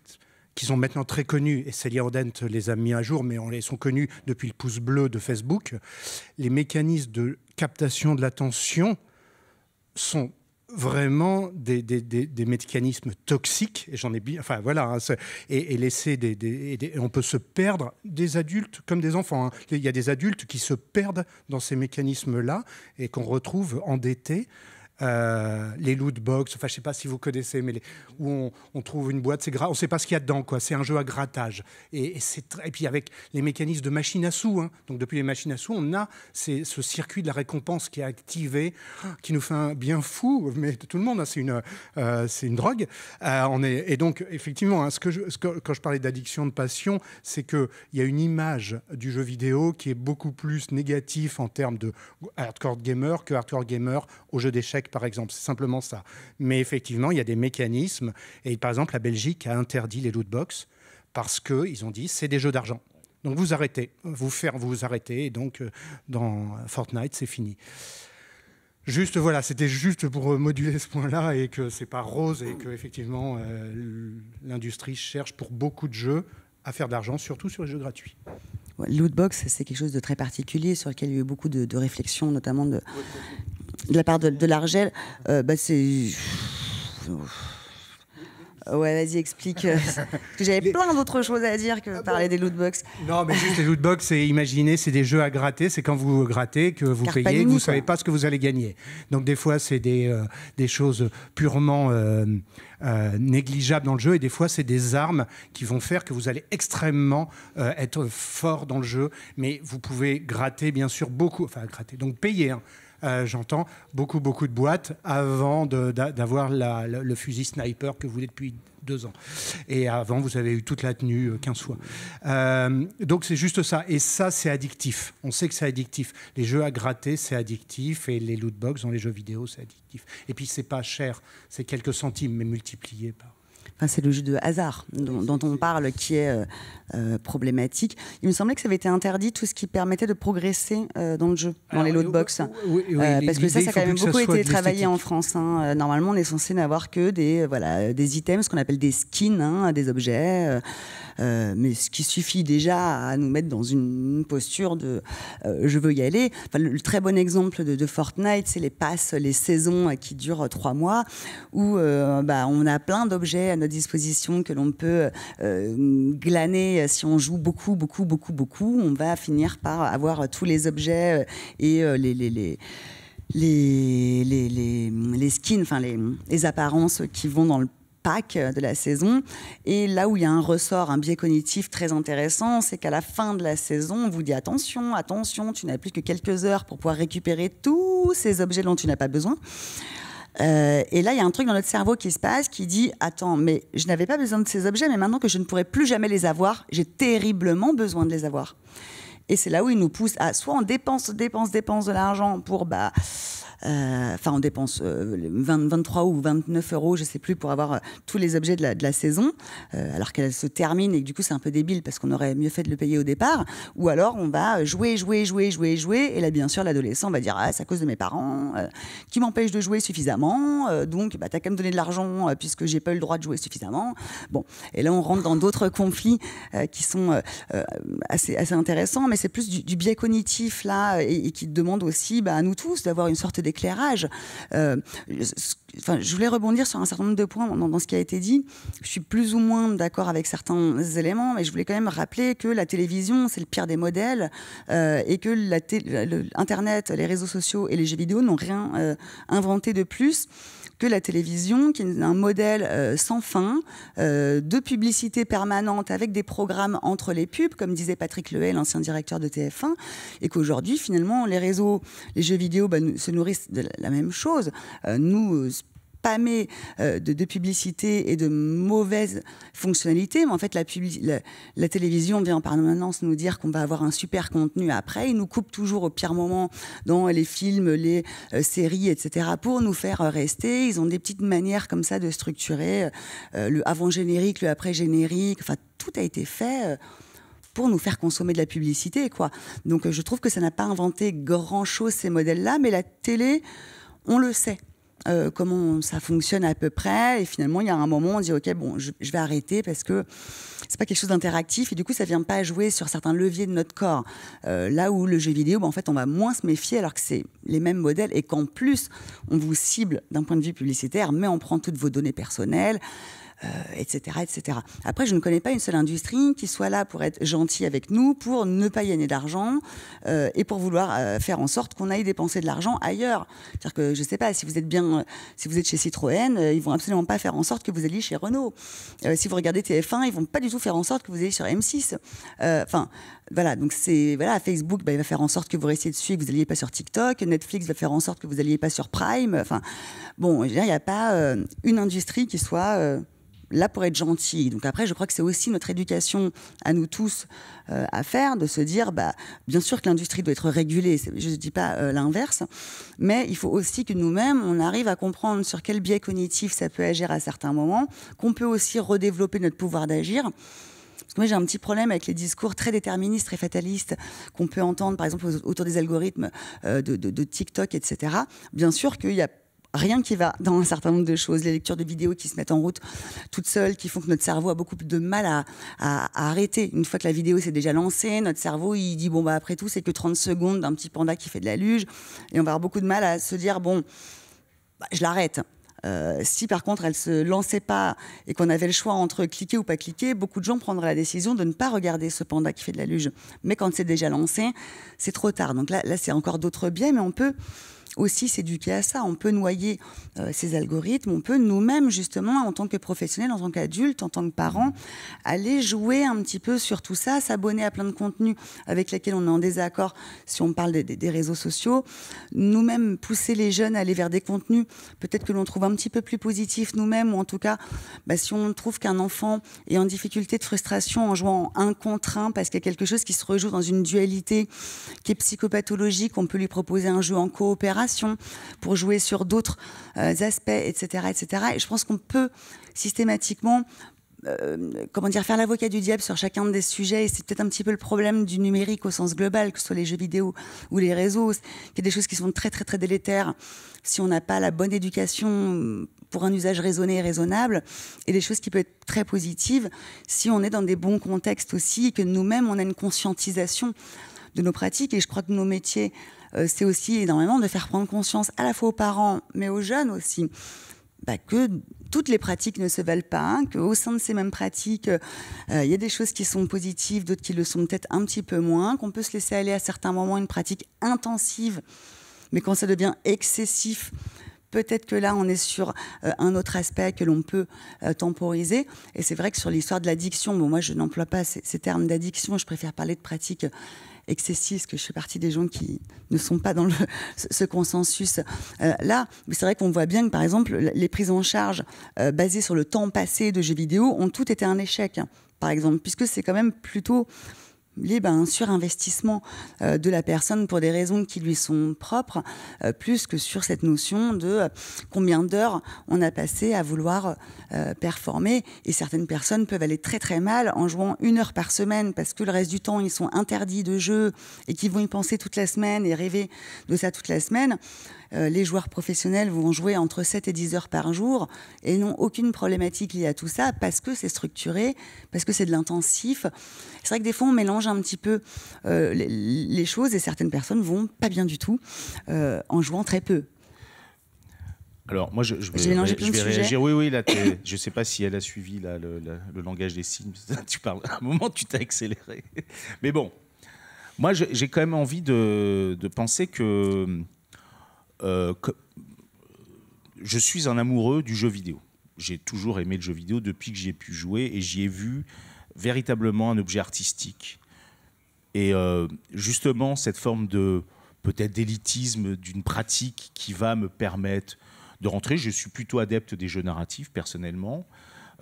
qui sont maintenant très connus, et Celia Ordent les a mis à jour, mais on les sont connus depuis le pouce bleu de Facebook, les mécanismes de captation de l'attention sont vraiment des, mécanismes toxiques. Et j'en ai bien. Enfin voilà, hein, et, laisser des, on peut se perdre des adultes comme des enfants. Hein. Il y a des adultes qui se perdent dans ces mécanismes-là et qu'on retrouve endettés. Euh, les loot box, enfin je sais pas si vous connaissez, mais où on, trouve une boîte, c'est on sait pas ce qu'il y a dedans, quoi. C'est un jeu à grattage. Et, puis avec les mécanismes de machine à sous, hein. donc depuis les machines à sous, on a ce circuit de la récompense qui est activé, qui nous fait un bien fou, mais tout le monde, hein, c'est une, euh, c'est une drogue. Euh, on est, et donc effectivement, hein, ce que je, quand je parlais d'addiction, de passion, c'est qu'il y a une image du jeu vidéo qui est beaucoup plus négatif en termes de hardcore gamer que hardcore gamer au jeu d'échecs par exemple. C'est simplement ça. Mais effectivement, il y a des mécanismes. Et par exemple, la Belgique a interdit les loot box parce qu'ils ont dit c'est des jeux d'argent. Donc vous arrêtez, vous faire vous arrêtez. Et donc euh, dans Fortnite, c'est fini. Juste voilà, c'était juste pour euh, moduler ce point-là et que c'est pas rose et que effectivement euh, l'industrie cherche pour beaucoup de jeux à faire d'argent, surtout sur les jeux gratuits. loot Lootbox, c'est quelque chose de très particulier sur lequel il y a eu beaucoup de réflexions, notamment de, de la part de, l'Argel, euh, bah, c'est. Ouais, vas-y, explique. Euh, que j'avais plein d'autres choses à dire que ah parler des loot lootbox. Non, mais juste les lootbox, c'est imaginer, c'est des jeux à gratter. C'est quand vous grattez que vous payez, vous ne savez pas ce que vous allez gagner. Donc des fois, c'est des, euh, choses purement négligeables dans le jeu, et des fois, c'est des armes qui vont faire que vous allez extrêmement être fort dans le jeu. Mais vous pouvez gratter, bien sûr, beaucoup. Enfin, gratter. Donc payer. Hein. Euh, j'entends beaucoup, beaucoup de boîtes avant d'avoir le fusil sniper que vous voulez depuis deux ans. Et avant, vous avez eu toute la tenue 15 euh, fois. Euh, donc c'est juste ça. Et ça, c'est addictif. On sait que c'est addictif. Les jeux à gratter, c'est addictif. Et les loot box dans les jeux vidéo, c'est addictif. Et puis, c'est pas cher. C'est quelques centimes, mais multiplié par... Enfin, c'est le jeu de hasard dont, dont on parle, qui est euh, problématique. Il me semblait que ça avait été interdit tout ce qui permettait de progresser euh, dans le jeu, dans les loadbox. Oui, euh, parce que ça, ça a quand même beaucoup été travaillé en France. Hein. Normalement, on est censé n'avoir que des, voilà, des items, ce qu'on appelle des skins, hein, des objets. mais ce qui suffit déjà à nous mettre dans une posture de je veux y aller. Enfin, le, très bon exemple de, Fortnite, c'est les passes, les saisons qui durent trois mois, où bah, on a plein d'objets à notre disposition que l'on peut glaner si on joue beaucoup, beaucoup, beaucoup, beaucoup, on va finir par avoir tous les objets euh, et euh, les, les, les les, les, les, skins, enfin les, les, apparences qui vont dans le pack de la saison. Et là où il y a un ressort, un biais cognitif très intéressant, c'est qu'à la fin de la saison, on vous dit attention, attention, tu n'as plus que quelques heures pour pouvoir récupérer tous ces objets dont tu n'as pas besoin. Euh, et là, il y a un truc dans notre cerveau qui se passe qui dit Attends, mais je n'avais pas besoin de ces objets, mais maintenant que je ne pourrai plus jamais les avoir, j'ai terriblement besoin de les avoir. Et c'est là où il nous pousse à soit on dépense, dépense, dépense de l'argent pour bah, euh, enfin, on dépense 23 euh, ou 29 euros, je ne sais plus, pour avoir euh, tous les objets de la, de la saison, alors qu'elle se termine et que, du coup, c'est un peu débile parce qu'on aurait mieux fait de le payer au départ. Ou alors, on va jouer, jouer, jouer, jouer, jouer. Et là, bien sûr, l'adolescent va dire Ah, c'est à cause de mes parents qui m'empêchent de jouer suffisamment. donc, bah, t'as qu'à me donner de l'argent puisque j'ai pas eu le droit de jouer suffisamment. Bon, et là, on rentre dans d'autres conflits qui sont assez, intéressants, mais c'est plus du, biais cognitif, là, et, qui demande aussi bah, à nous tous d'avoir une sorte d'expérience Éclairage. Euh, enfin, je voulais rebondir sur un certain nombre de points dans, ce qui a été dit. Je suis plus ou moins d'accord avec certains éléments, mais je voulais quand même rappeler que la télévision, c'est le pire des modèles, euh, et que l'Internet, les réseaux sociaux et les jeux vidéo n'ont rien euh, inventé de plus la télévision, qui est un modèle euh, sans fin, euh, de publicité permanente avec des programmes entre les pubs, comme disait Patrick Lehay l'ancien directeur de TF1, et qu'aujourd'hui, finalement, les réseaux, les jeux vidéo bah, se nourrissent de la même chose. Euh, nous, pas mais euh, de, publicité et de mauvaises fonctionnalités. Mais en fait, la, télévision vient en permanence nous dire qu'on va avoir un super contenu après. Ils nous coupent toujours au pire moment dans les films, les euh, séries, etc. pour nous faire rester. Ils ont des petites manières comme ça de structurer euh, le avant-générique, le après-générique. Enfin, tout a été fait pour nous faire consommer de la publicité, quoi. Donc, je trouve que ça n'a pas inventé grand-chose ces modèles-là, mais la télé, on le sait. Euh, comment ça fonctionne à peu près. Et finalement, il y a un moment, on dit OK, bon, je, vais arrêter parce que c'est pas quelque chose d'interactif et du coup, ça vient pas jouer sur certains leviers de notre corps. Euh, là où le jeu vidéo, bah, en fait, on va moins se méfier alors que c'est les mêmes modèles et qu'en plus, on vous cible d'un point de vue publicitaire, mais on prend toutes vos données personnelles etc., euh, etc. Après, je ne connais pas une seule industrie qui soit là pour être gentille avec nous, pour ne pas y gagner d'argent euh, et pour vouloir euh, faire en sorte qu'on aille dépenser de l'argent ailleurs. cest dire que, je ne sais pas, si vous êtes bien, si vous êtes chez Citroën, ils vont absolument pas faire en sorte que vous alliez chez Renault. si vous regardez TF1, ils vont pas du tout faire en sorte que vous alliez sur M6. Enfin, voilà. Donc c'est voilà, Facebook, bah, il va faire en sorte que vous restiez dessus et que vous n'alliez pas sur TikTok. Netflix va faire en sorte que vous n'alliez pas sur Prime. Enfin, bon, il n'y a pas une industrie qui soit là pour être gentil. Donc après, je crois que c'est aussi notre éducation à nous tous euh, à faire, de se dire, bah, bien sûr que l'industrie doit être régulée, je ne dis pas euh, l'inverse, mais il faut aussi que nous-mêmes, on arrive à comprendre sur quel biais cognitif ça peut agir à certains moments, qu'on peut aussi redévelopper notre pouvoir d'agir. Parce que moi, j'ai un petit problème avec les discours très déterministes, très fatalistes qu'on peut entendre, par exemple, autour des algorithmes euh, de, de, TikTok, etc. Bien sûr qu'il y a rien qui va dans un certain nombre de choses. Les lectures de vidéos qui se mettent en route toutes seules, qui font que notre cerveau a beaucoup de mal à, arrêter. Une fois que la vidéo s'est déjà lancée, notre cerveau, il dit, bon, bah, après tout, c'est que 30 secondes d'un petit panda qui fait de la luge. Et on va avoir beaucoup de mal à se dire, bon, bah, je l'arrête. Euh, si par contre elle se lançait pas et qu'on avait le choix entre cliquer ou pas cliquer, beaucoup de gens prendraient la décision de ne pas regarder ce panda qui fait de la luge. Mais quand c'est déjà lancé, c'est trop tard. Donc là, là c'est encore d'autres biais, mais on peut aussi s'éduquer à ça. On peut noyer euh, ces algorithmes, on peut nous-mêmes, justement, en tant que professionnels, en tant qu'adultes, en tant que parents, aller jouer un petit peu sur tout ça, s'abonner à plein de contenus avec lesquels on est en désaccord, si on parle des, réseaux sociaux, nous-mêmes pousser les jeunes à aller vers des contenus peut-être que l'on trouve un petit peu plus positifs nous-mêmes, ou en tout cas, bah, si on trouve qu'un enfant est en difficulté de frustration en jouant un contre un, parce qu'il y a quelque chose qui se rejoue dans une dualité qui est psychopathologique, on peut lui proposer un jeu en coopération pour jouer sur d'autres euh, aspects, etc., etc. Et je pense qu'on peut systématiquement euh, comment dire, faire l'avocat du diable sur chacun des sujets. Et c'est peut-être un petit peu le problème du numérique au sens global, que ce soit les jeux vidéo ou les réseaux. Il y a des choses qui sont très, très, très délétères si on n'a pas la bonne éducation euh, pour un usage raisonné et raisonnable, et des choses qui peuvent être très positives si on est dans des bons contextes aussi, et que nous-mêmes, on a une conscientisation de nos pratiques. Et je crois que nos métiers euh, c'est aussi énormément de faire prendre conscience à la fois aux parents, mais aux jeunes aussi, bah, que toutes les pratiques ne se valent pas, hein, qu'au sein de ces mêmes pratiques, euh, il y a des choses qui sont positives, d'autres qui le sont peut-être un petit peu moins, qu'on peut se laisser aller à certains moments une pratique intensive, mais quand ça devient excessif, peut-être que là, on est sur euh, un autre aspect que l'on peut temporiser. Et c'est vrai que sur l'histoire de l'addiction, bon, moi, je n'emploie pas ces, ces termes d'addiction, je préfère parler de pratiques excessif, que je fais partie des gens qui ne sont pas dans ce consensus. Euh, là, c'est vrai qu'on voit bien que, par exemple, les prises en charge euh, basées sur le temps passé de jeux vidéo ont toutes été un échec, hein. par exemple, puisque c'est quand même plutôt libre un surinvestissement euh, de la personne pour des raisons qui lui sont propres, euh, plus que sur cette notion de euh, combien d'heures on a passé à vouloir performer. Et certaines personnes peuvent aller très très mal en jouant une heure par semaine parce que le reste du temps ils sont interdits de jeu et qu'ils vont y penser toute la semaine et rêver de ça toute la semaine. Euh, les joueurs professionnels vont jouer entre 7 et 10 heures par jour et n'ont aucune problématique liée à tout ça parce que c'est structuré, parce que c'est de l'intensif. C'est vrai que des fois, on mélange un petit peu euh, les, choses et certaines personnes vont pas bien du tout euh, en jouant très peu. Alors, moi, je, je, vais, réagir. Oui, oui, je ne sais pas si elle a suivi le, langage des signes. Tu parles, à un moment, tu t'es accéléré. Mais bon, moi, j'ai quand même envie de penser que euh, je suis un amoureux du jeu vidéo. J'ai toujours aimé le jeu vidéo depuis que j'y ai pu jouer et j'y ai vu véritablement un objet artistique. Et euh, justement, cette forme de peut-être d'élitisme d'une pratique qui va me permettre de rentrer. Je suis plutôt adepte des jeux narratifs personnellement.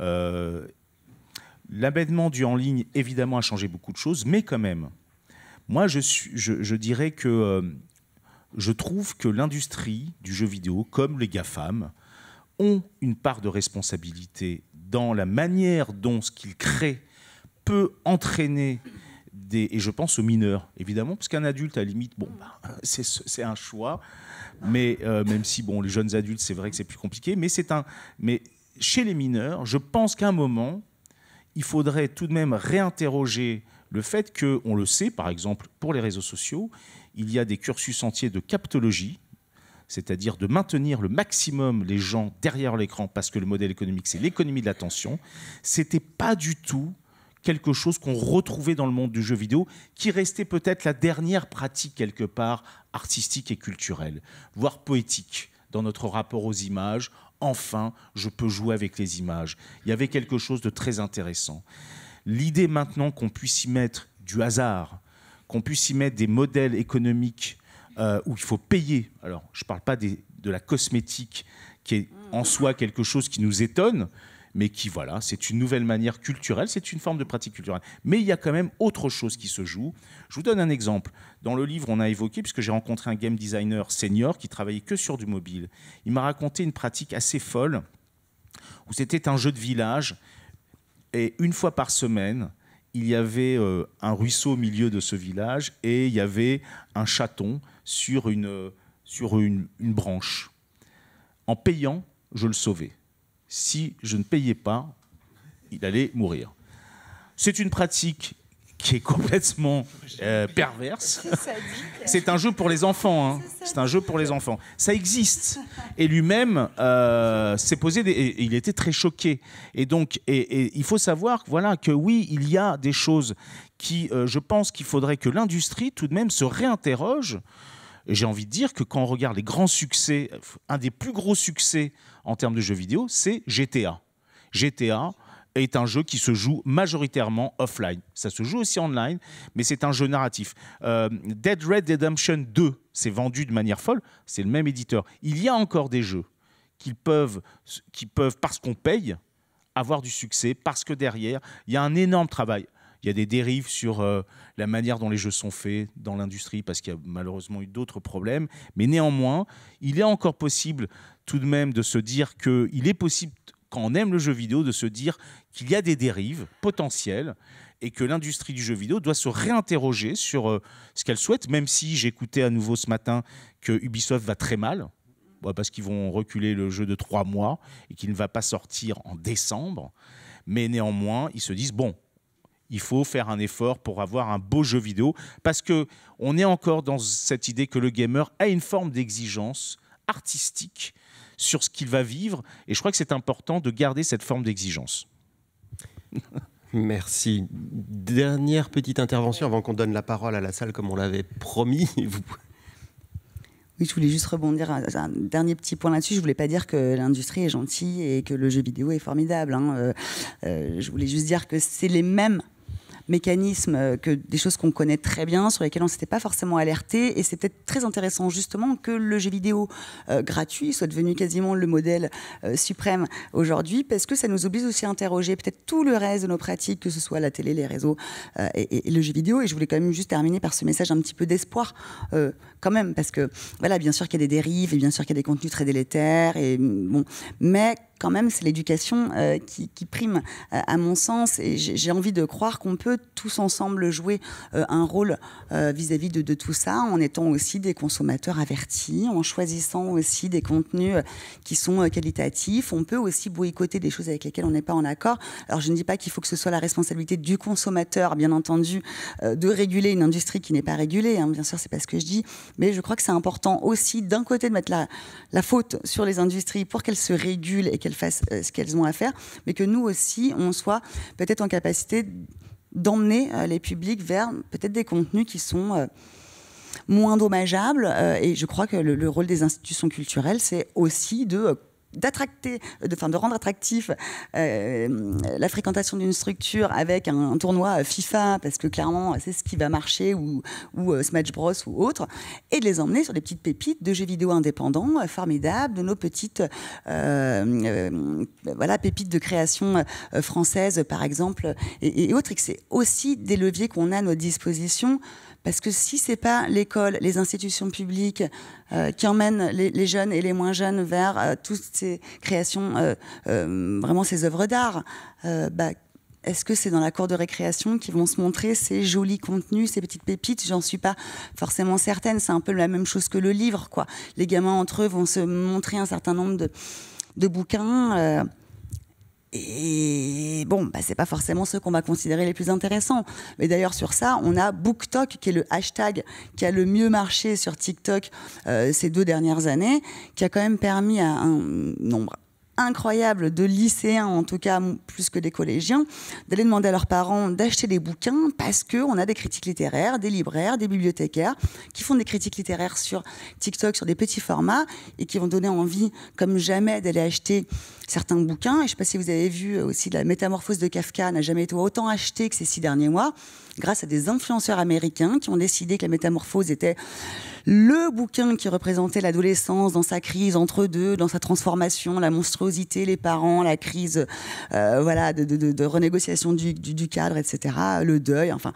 Euh, du en ligne, évidemment, a changé beaucoup de choses, mais quand même, moi, je, suis, je, je dirais que euh, je trouve que l'industrie du jeu vidéo, comme les GAFAM, ont une part de responsabilité dans la manière dont ce qu'ils créent peut entraîner des, et je pense aux mineurs, évidemment, parce qu'un adulte, à la limite, bon, bah, c'est un choix, mais euh, même si, bon, les jeunes adultes, c'est vrai que c'est plus compliqué, mais c'est un... Mais chez les mineurs, je pense qu'à un moment, il faudrait tout de même réinterroger le fait que, on le sait, par exemple, pour les réseaux sociaux, il y a des cursus entiers de captologie, c'est-à-dire de maintenir le maximum les gens derrière l'écran parce que le modèle économique, c'est l'économie de l'attention. C'était pas du tout quelque chose qu'on retrouvait dans le monde du jeu vidéo, qui restait peut-être la dernière pratique quelque part artistique et culturelle, voire poétique dans notre rapport aux images. Enfin, je peux jouer avec les images. Il y avait quelque chose de très intéressant. L'idée maintenant qu'on puisse y mettre du hasard, qu'on puisse y mettre des modèles économiques euh, où il faut payer. Alors, je ne parle pas de la cosmétique, qui est mm. en soi quelque chose qui nous étonne, mais qui, voilà, c'est une nouvelle manière culturelle, c'est une forme de pratique culturelle. Mais il y a quand même autre chose qui se joue. Je vous donne un exemple. Dans le livre, on a évoqué, puisque j'ai rencontré un game designer senior qui travaillait que sur du mobile, il m'a raconté une pratique assez folle, où c'était un jeu de village, et une fois par semaine, il y avait euh, un ruisseau au milieu de ce village et il y avait un chaton sur une, euh, sur une branche. En payant, je le sauvais. Si je ne payais pas, il allait mourir. C'est une pratique qui est complètement euh, perverse. C'est un jeu pour les enfants. Hein. C'est un jeu pour les enfants. Ça existe. Et lui-même euh, s'est posé. il était très choqué. Et donc, il faut savoir, voilà, que oui, il y a des choses qui, euh, je pense, qu'il faudrait que l'industrie tout de même se réinterroge. J'ai envie de dire que quand on regarde les grands succès, un des plus gros succès en termes de jeux vidéo, c'est GTA. GTA est un jeu qui se joue majoritairement offline. Ça se joue aussi online, mais c'est un jeu narratif. Euh, Dead Red Redemption 2 c'est vendu de manière folle, c'est le même éditeur. Il y a encore des jeux qui peuvent, qui peuvent parce qu'on paye, avoir du succès, parce que derrière, il y a un énorme travail. Il y a des dérives sur euh, la manière dont les jeux sont faits dans l'industrie, parce qu'il y a malheureusement eu d'autres problèmes. Mais néanmoins, il est encore possible tout de même de se dire qu'il est possible quand on aime le jeu vidéo, de se dire qu'il y a des dérives potentielles et que l'industrie du jeu vidéo doit se réinterroger sur euh, ce qu'elle souhaite, même si j'écoutais à nouveau ce matin que Ubisoft va très mal, bah, parce qu'ils vont reculer le jeu de trois mois et qu'il ne va pas sortir en décembre. Mais néanmoins, ils se disent, bon, il faut faire un effort pour avoir un beau jeu vidéo, parce qu'on est encore dans cette idée que le gamer a une forme d'exigence artistique sur ce qu'il va vivre. Et je crois que c'est important de garder cette forme d'exigence. Merci. Dernière petite intervention avant qu'on donne la parole à la salle comme on l'avait promis. Oui, je voulais juste rebondir à un dernier petit point là-dessus. Je voulais pas dire que l'industrie est gentille et que le jeu vidéo est formidable. Hein. Euh, euh, je voulais juste dire que c'est les mêmes mécanismes, euh, que des choses qu'on connaît très bien, sur lesquelles on ne s'était pas forcément alerté. Et c'est peut-être très intéressant justement que le jeu vidéo euh, gratuit soit devenu quasiment le modèle euh, suprême aujourd'hui, parce que ça nous oblige aussi à interroger peut-être tout le reste de nos pratiques, que ce soit la télé, les réseaux et, le jeu vidéo. Et je voulais quand même juste terminer par ce message un petit peu d'espoir, quand même, parce que voilà, bien sûr qu'il y a des dérives, et bien sûr qu'il y a des contenus très délétères, et bon, mais quand même, c'est l'éducation qui, prime, à mon sens. Et j'ai envie de croire qu'on peut tous ensemble jouer euh, un rôle euh, vis-à-vis de, tout ça, en étant aussi des consommateurs avertis, en choisissant aussi des contenus euh, qui sont qualitatifs. On peut aussi boycotter des choses avec lesquelles on n'est pas en accord. Alors je ne dis pas qu'il faut que ce soit la responsabilité du consommateur, bien entendu, de réguler une industrie qui n'est pas régulée. Hein, bien sûr, c'est pas ce que je dis, mais je crois que c'est important aussi d'un côté de mettre la, la, faute sur les industries pour qu'elles se régulent et qu'elles fassent ce qu'elles ont à faire, mais que nous aussi on soit peut-être en capacité d'emmener euh, les publics vers peut-être des contenus qui sont euh, moins dommageables. Euh, et je crois que le, rôle des institutions culturelles, c'est aussi de d'attracter, de, enfin, de rendre attractif euh, la fréquentation d'une structure avec un, tournoi euh, FIFA, parce que clairement, c'est ce qui va marcher, ou, ou euh, Smash Bros ou autre, et de les emmener sur des petites pépites de jeux vidéo indépendants, formidables, de nos petites voilà, pépites de création française, par exemple, et, et autres, et que c'est aussi des leviers qu'on a à notre disposition parce que si c'est pas l'école, les institutions publiques euh, qui emmènent les, jeunes et les moins jeunes vers euh, toutes ces créations, euh, vraiment ces œuvres d'art, bah, est-ce que c'est dans la cour de récréation qu'ils vont se montrer ces jolis contenus, ces petites pépites J'en suis pas forcément certaine. C'est un peu la même chose que le livre, quoi. Les gamins entre eux vont se montrer un certain nombre de bouquins. Et bon, bah, c'est pas forcément ceux qu'on va considérer les plus intéressants. Mais d'ailleurs, sur ça, on a BookTok, qui est le hashtag qui a le mieux marché sur TikTok euh, ces deux dernières années, qui a quand même permis à un nombre incroyable de lycéens, en tout cas plus que des collégiens, d'aller demander à leurs parents d'acheter des bouquins parce qu'on a des critiques littéraires, des libraires, des bibliothécaires qui font des critiques littéraires sur TikTok, sur des petits formats et qui vont donner envie comme jamais d'aller acheter certains bouquins. Et je ne sais pas si vous avez vu euh, aussi la métamorphose de Kafka n'a jamais été autant achetée que ces six derniers mois grâce à des influenceurs américains qui ont décidé que la métamorphose était le bouquin qui représentait l'adolescence dans sa crise entre deux, dans sa transformation, la monstruosité, les parents, la crise euh, voilà, de, renégociation du, cadre, etc., le deuil, enfin.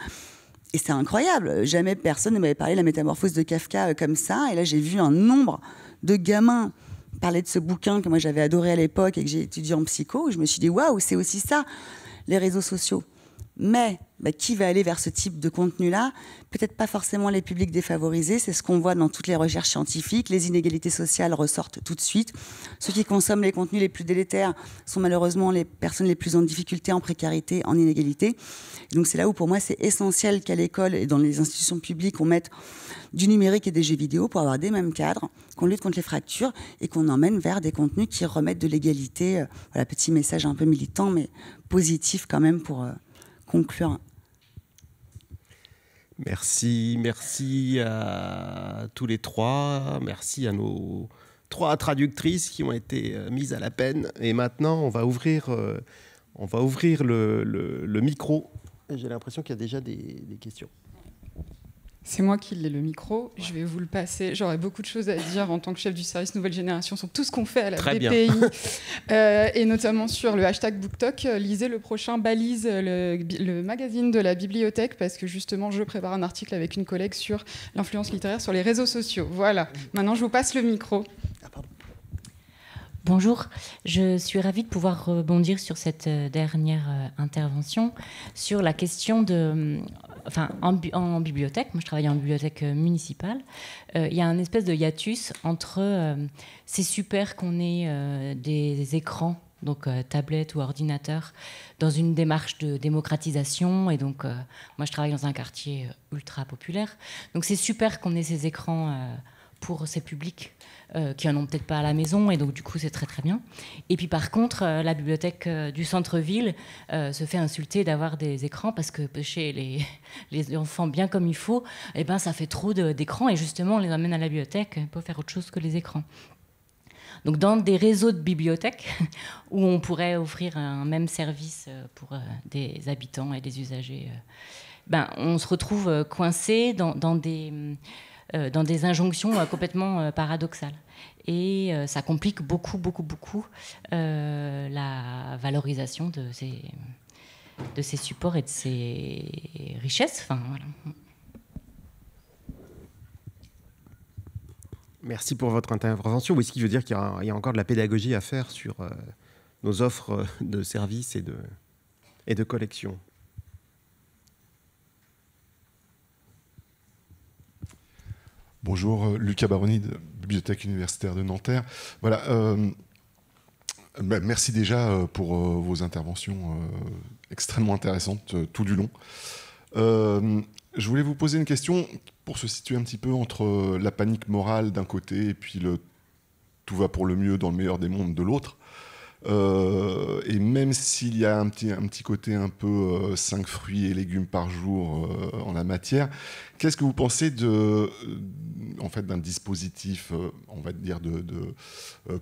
Et c'est incroyable, jamais personne ne m'avait parlé de la métamorphose de Kafka euh, comme ça, et là j'ai vu un nombre de gamins parler de ce bouquin que moi j'avais adoré à l'époque et que j'ai étudié en psycho, je me suis dit, waouh, c'est aussi ça, les réseaux sociaux. Mais bah, qui va aller vers ce type de contenu-là Peut-être pas forcément les publics défavorisés, c'est ce qu'on voit dans toutes les recherches scientifiques. Les inégalités sociales ressortent tout de suite. Ceux qui consomment les contenus les plus délétères sont malheureusement les personnes les plus en difficulté, en précarité, en inégalité. donc c'est là où pour moi c'est essentiel qu'à l'école et dans les institutions publiques on mette du numérique et des jeux vidéo pour avoir des mêmes cadres, qu'on lutte contre les fractures et qu'on emmène vers des contenus qui remettent de l'égalité. Euh, voilà, petit message un peu militant mais positif quand même pour... Euh, Merci, merci à tous les trois, merci à nos trois traductrices qui ont été euh, mises à la peine. Et maintenant, on va ouvrir, euh, on va ouvrir le, micro. J'ai l'impression qu'il y a déjà des questions. C'est moi qui l'ai le micro, je vais vous le passer. J'aurais beaucoup de choses à dire en tant que chef du service Nouvelle Génération sur tout ce qu'on fait à la BPI, euh, et notamment sur le hashtag BookTok. Euh, lisez le prochain Balise, euh, le, magazine de la bibliothèque, parce que justement, je prépare un article avec une collègue sur l'influence littéraire sur les réseaux sociaux. Voilà, maintenant je vous passe le micro. Ah, Bonjour, je suis ravie de pouvoir rebondir sur cette dernière intervention, sur la question de hum, enfin en, bibliothèque, moi je travaille en bibliothèque euh, municipale, euh, il y a un espèce de hiatus entre euh, c'est super qu'on ait des écrans, donc tablettes ou ordinateurs, dans une démarche de démocratisation. Et donc, moi je travaille dans un quartier ultra populaire, donc c'est super qu'on ait ces écrans pour ces publics. Euh, qui n'en ont peut-être pas à la maison, et donc du coup c'est très très bien. Et puis par contre, euh, la bibliothèque euh, du centre-ville se fait insulter d'avoir des écrans parce que chez les, les, enfants, bien comme il faut, eh ben, ça fait trop d'écrans, et justement on les amène à la bibliothèque pour faire autre chose que les écrans. Donc dans des réseaux de bibliothèques où on pourrait offrir un même service pour des habitants et des usagers, ben, on se retrouve coincé dans, dans des dans des injonctions complètement paradoxales et euh, ça complique beaucoup, beaucoup, beaucoup euh, la valorisation de ces, de supports et de ces richesses. Enfin, Merci pour votre intervention. Oui, ce qui veut dire qu'il y, a encore de la pédagogie à faire sur euh, nos offres de services et de, et de collections. Bonjour, Lucas Baroni Bibliothèque universitaire de Nanterre. Voilà. Euh, bah, merci déjà euh, pour euh, vos interventions extrêmement intéressantes tout du long. je voulais vous poser une question pour se situer un petit peu entre la panique morale d'un côté et puis le tout va pour le mieux dans le meilleur des mondes de l'autre. Euh, et même s'il y a un petit, un petit côté un peu 5 euh, fruits et légumes par jour euh, en la matière, qu'est-ce que vous pensez de, en fait, d'un dispositif, on va dire, de,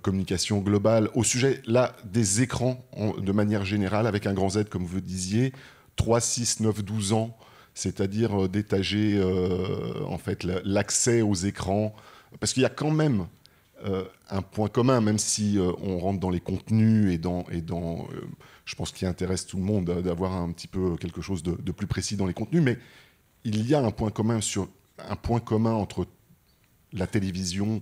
communication globale au sujet, là, des écrans de manière générale, avec un grand Z, comme vous disiez, 3, 6, 9, 12 ans, c'est-à-dire d'étager en fait, l'accès aux écrans, parce qu'il y a quand même euh, un point commun, même si euh, on rentre dans les contenus et dans, et dans euh, je pense qu'il intéresse tout le monde d'avoir un petit peu quelque chose de, de, plus précis dans les contenus, mais il y a un point commun, sur, un point commun entre la télévision,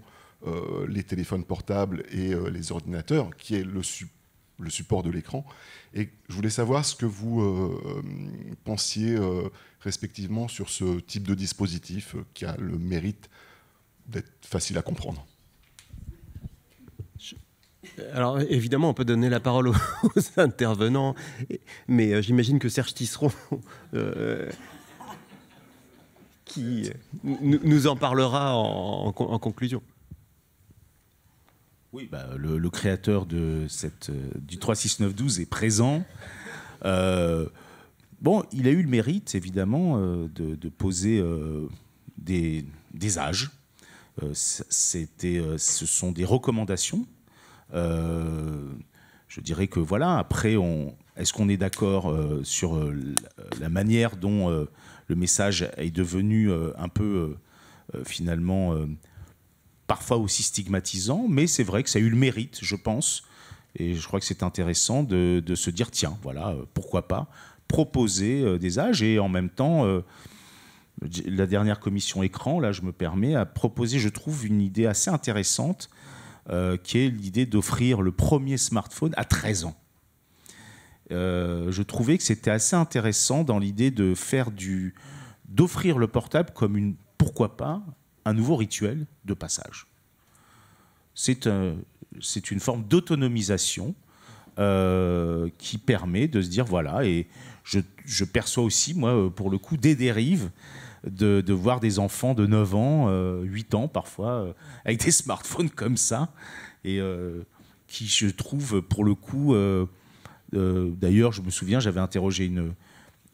les téléphones portables et les ordinateurs, qui est le, le support de l'écran. Et je voulais savoir ce que vous pensiez respectivement sur ce type de dispositif qui a le mérite d'être facile à comprendre alors évidemment, on peut donner la parole aux, intervenants, mais euh, j'imagine que Serge Tisseron, euh, qui euh, nous, en parlera en, conclusion. Oui, bah, le, créateur de cette, du 36912 est présent. bon, il a eu le mérite, évidemment, de, poser des, âges. ce sont des recommandations euh, je dirais que voilà, après, on, est-ce qu'on est, d'accord euh, sur euh, la manière dont le message est devenu un peu, finalement, parfois aussi stigmatisant, mais c'est vrai que ça a eu le mérite, je pense, et je crois que c'est intéressant de, se dire, tiens, voilà, pourquoi pas proposer des âges et en même temps, la dernière commission écran, là, je me permets, à proposer, je trouve, une idée assez intéressante euh, qui est l'idée d'offrir le premier smartphone à 13 ans. Euh, je trouvais que c'était assez intéressant dans l'idée de faire du d'offrir le portable comme une pourquoi pas un nouveau rituel de passage. C'est euh, une forme d'autonomisation qui permet de se dire voilà et je, perçois aussi moi pour le coup des dérives de, voir des enfants de 9 ans, 8 euh, ans parfois, euh, avec des smartphones comme ça, et euh, qui, je trouve, pour le coup, d'ailleurs, je me souviens, j'avais interrogé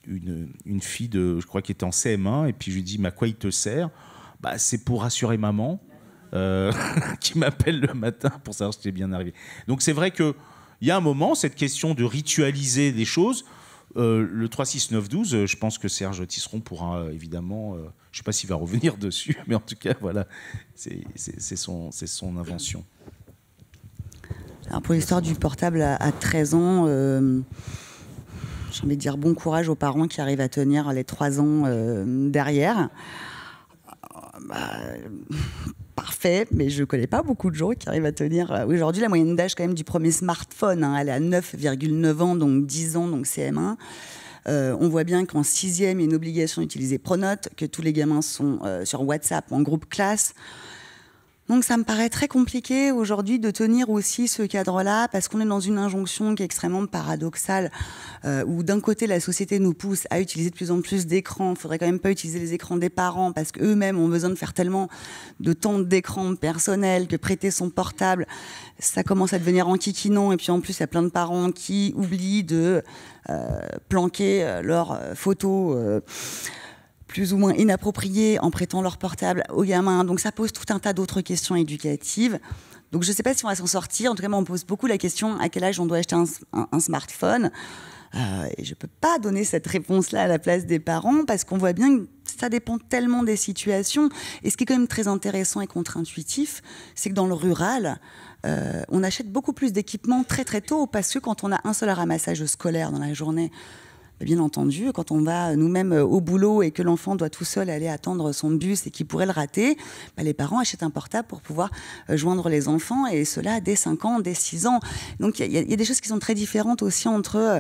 une, fille, de, je crois, qui était en CM1, et puis je lui dis, mais à quoi il te sert bah, C'est pour rassurer maman. qui m'appelle le matin pour savoir si j'étais bien arrivé. Donc c'est vrai qu'il y a un moment, cette question de ritualiser des choses, euh, le 36912, euh, je pense que Serge Tisseron pourra euh, évidemment, je ne sais pas s'il va revenir dessus, mais en tout cas, voilà, c'est son, invention. Alors pour l'histoire du portable à, 13 ans, j'ai envie de dire bon courage aux parents qui arrivent à tenir les 3 ans derrière. Bah, parfait, mais je ne connais pas beaucoup de gens qui arrivent à tenir. Euh, aujourd'hui, la moyenne d'âge quand même du premier smartphone, hein. elle est à 9,9 ans, donc 10 ans, donc CM1. Euh, on voit bien qu'en sixième, il y a une obligation d'utiliser Pronote, que tous les gamins sont euh, sur WhatsApp en groupe classe. Donc ça me paraît très compliqué aujourd'hui de tenir aussi ce cadre-là parce qu'on est dans une injonction qui est extrêmement paradoxale euh, où d'un côté la société nous pousse à utiliser de plus en plus d'écrans, il faudrait quand même pas utiliser les écrans des parents parce qu'eux-mêmes ont besoin de faire tellement de temps d'écran personnel que prêter son portable, ça commence à devenir enquiquinant et puis en plus il y a plein de parents qui oublient de euh, planquer euh, leurs photos plus ou moins inappropriés en prêtant leur portable aux gamins. Donc ça pose tout un tas d'autres questions éducatives. Donc je ne sais pas si on va s'en sortir. En tout cas, on pose beaucoup la question à quel âge on doit acheter un, smartphone. Euh, et je ne peux pas donner cette réponse-là à la place des parents parce qu'on voit bien que ça dépend tellement des situations. Et ce qui est quand même très intéressant et contre-intuitif, c'est que dans le rural, euh, on achète beaucoup plus d'équipements très très tôt parce que quand on a un seul ramassage scolaire dans la journée, bien entendu, quand on va nous-mêmes euh, au boulot et que l'enfant doit tout seul aller attendre son bus et qu'il pourrait le rater, bah, les parents achètent un portable pour pouvoir euh, joindre les enfants et cela dès 5 ans, dès 6 ans. Donc il y, a des choses qui sont très différentes aussi entre euh,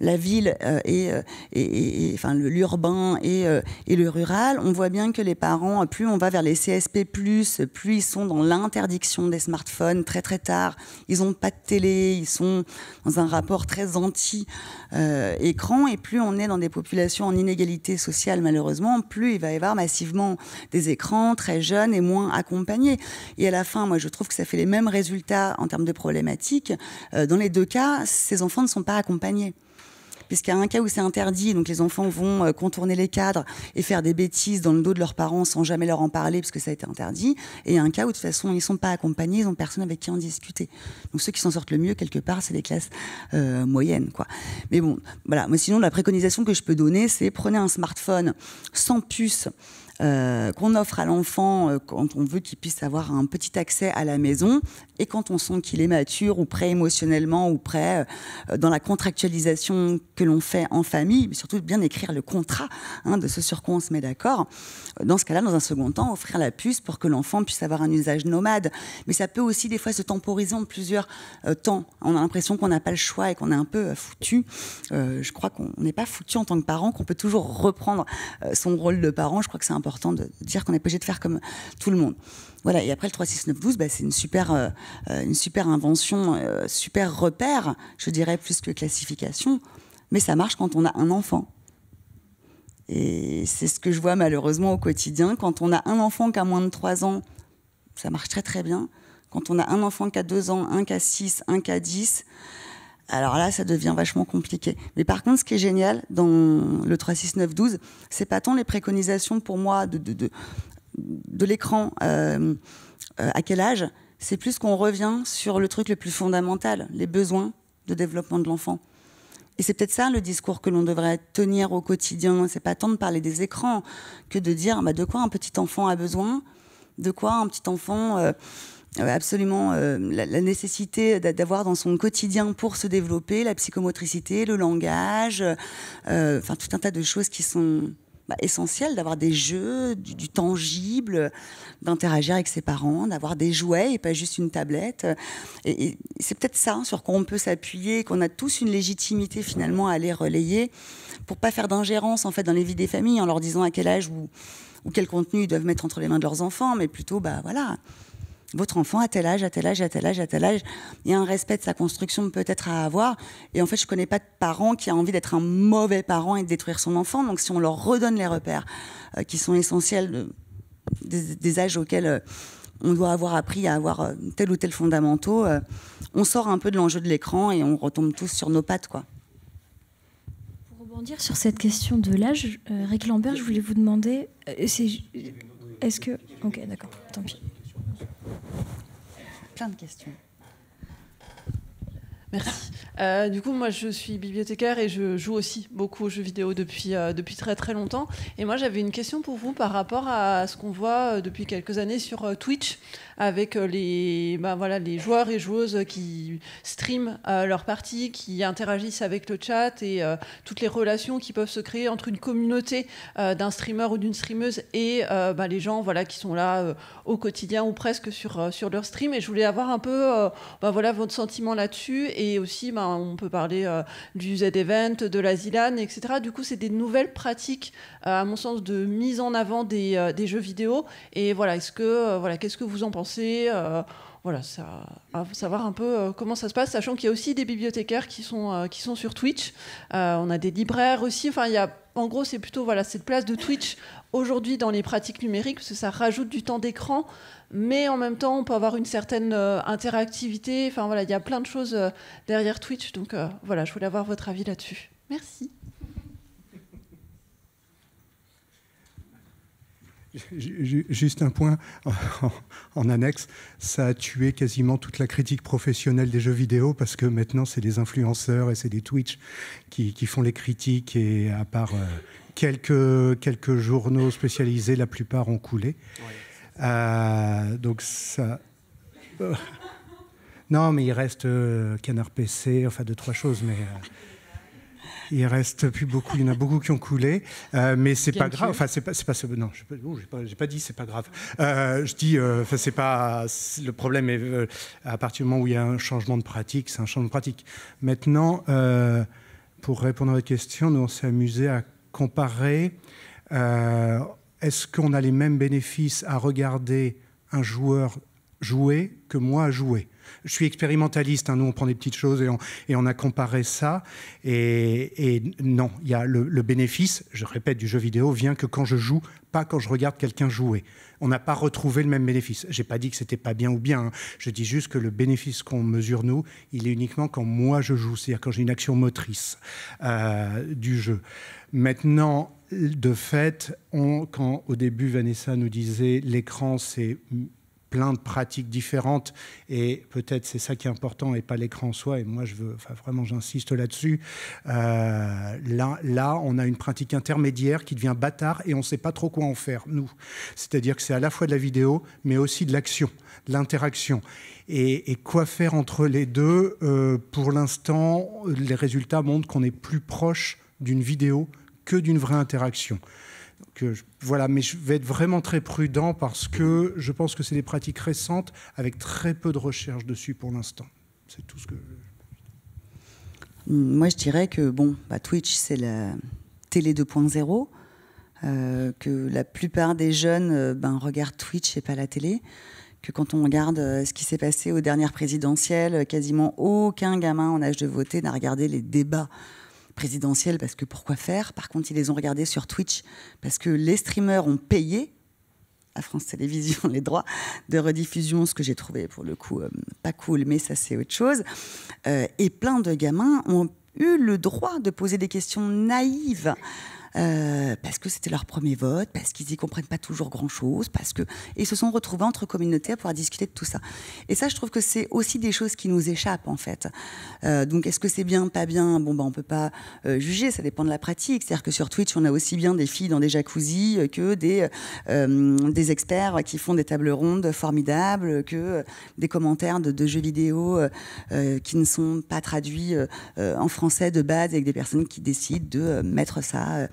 la ville euh, euh, et, et, enfin, l'urbain euh, et, le rural, on voit bien que les parents, plus on va vers les CSP+, plus ils sont dans l'interdiction des smartphones très très tard, ils n'ont pas de télé, ils sont dans un rapport très anti-écran, et plus on est dans des populations en inégalité sociale malheureusement, plus il va y avoir massivement des écrans très jeunes et moins accompagnés. Et à la fin, moi je trouve que ça fait les mêmes résultats en termes de problématiques. dans les deux cas, ces enfants ne sont pas accompagnés puisqu'il y a un cas où c'est interdit, donc les enfants vont euh, contourner les cadres et faire des bêtises dans le dos de leurs parents sans jamais leur en parler, parce que ça a été interdit. Et il un cas où de toute façon, ils ne sont pas accompagnés, ils n'ont personne avec qui en discuter. Donc ceux qui s'en sortent le mieux, quelque part, c'est les classes euh, moyennes. Quoi. Mais bon, voilà. Moi, sinon, la préconisation que je peux donner, c'est prenez un smartphone sans puce euh, qu'on offre à l'enfant euh, quand on veut qu'il puisse avoir un petit accès à la maison et quand on sent qu'il est mature ou prêt émotionnellement ou prêt euh, dans la contractualisation que l'on fait en famille, mais surtout bien écrire le contrat hein, de ce sur quoi on se met d'accord. Dans ce cas-là, dans un second temps, offrir la puce pour que l'enfant puisse avoir un usage nomade. Mais ça peut aussi des fois se temporiser en plusieurs temps. On a l'impression qu'on n'a pas le choix et qu'on est un peu foutu. je crois qu'on n'est pas foutu en tant que parent, qu'on peut toujours reprendre son rôle de parent. Je crois que c'est important de dire qu'on est obligé de faire comme tout le monde. Voilà, et après le 36912, bah, c'est une super, euh, euh, une super invention, euh, super repère, je dirais plus que classification, mais ça marche quand on a un enfant. Et c'est ce que je vois malheureusement au quotidien. Quand on a un enfant qui a moins de 3 ans, ça marche très très bien. Quand on a un enfant qui a 2 ans, un qui a 6, un qui a 10, alors là, ça devient vachement compliqué. Mais par contre, ce qui est génial dans le 36912, c'est pas tant les préconisations pour moi de, de, l'écran euh, euh, à quel âge, c'est plus qu'on revient sur le truc le plus fondamental, les besoins de développement de l'enfant. Et c'est peut-être ça le discours que l'on devrait tenir au quotidien. C'est pas tant de parler des écrans que de dire bah, de quoi un petit enfant a besoin, de quoi un petit enfant. Euh, euh, absolument euh, la, nécessité d'avoir dans son quotidien pour se développer la psychomotricité, le langage, euh, enfin tout un tas de choses qui sont bah, essentielles, d'avoir des jeux, du, tangible, d'interagir avec ses parents, d'avoir des jouets et pas juste une tablette. Et, c'est peut-être ça sur quoi on peut s'appuyer, qu'on a tous une légitimité finalement à aller relayer pour pas faire d'ingérence en fait dans les vies des familles en leur disant à quel âge ou, ou quel contenu ils doivent mettre entre les mains de leurs enfants, mais plutôt bah voilà votre enfant à tel âge, à tel âge, à tel âge, à tel âge. Il y a un respect de sa construction peut-être à avoir. Et en fait, je connais pas de parent qui a envie d'être un mauvais parent et de détruire son enfant. Donc, si on leur redonne les repères euh, qui sont essentiels euh, des, âges auxquels euh, on doit avoir appris à avoir tel ou tel fondamentaux, on sort un peu de l'enjeu de l'écran et on retombe tous sur nos pattes, quoi. Pour rebondir sur cette question de l'âge, Rick Lambert, je voulais vous demander, est-ce que, ok, d'accord, tant pis. Plein de questions. Merci. Euh, du coup, moi, je suis bibliothécaire et je joue aussi beaucoup aux jeux vidéo depuis, euh, depuis très très longtemps. Et moi, j'avais une question pour vous par rapport à ce qu'on voit euh, depuis quelques années sur Twitch avec les, bah, voilà, les joueurs et joueuses qui streament euh, leur partie, qui interagissent avec le chat et toutes les relations qui peuvent se créer entre une communauté d'un streamer ou d'une streameuse et bah, les gens voilà, qui sont là au quotidien ou presque sur, sur leur stream. Et je voulais avoir un peu bah, voilà, votre sentiment là-dessus et aussi, ben, on peut parler euh, du Z-Event, de la ZLAN, etc. Du coup, c'est des nouvelles pratiques, euh, à mon sens, de mise en avant des, euh, jeux vidéo. Et voilà, est-ce que, voilà, qu'est-ce que vous en pensez voilà, ça, savoir un peu comment ça se passe, sachant qu'il y a aussi des bibliothécaires qui sont, qui sont sur Twitch. on a des libraires aussi. Enfin, il y a, en gros, c'est plutôt voilà, cette place de Twitch aujourd'hui dans les pratiques numériques, parce que ça rajoute du temps d'écran mais en même temps, on peut avoir une certaine euh, interactivité. Enfin voilà, il y a plein de choses euh, derrière Twitch. Donc euh, voilà, je voulais avoir votre avis là-dessus. Merci. Juste un point en annexe, ça a tué quasiment toute la critique professionnelle des jeux vidéo parce que maintenant c'est des influenceurs et c'est des Twitch qui, font les critiques et à part quelques, quelques journaux spécialisés, la plupart ont coulé. Ouais. Euh, donc ça. Euh, non, mais il reste euh, Canard PC, enfin deux, trois choses, mais. Il reste plus beaucoup. Il y en a beaucoup qui ont coulé, mais c'est pas grave. Enfin, c'est pas, pas, non, j'ai pas, pas, dit, c'est pas grave. je dis, enfin, c'est pas le problème. Est, à partir du moment où il y a un changement de pratique, c'est un changement de pratique. Maintenant, pour répondre à votre question, nous on s'est amusé à comparer est-ce qu'on a les mêmes bénéfices à regarder un joueur jouer que moi à jouer Je suis expérimentaliste, hein, nous on prend des petites choses et on, a comparé ça. Et, non, il y a le, bénéfice, je répète, du jeu vidéo vient que quand je joue, pas quand je regarde quelqu'un jouer. On n'a pas retrouvé le même bénéfice. Je n'ai pas dit que c'était pas bien ou bien. Hein. Je dis juste que le bénéfice qu'on mesure nous, il est uniquement quand moi je joue, c'est-à-dire quand j'ai une action motrice euh, du jeu. Maintenant, de fait, on, quand au début Vanessa nous disait l'écran, c'est plein de pratiques différentes et peut-être c'est ça qui est important et pas l'écran en soi et moi je veux vraiment j'insiste là-dessus euh, là là on a une pratique intermédiaire qui devient bâtard et on ne sait pas trop quoi en faire nous c'est-à-dire que c'est à la fois de la vidéo mais aussi de l'action de l'interaction et, quoi faire entre les deux euh, pour l'instant les résultats montrent qu'on est plus proche d'une vidéo que d'une vraie interaction. voilà, mais je vais être vraiment très prudent parce que je pense que c'est des pratiques récentes avec très peu de recherche dessus pour l'instant. C'est tout ce que. Moi, je dirais que bon, bah, Twitch, c'est la télé 2.0. Euh, que la plupart des jeunes euh, ben, regardent Twitch et pas la télé, que quand on regarde euh, ce qui s'est passé aux dernières présidentielles, quasiment aucun gamin en âge de voter n'a regardé les débats présidentielle parce que pourquoi faire Par contre, ils les ont regardés sur Twitch parce que les streamers ont payé à France Télévisions les droits de rediffusion, ce que j'ai trouvé pour le coup euh, pas cool, mais ça c'est autre chose. Euh, et plein de gamins ont eu le droit de poser des questions naïves euh, parce que c'était leur premier vote, parce qu'ils y comprennent pas toujours grand-chose, parce que ils se sont retrouvés entre communautés à pouvoir discuter de tout ça. Et ça, je trouve que c'est aussi des choses qui nous échappent en fait. Euh, donc est-ce que c'est bien, pas bien Bon, ben on peut pas euh, juger, ça dépend de la pratique. C'est-à-dire que sur Twitch, on a aussi bien des filles dans des jacuzzis euh, que des des experts qui font des tables rondes formidables, que des commentaires de, de jeux vidéo qui ne sont pas traduits en français de base avec des personnes qui décident de mettre ça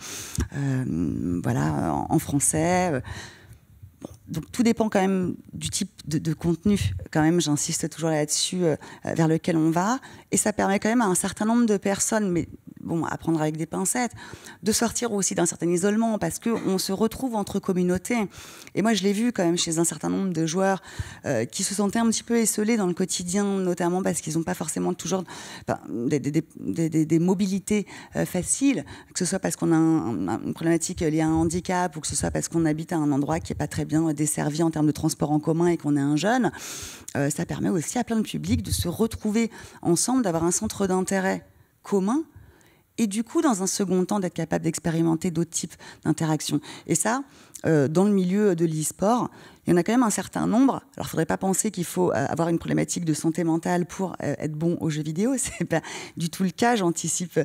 euh, voilà, en, français. Euh, donc tout dépend quand même du type de, contenu, quand même, j'insiste toujours là-dessus, euh, vers lequel on va. Et ça permet quand même à un certain nombre de personnes, mais bon, à prendre avec des pincettes, de sortir aussi d'un certain isolement parce qu'on se retrouve entre communautés. Et moi, je l'ai vu quand même chez un certain nombre de joueurs euh, qui se sentaient un petit peu esselés dans le quotidien, notamment parce qu'ils n'ont pas forcément toujours des, mobilités euh, faciles, que ce soit parce qu'on a une problématique liée à un handicap ou que ce soit parce qu'on habite à un endroit qui n'est pas très bien desservi en termes de transport en commun et qu'on est un jeune. Euh, ça permet aussi à plein de publics de se retrouver ensemble, d'avoir un centre d'intérêt commun et du coup, dans un second temps, d'être capable d'expérimenter d'autres types d'interactions. Et ça, euh, dans le milieu de l'e-sport, il y en a quand même un certain nombre. Alors, il ne faudrait pas penser qu'il faut euh, avoir une problématique de santé mentale pour euh, être bon aux jeux vidéo. Ce n'est pas du tout le cas, j'anticipe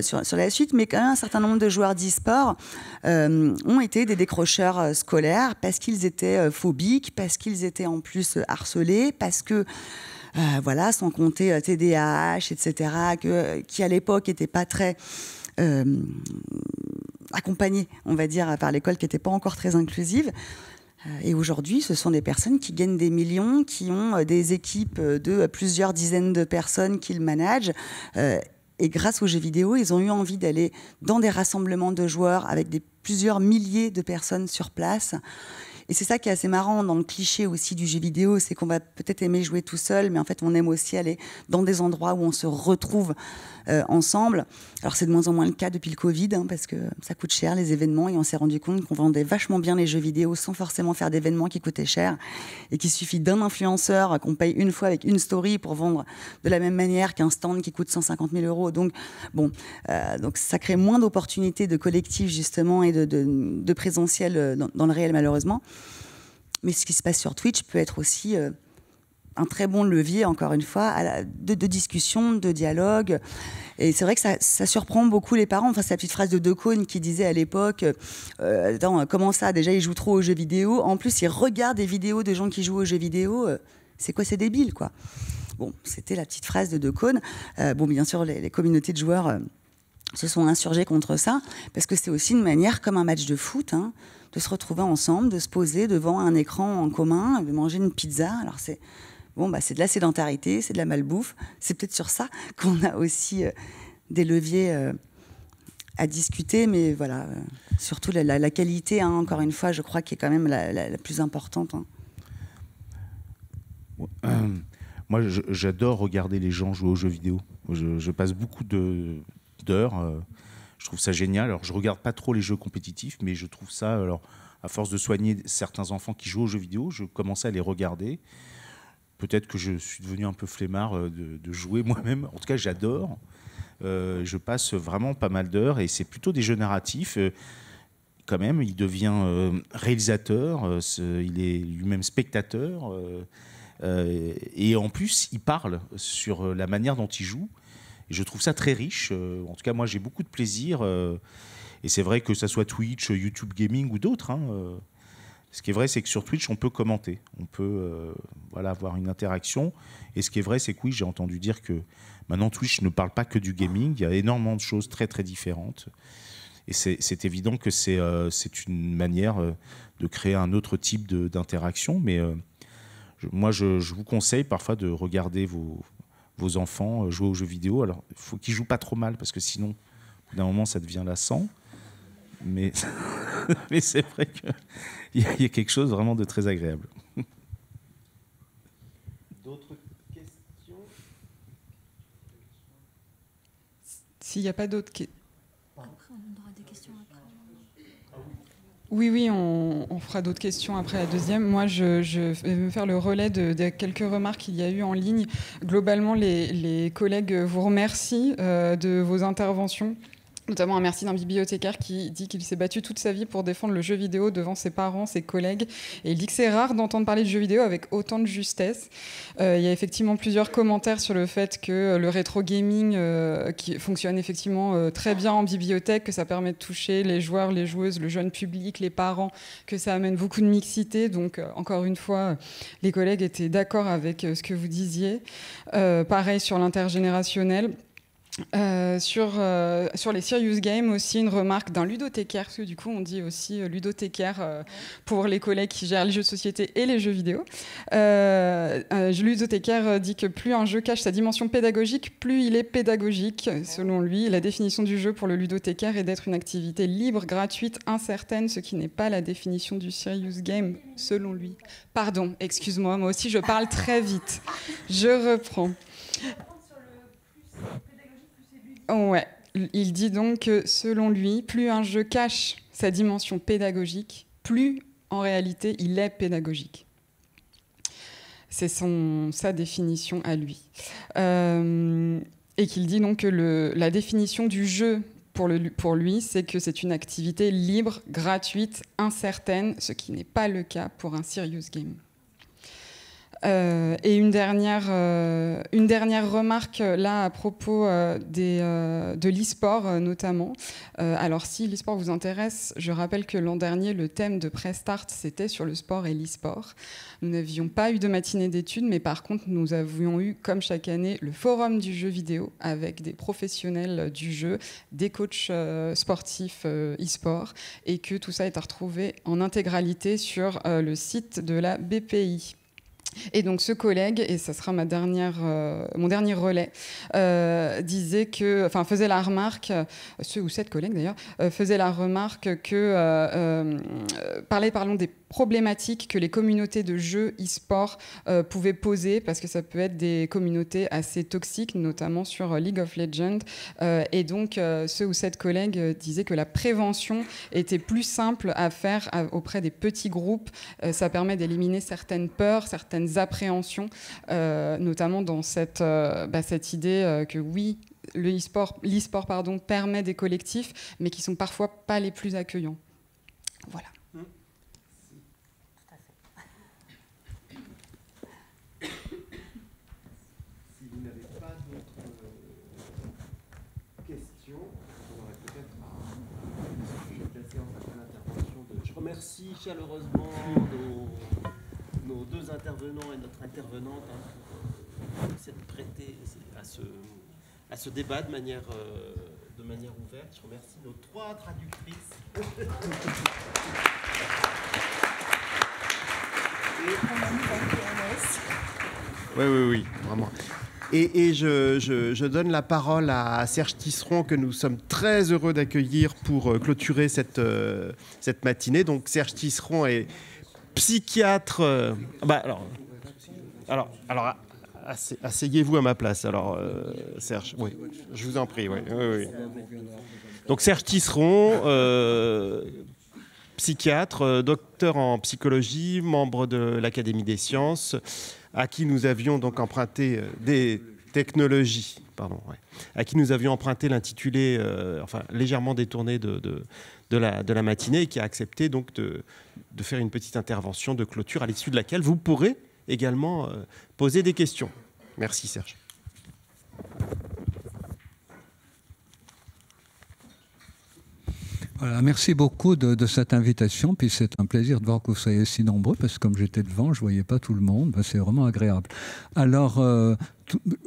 sur, sur, la suite. Mais quand même, un certain nombre de joueurs d'e-sport ont été des décrocheurs scolaires parce qu'ils étaient phobiques, parce qu'ils étaient en plus harcelés, parce que... Euh, voilà, sans compter euh, TDAH, etc., euh, qui à l'époque n'étaient pas très accompagnés, on va dire, par l'école qui n'était pas encore très inclusive. Et aujourd'hui, ce sont des personnes qui gagnent des millions, qui ont des équipes de plusieurs dizaines de personnes qu'ils managent. Et grâce aux jeux vidéo, ils ont eu envie d'aller dans des rassemblements de joueurs avec plusieurs milliers de personnes sur place. Et c'est ça qui est assez marrant dans le cliché aussi du jeu vidéo, c'est qu'on va peut-être aimer jouer tout seul, mais en fait, on aime aussi aller dans des endroits où on se retrouve. Euh, ensemble. Alors c'est de moins en moins le cas depuis le Covid, hein, parce que ça coûte cher les événements, et on s'est rendu compte qu'on vendait vachement bien les jeux vidéo sans forcément faire d'événements qui coûtaient cher, et qu'il suffit d'un influenceur qu'on paye une fois avec une story pour vendre de la même manière qu'un stand qui coûte 150 000 euros. Donc bon, euh, donc ça crée moins d'opportunités de collectif justement et de, présentiel euh, dans, le réel malheureusement. Mais ce qui se passe sur Twitch peut être aussi un très bon levier, encore une fois, de, de discussion, de dialogue. Et c'est vrai que ça, surprend beaucoup les parents. Enfin, la petite phrase de Decaune qui disait à l'époque euh, comment ça Déjà, ils jouent trop aux jeux vidéo. En plus, ils regardent des vidéos de gens qui jouent aux jeux vidéo. Euh, c'est quoi C'est débile, quoi. Bon, c'était la petite phrase de Decaune. Euh, bon, bien sûr, les, communautés de joueurs. se sont insurgées contre ça, parce que c'est aussi une manière, comme un match de foot, hein, de se retrouver ensemble, de se poser devant un écran en commun, de manger une pizza. Alors c'est bon, bah, c'est de la sédentarité, c'est de la malbouffe. C'est peut-être sur ça qu'on a aussi euh, des leviers euh, à discuter, mais voilà, euh, surtout la, qualité, hein, encore une fois, je crois, qui est quand même la, plus importante. Hein. Moi, j'adore regarder les gens jouer aux jeux vidéo. Je, passe beaucoup d'heures. Je trouve ça génial. Alors, je regarde pas trop les jeux compétitifs, mais je trouve ça. Alors, à force de soigner certains enfants qui jouent aux jeux vidéo, je commençais à les regarder peut-être que je suis devenu un peu flemmard euh, de, jouer moi-même. En tout cas, j'adore. Euh, je passe vraiment pas mal d'heures et c'est plutôt des jeux narratifs. Euh, quand même, il devient réalisateur, il est lui-même spectateur. et en plus, il parle sur la manière dont il joue. je trouve ça très riche. en tout cas, moi, j'ai beaucoup de plaisir. et c'est vrai que ça soit Twitch, YouTube Gaming ou d'autres. Hein, ce qui est vrai, c'est que sur Twitch, on peut commenter, on peut euh, voilà, avoir une interaction. Et ce qui est vrai, c'est que oui, j'ai entendu dire que maintenant Twitch ne parle pas que du gaming, il y a énormément de choses très très différentes. Et c'est évident que c'est euh, c'est une manière euh, de créer un autre type d'interaction. Mais moi, je, je, vous conseille parfois de regarder vos, vos enfants jouer aux jeux vidéo. Alors, il faut qu'ils jouent pas trop mal, parce que sinon, d'un moment, ça devient lassant. Mais, mais c'est vrai que il y, a quelque chose vraiment de très agréable. D'autres questions S'il n'y a pas d'autres questions. Ah oui, oui, on, fera d'autres questions après la deuxième. Moi, je, vais me faire le relais de, quelques remarques qu'il y a eu en ligne. Globalement, les, collègues vous remercient euh, de vos interventions Notamment un merci d'un bibliothécaire qui dit qu'il s'est battu toute sa vie pour défendre le jeu vidéo devant ses parents, ses collègues. Et il dit que c'est rare d'entendre parler de jeu vidéo avec autant de justesse. Euh, il y a effectivement plusieurs commentaires sur le fait que le rétro gaming euh, qui fonctionne effectivement euh, très bien en bibliothèque, que ça permet de toucher les joueurs, les joueuses, le jeune public, les parents, que ça amène beaucoup de mixité. Donc encore une fois, les collègues étaient d'accord avec ce que vous disiez. pareil sur l'intergénérationnel. Euh, euh, sur, les Serious Games, aussi une remarque d'un ludothécaire, que du coup on dit aussi euh, ludothécaire pour les collègues qui gèrent les jeux de société et les jeux vidéo. ludothécaire dit que plus un jeu cache sa dimension pédagogique, plus il est pédagogique. Selon lui, la définition du jeu pour le ludothécaire est d'être une activité libre, gratuite, incertaine, ce qui n'est pas la définition du Serious Game, selon lui. Pardon, excuse-moi, moi aussi je parle très vite. Je reprends. Ouais. Il dit donc que selon lui, plus un jeu cache sa dimension pédagogique, plus en réalité il est pédagogique. C'est sa définition à lui. Euh, et qu'il dit donc que la définition du jeu pour, pour lui, c'est que c'est une activité libre, gratuite, incertaine, ce qui n'est pas le cas pour un serious game. Euh, et une dernière, euh, une dernière remarque euh, là à propos des, de l'e-sport notamment. alors si l'e-sport vous intéresse, je rappelle que l'an dernier, le thème de Prestart, c'était sur le sport et l'e-sport. Nous n'avions pas eu de matinée d'études, mais par contre, nous avions eu, comme chaque année, le forum du jeu vidéo avec des professionnels du jeu, des coachs sportifs e-sport, et que tout ça est à retrouver en intégralité sur le site de la BPI. Et donc ce collègue, et ça sera ma dernière, euh, mon dernier relais, euh, disait que, enfin faisait la remarque, ce ou cette collègue d'ailleurs, euh, faisait la remarque que parlait, parlons des problématiques que les communautés de jeux e-sport euh, pouvaient poser, parce que ça peut être des communautés assez toxiques, notamment sur euh, League of Legends. Euh, et donc, ce ceux ou cette collègue disait que la prévention était plus simple à faire auprès des petits groupes. ça permet d'éliminer certaines peurs, certaines appréhensions, notamment dans cette, bah, cette idée que oui, le e-sport, l'e-sport pardon, permet des collectifs, mais qui sont parfois pas les plus accueillants. Voilà. remercie chaleureusement nos, deux intervenants et notre intervenante hein, pour s'être prêtés à ce, débat de manière, euh, de manière ouverte. Je remercie nos trois traductrices. Oui, oui, oui, vraiment. Et, je, donne la parole à Serge Tisseron, que nous sommes très heureux d'accueillir pour euh, clôturer cette, euh, cette matinée. Donc Serge Tisseron est psychiatre. Euh, bah, alors, alors, asseyez-vous à ma place, alors Serge. Oui, je vous en prie. oui, Donc Serge Tisseron psychiatre, docteur en psychologie, membre de l'Académie des sciences, à qui nous avions donc emprunté euh, des technologies, pardon, à qui nous avions emprunté l'intitulé, euh, enfin légèrement détourné de, de, la, matinée, et qui a accepté donc de, faire une petite intervention de clôture à l'issue de laquelle vous pourrez également euh, poser des questions. Merci Serge. merci beaucoup de, cette invitation. Puis c'est un plaisir de voir que vous soyez si nombreux, parce que comme j'étais devant, je ne voyais pas tout le monde. Ben, c'est vraiment agréable. Alors, euh,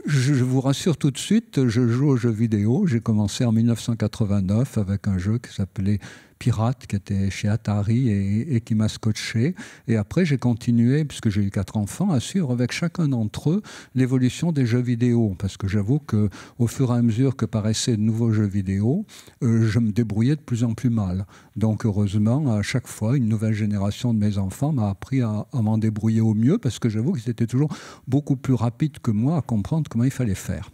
je vous rassure tout de suite, je joue aux jeux vidéo. J'ai commencé en 1989 avec un jeu qui s'appelait pirate qui était chez Atari et, qui m'a scotché. Et après, j'ai continué, puisque j'ai eu quatre enfants, à suivre avec chacun d'entre eux l'évolution des jeux vidéo. Parce que j'avoue que au fur et à mesure que paraissaient de nouveaux jeux vidéo, euh, je me débrouillais de plus en plus mal. Donc heureusement, à chaque fois, une nouvelle génération de mes enfants m'a appris à m'en débrouiller au mieux, parce que j'avoue qu'ils étaient toujours beaucoup plus rapides que moi à comprendre comment il fallait faire.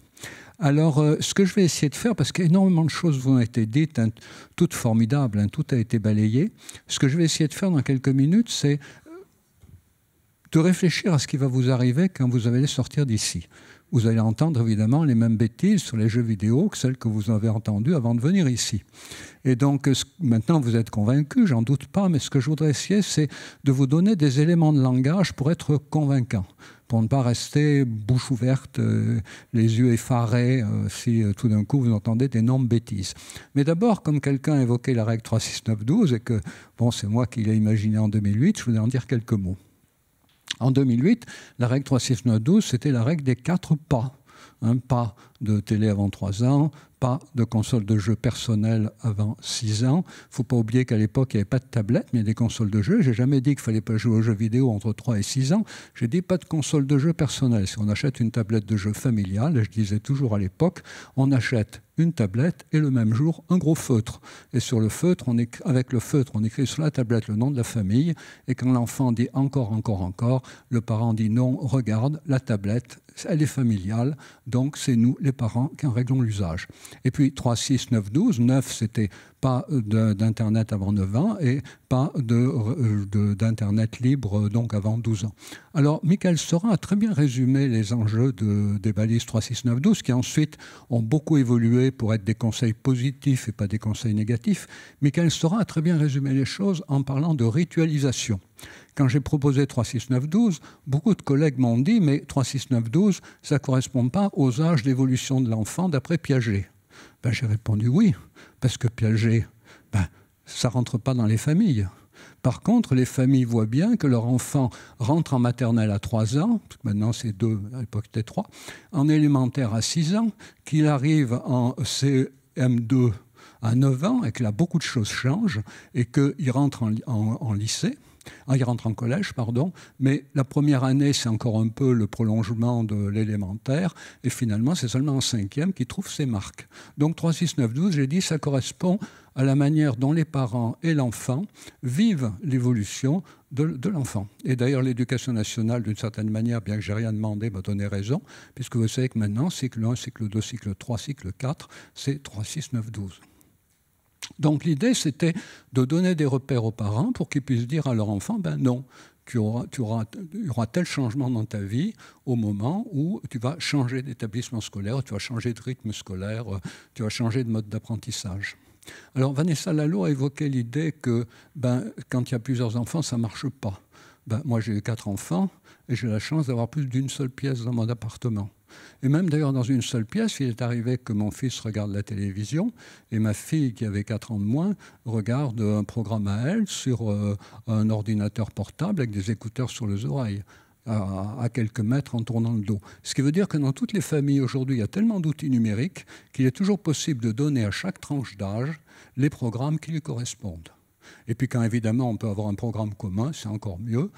Alors, euh, ce que je vais essayer de faire, parce qu'énormément de choses vous ont été dites, hein, toutes formidables, hein, tout a été balayé, ce que je vais essayer de faire dans quelques minutes, c'est euh, de réfléchir à ce qui va vous arriver quand vous allez sortir d'ici. Vous allez entendre évidemment les mêmes bêtises sur les jeux vidéo que celles que vous avez entendues avant de venir ici. Et donc maintenant vous êtes convaincu, j'en doute pas, mais ce que je voudrais essayer, c'est de vous donner des éléments de langage pour être convaincant pour ne pas rester bouche ouverte, euh, les yeux effarés, euh, si euh, tout d'un coup vous entendez d'énormes bêtises. Mais d'abord, comme quelqu'un a évoqué la règle 36912 et que bon, c'est moi qui l'ai imaginée en 2008, je voulais en dire quelques mots. En 2008, la règle 36912, c'était la règle des quatre pas. Un pas de télé avant 3 ans, pas de console de jeu personnelle avant 6 ans. Il ne faut pas oublier qu'à l'époque, il n'y avait pas de tablette, mais il y des consoles de Je n'ai jamais dit qu'il ne fallait pas jouer aux jeux vidéo entre 3 et 6 ans. J'ai dit pas de console de jeu personnelle. Si on achète une tablette de jeu familiale, je disais toujours à l'époque, on achète une tablette et le même jour un gros feutre. Et sur le feutre, on avec le feutre, on écrit sur la tablette le nom de la famille. Et quand l'enfant dit encore, encore, encore, le parent dit non, regarde, la tablette, elle est familiale, donc c'est nous les parents en réglant l'usage. Et puis 3, 6, 9, 12. 9, c'était pas d'Internet avant 9 ans et pas euh, d'Internet libre euh, donc avant 12 ans. Alors, Michael Sera a très bien résumé les enjeux de, des balises 36912 qui ensuite ont beaucoup évolué pour être des conseils positifs et pas des conseils négatifs. Michael Sera a très bien résumé les choses en parlant de ritualisation. Quand j'ai proposé 36912, beaucoup de collègues m'ont dit mais 36912, ça ne correspond pas aux âges d'évolution de l'enfant d'après Piaget. Ben, j'ai répondu oui, parce que Piaget, ben, ça rentre pas dans les familles. Par contre, les familles voient bien que leur enfant rentre en maternelle à 3 ans, parce que maintenant c'est 2, à l'époque c'était 3, en élémentaire à 6 ans, qu'il arrive en CM2 à 9 ans et que là beaucoup de choses changent et qu'il rentre en lycée. Ah, il rentre en collège, pardon, mais la première année, c'est encore un peu le prolongement de l'élémentaire, et finalement, c'est seulement en cinquième qu'il trouve ses marques. Donc 3, 6, 9, 12, j'ai dit, ça correspond à la manière dont les parents et l'enfant vivent l'évolution de, de l'enfant. Et d'ailleurs, l'éducation nationale, d'une certaine manière, bien que j'ai rien demandé, m'a donné raison, puisque vous savez que maintenant, cycle 1, cycle 2, cycle 3, cycle 4, c'est 3, 6, 9, 12. Donc l'idée, c'était de donner des repères aux parents pour qu'ils puissent dire à leur enfant, ben non, tu auras, tu il aura tel changement dans ta vie au moment où tu vas changer d'établissement scolaire, tu vas changer de rythme scolaire, tu vas changer de mode d'apprentissage. Alors Vanessa Lalo a évoqué l'idée que ben, quand il y a plusieurs enfants, ça ne marche pas. Ben, moi j'ai eu quatre enfants et j'ai la chance d'avoir plus d'une seule pièce dans mon appartement. Et même d'ailleurs, dans une seule pièce, il est arrivé que mon fils regarde la télévision et ma fille, qui avait 4 ans de moins, regarde un programme à elle sur euh, un ordinateur portable avec des écouteurs sur les oreilles à, quelques mètres en tournant le dos. Ce qui veut dire que dans toutes les familles aujourd'hui, il y a tellement d'outils numériques qu'il est toujours possible de donner à chaque tranche d'âge les programmes qui lui correspondent. Et puis quand évidemment on peut avoir un programme commun, c'est encore mieux,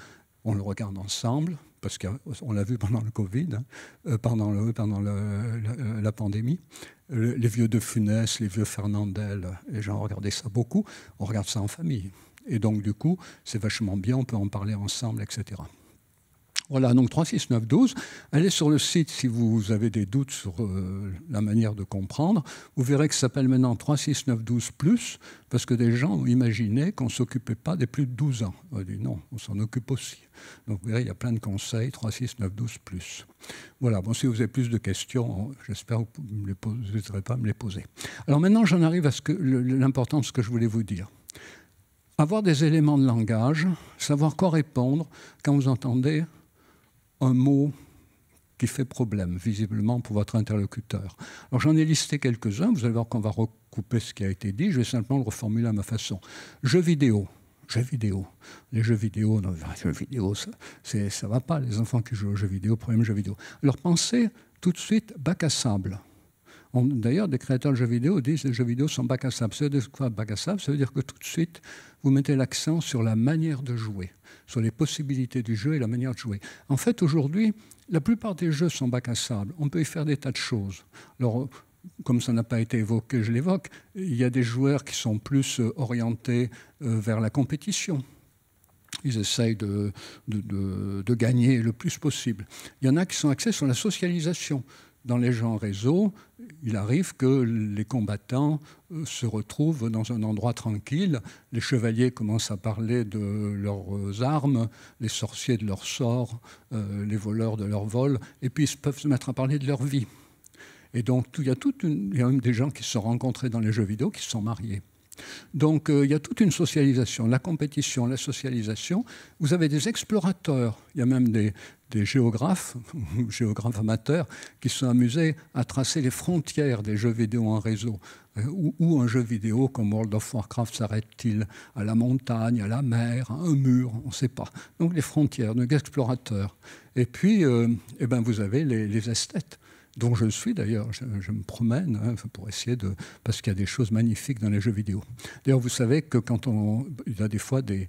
on le regarde ensemble, parce qu'on l'a vu pendant le Covid, hein, euh, pendant, euh, la, pandémie, les vieux de Funès, les vieux Fernandel, les gens regardé ça beaucoup, on regarde ça en famille. Et donc, du coup, c'est vachement bien, on peut en parler ensemble, etc. Voilà, donc 36912. Allez sur le site si vous avez des doutes sur euh, la manière de comprendre. Vous verrez que ça s'appelle maintenant 36912 plus, parce que des gens ont imaginé qu'on ne s'occupait pas des plus de 12 ans. On dit non, on s'en occupe aussi. Donc vous verrez, il y a plein de conseils, 36912 plus. Voilà, bon, si vous avez plus de questions, j'espère que vous n'hésiterez pas à me les poser. Alors maintenant, j'en arrive à l'importance de ce que je voulais vous dire. Avoir des éléments de langage, savoir quoi répondre quand vous entendez un mot qui fait problème, visiblement, pour votre interlocuteur. Alors j'en ai listé quelques-uns, vous allez voir qu'on va recouper ce qui a été dit, je vais simplement le reformuler à ma façon. Jeux vidéo, jeux vidéo. Les jeux vidéo, les jeux vidéo, ça ne va pas, les enfants qui jouent aux jeux vidéo, problème jeux vidéo. Alors pensez tout de suite bac à sable. D'ailleurs, des créateurs de jeux vidéo disent que les jeux vidéo sont bac à sable. C'est quoi, bac à sable Ça veut dire que tout de suite, vous mettez l'accent sur la manière de jouer sur les possibilités du jeu et la manière de jouer. En fait, aujourd'hui, la plupart des jeux sont bac à sable. On peut y faire des tas de choses. Alors, comme ça n'a pas été évoqué, je l'évoque, il y a des joueurs qui sont plus euh, orientés euh, vers la compétition. Ils essayent de gagner le plus possible. Il y en a qui sont axés sur la socialisation dans les gens réseau, il arrive que les combattants euh, se retrouvent dans un endroit tranquille, les chevaliers commencent à parler de leurs euh, armes, les sorciers de leur sort, euh, les voleurs de leur vol, et puis ils peuvent se mettre à parler de leur vie. Et donc il y a toute une, y a même des gens qui se sont rencontrés dans les jeux vidéo qui se sont mariés. Donc euh, il y a toute une socialisation, la compétition, la socialisation. Vous avez des explorateurs, il y a même des, géographes, géographes amateurs, qui sont amusés à tracer les frontières des jeux vidéo en réseau. Euh, ou un jeu vidéo comme World of Warcraft s'arrête-t-il À la montagne, à la mer, à un mur, on ne sait pas. Donc les frontières, donc explorateurs. Et puis, euh, eh ben, vous avez les esthètes dont je suis d'ailleurs. Je, me promène hein, pour essayer de. parce qu'il y a des choses magnifiques dans les jeux vidéo. D'ailleurs, vous savez que quand on. il y a des fois des,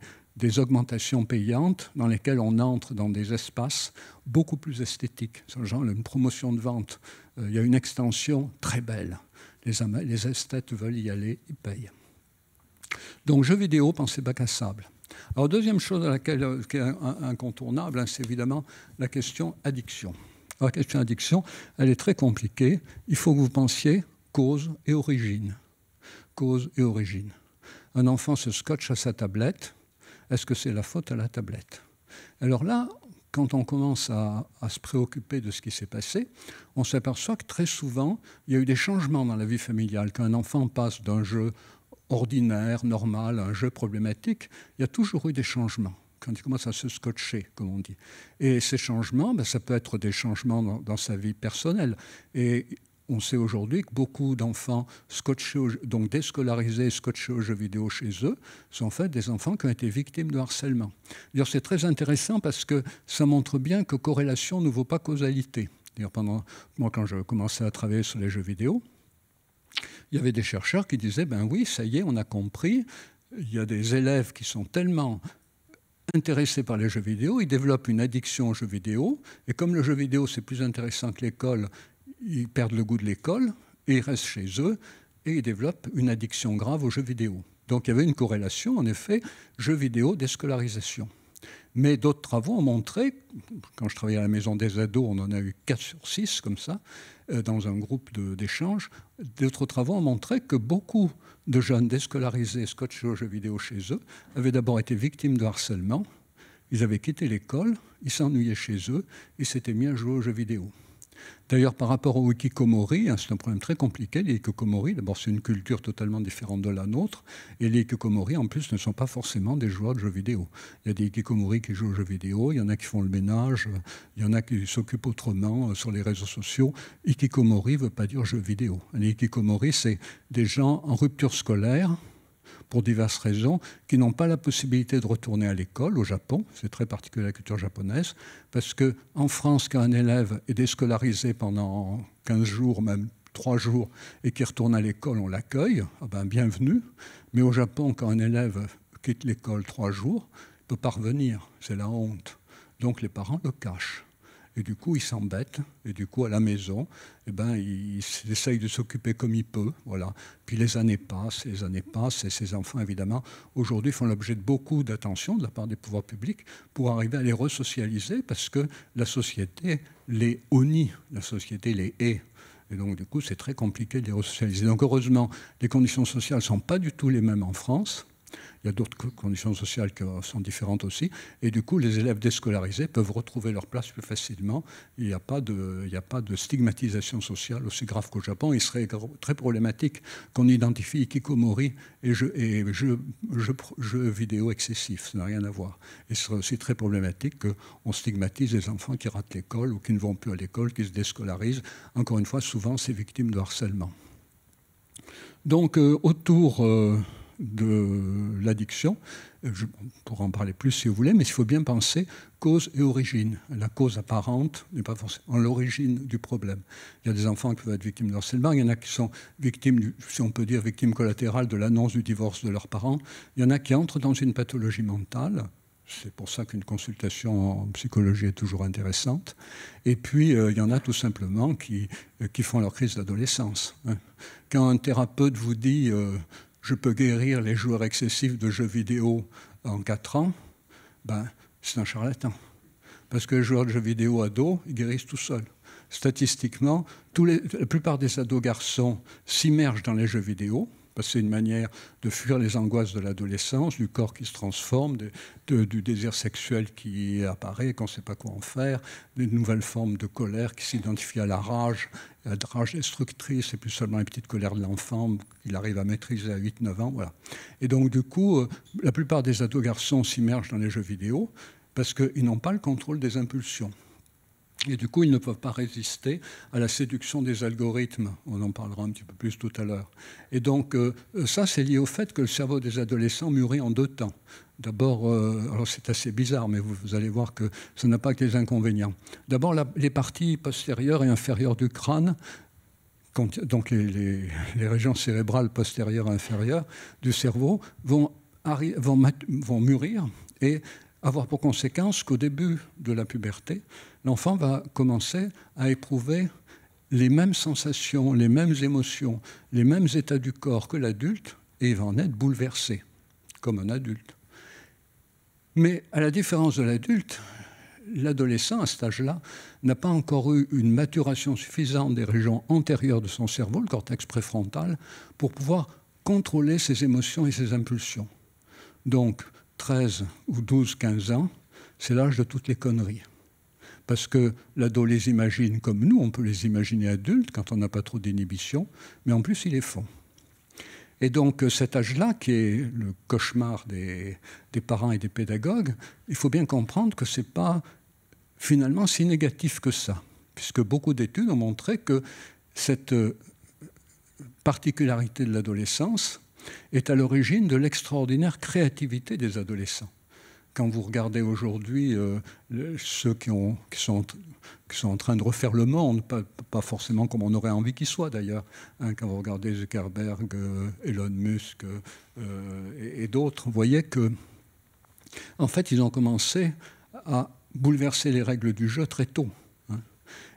augmentations payantes dans lesquelles on entre dans des espaces beaucoup plus esthétiques. Genre une promotion de vente. Euh, il y a une extension très belle. Les, esthètes veulent y aller, ils payent. Donc jeux vidéo, pensez bac à sable. Alors deuxième chose à laquelle, euh, qui est incontournable, hein, c'est évidemment la question addiction. La question d'addiction, elle est très compliquée. Il faut que vous pensiez cause et origine. Cause et origine. Un enfant se scotche à sa tablette. Est-ce que c'est la faute à la tablette Alors là, quand on commence à, à, se préoccuper de ce qui s'est passé, on s'aperçoit que très souvent, il y a eu des changements dans la vie familiale. Quand un enfant passe d'un jeu ordinaire, normal, à un jeu problématique, il y a toujours eu des changements quand il commence à se scotcher, comme on dit. Et ces changements, ben, ça peut être des changements dans, sa vie personnelle. Et on sait aujourd'hui que beaucoup d'enfants scotchés, donc déscolarisés, scotchés aux jeux vidéo chez eux, sont en fait des enfants qui ont été victimes de harcèlement. C'est très intéressant parce que ça montre bien que corrélation ne vaut pas causalité. Pendant, moi, quand je commençais à travailler sur les jeux vidéo, il y avait des chercheurs qui disaient, ben oui, ça y est, on a compris, il y a des élèves qui sont tellement intéressés par les jeux vidéo, ils développent une addiction aux jeux vidéo, et comme le jeu vidéo c'est plus intéressant que l'école, ils perdent le goût de l'école, et ils restent chez eux, et ils développent une addiction grave aux jeux vidéo. Donc il y avait une corrélation, en effet, jeux vidéo, déscolarisation. Mais d'autres travaux ont montré, quand je travaillais à la maison des ados, on en a eu 4 sur 6 comme ça, euh, dans un groupe d'échange, d'autres travaux ont montré que beaucoup de jeunes déscolarisés scotch aux jeux vidéo chez eux avaient d'abord été victimes de harcèlement, ils avaient quitté l'école, ils s'ennuyaient chez eux, ils s'étaient mis à jouer aux jeux vidéo. D'ailleurs, par rapport au ikikomori, hein, c'est un problème très compliqué. Les ikikomori, d'abord, c'est une culture totalement différente de la nôtre. Et les ikikomori, en plus, ne sont pas forcément des joueurs de jeux vidéo. Il y a des ikikomori qui jouent aux jeux vidéo, il y en a qui font le ménage, il y en a qui s'occupent autrement euh, sur les réseaux sociaux. Ikikomori ne veut pas dire jeux vidéo. Les ikikomori, c'est des gens en rupture scolaire, pour diverses raisons, qui n'ont pas la possibilité de retourner à l'école au Japon. C'est très particulier à la culture japonaise, parce que en France, quand un élève est déscolarisé pendant 15 jours, même trois jours, et qu'il retourne à l'école, on l'accueille, ah ben, bienvenue. Mais au Japon, quand un élève quitte l'école trois jours, il ne peut pas revenir, c'est la honte. Donc les parents le cachent et du coup ils s'embêtent. et du coup à la maison, eh ben, il, de s'occuper comme ils peuvent. voilà. Puis les années passent, les années passent, et ces enfants évidemment aujourd'hui font l'objet de beaucoup d'attention de la part des pouvoirs publics pour arriver à les resocialiser, parce que la société les honit, la société les hait. Et donc, du coup, c'est très compliqué de les resocialiser. Donc, heureusement, les conditions sociales ne sont pas du tout les mêmes en France. Il y a d'autres conditions sociales qui sont différentes aussi. Et du coup, les élèves déscolarisés peuvent retrouver leur place plus facilement. Il n'y a, pas de, a pas de stigmatisation sociale aussi grave qu'au Japon. Il serait très problématique qu'on identifie Kikomori et, jeux, et je vidéo excessifs. Ça n'a rien à voir. Il serait aussi très problématique qu'on stigmatise les enfants qui ratent l'école ou qui ne vont plus à l'école, qui se déscolarisent. Encore une fois, souvent, c'est victime de harcèlement. Donc, euh, autour... Euh, de l'addiction. Je pourrais en parler plus si vous voulez, mais il faut bien penser cause et origine. La cause apparente n'est pas forcément l'origine du problème. Il y a des enfants qui peuvent être victimes de harcèlement, il y en a qui sont victimes, si on peut dire, victimes collatérales de l'annonce du divorce de leurs parents, il y en a qui entrent dans une pathologie mentale, c'est pour ça qu'une consultation en psychologie est toujours intéressante. Et puis, euh, il y en a tout simplement qui, euh, qui font leur crise d'adolescence. Hein. Quand un thérapeute vous dit euh, je peux guérir les joueurs excessifs de jeux vidéo en 4 ans, ben, c'est un charlatan. Parce que les joueurs de jeux vidéo ados, ils guérissent tout seuls. Statistiquement, la plupart des ados garçons s'immergent dans les jeux vidéo, c'est une manière de fuir les angoisses de l'adolescence, du corps qui se transforme, du désir sexuel qui apparaît qu'on ne sait pas quoi en faire, des nouvelles formes de colère qui s'identifient à la rage, à la rage destructrice, et plus seulement les petite colère de l'enfant qu'il arrive à maîtriser à 8-9 ans. Et donc du coup, euh, la plupart des ados garçons s'immergent dans les jeux vidéo parce qu'ils n'ont pas le contrôle des impulsions. Et du coup, ils ne peuvent pas résister à la séduction des algorithmes. On en parlera un petit peu plus tout à l'heure. Et donc, euh, ça, c'est lié au fait que le cerveau des adolescents mûrit en deux temps. D'abord, euh, alors c'est assez bizarre, mais vous, allez voir que ça n'a pas que des inconvénients. D'abord, les parties postérieures et inférieures du crâne, donc les, régions cérébrales postérieures et inférieures du cerveau, vont, vont, vont mûrir et avoir pour conséquence qu'au début de la puberté, l'enfant va commencer à éprouver les mêmes sensations, les mêmes émotions, les mêmes états du corps que l'adulte, et il va en être bouleversé, comme un adulte. Mais à la différence de l'adulte, l'adolescent, à cet âge-là, n'a pas encore eu une maturation suffisante des régions antérieures de son cerveau, le cortex préfrontal, pour pouvoir contrôler ses émotions et ses impulsions. Donc, 13 ou 12, 15 ans, c'est l'âge de toutes les conneries. Parce que l'ado les imagine comme nous, on peut les imaginer adultes quand on n'a pas trop d'inhibition, mais en plus, ils les font. Et donc cet âge-là, qui est le cauchemar des, des, parents et des pédagogues, il faut bien comprendre que ce n'est pas finalement si négatif que ça, puisque beaucoup d'études ont montré que cette euh, particularité de l'adolescence est à l'origine de l'extraordinaire créativité des adolescents. Quand vous regardez aujourd'hui euh, ceux qui, sont, qui, sont, en train de refaire le monde, pas, forcément comme on aurait envie qu'ils soient d'ailleurs, hein, quand vous regardez Zuckerberg, euh, Elon Musk euh, et, d'autres, vous voyez que, en fait, ils ont commencé à bouleverser les règles du jeu très tôt. Hein.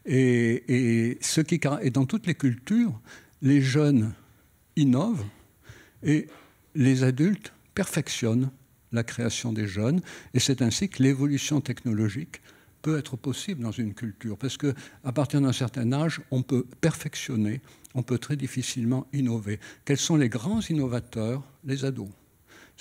Et, ce qui, et dans toutes les cultures, les jeunes innovent et les adultes perfectionnent la création des jeunes, et c'est ainsi que l'évolution technologique peut être possible dans une culture, parce que à partir d'un certain âge, on peut perfectionner, on peut très difficilement innover. Quels sont les grands innovateurs Les ados.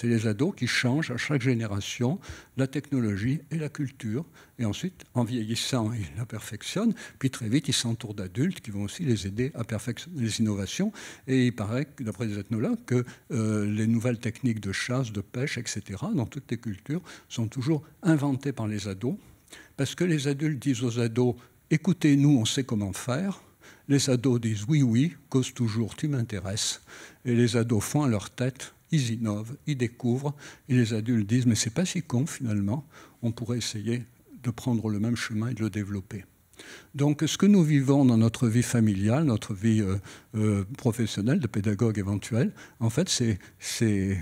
C'est les ados qui changent à chaque génération la technologie et la culture. Et ensuite, en vieillissant, ils la perfectionnent. Puis très vite, ils s'entourent d'adultes qui vont aussi les aider à perfectionner les innovations. Et il paraît, d'après les ethnologues, que euh, les nouvelles techniques de chasse, de pêche, etc., dans toutes les cultures, sont toujours inventées par les ados. Parce que les adultes disent aux ados, écoutez-nous, on sait comment faire. Les ados disent oui, oui, cause toujours, tu m'intéresses. Et les ados font à leur tête ils innovent, ils découvrent, et les adultes disent mais c'est pas si con finalement, on pourrait essayer de prendre le même chemin et de le développer. Donc ce que nous vivons dans notre vie familiale, notre vie euh, euh, professionnelle, de pédagogue éventuel, en fait c'est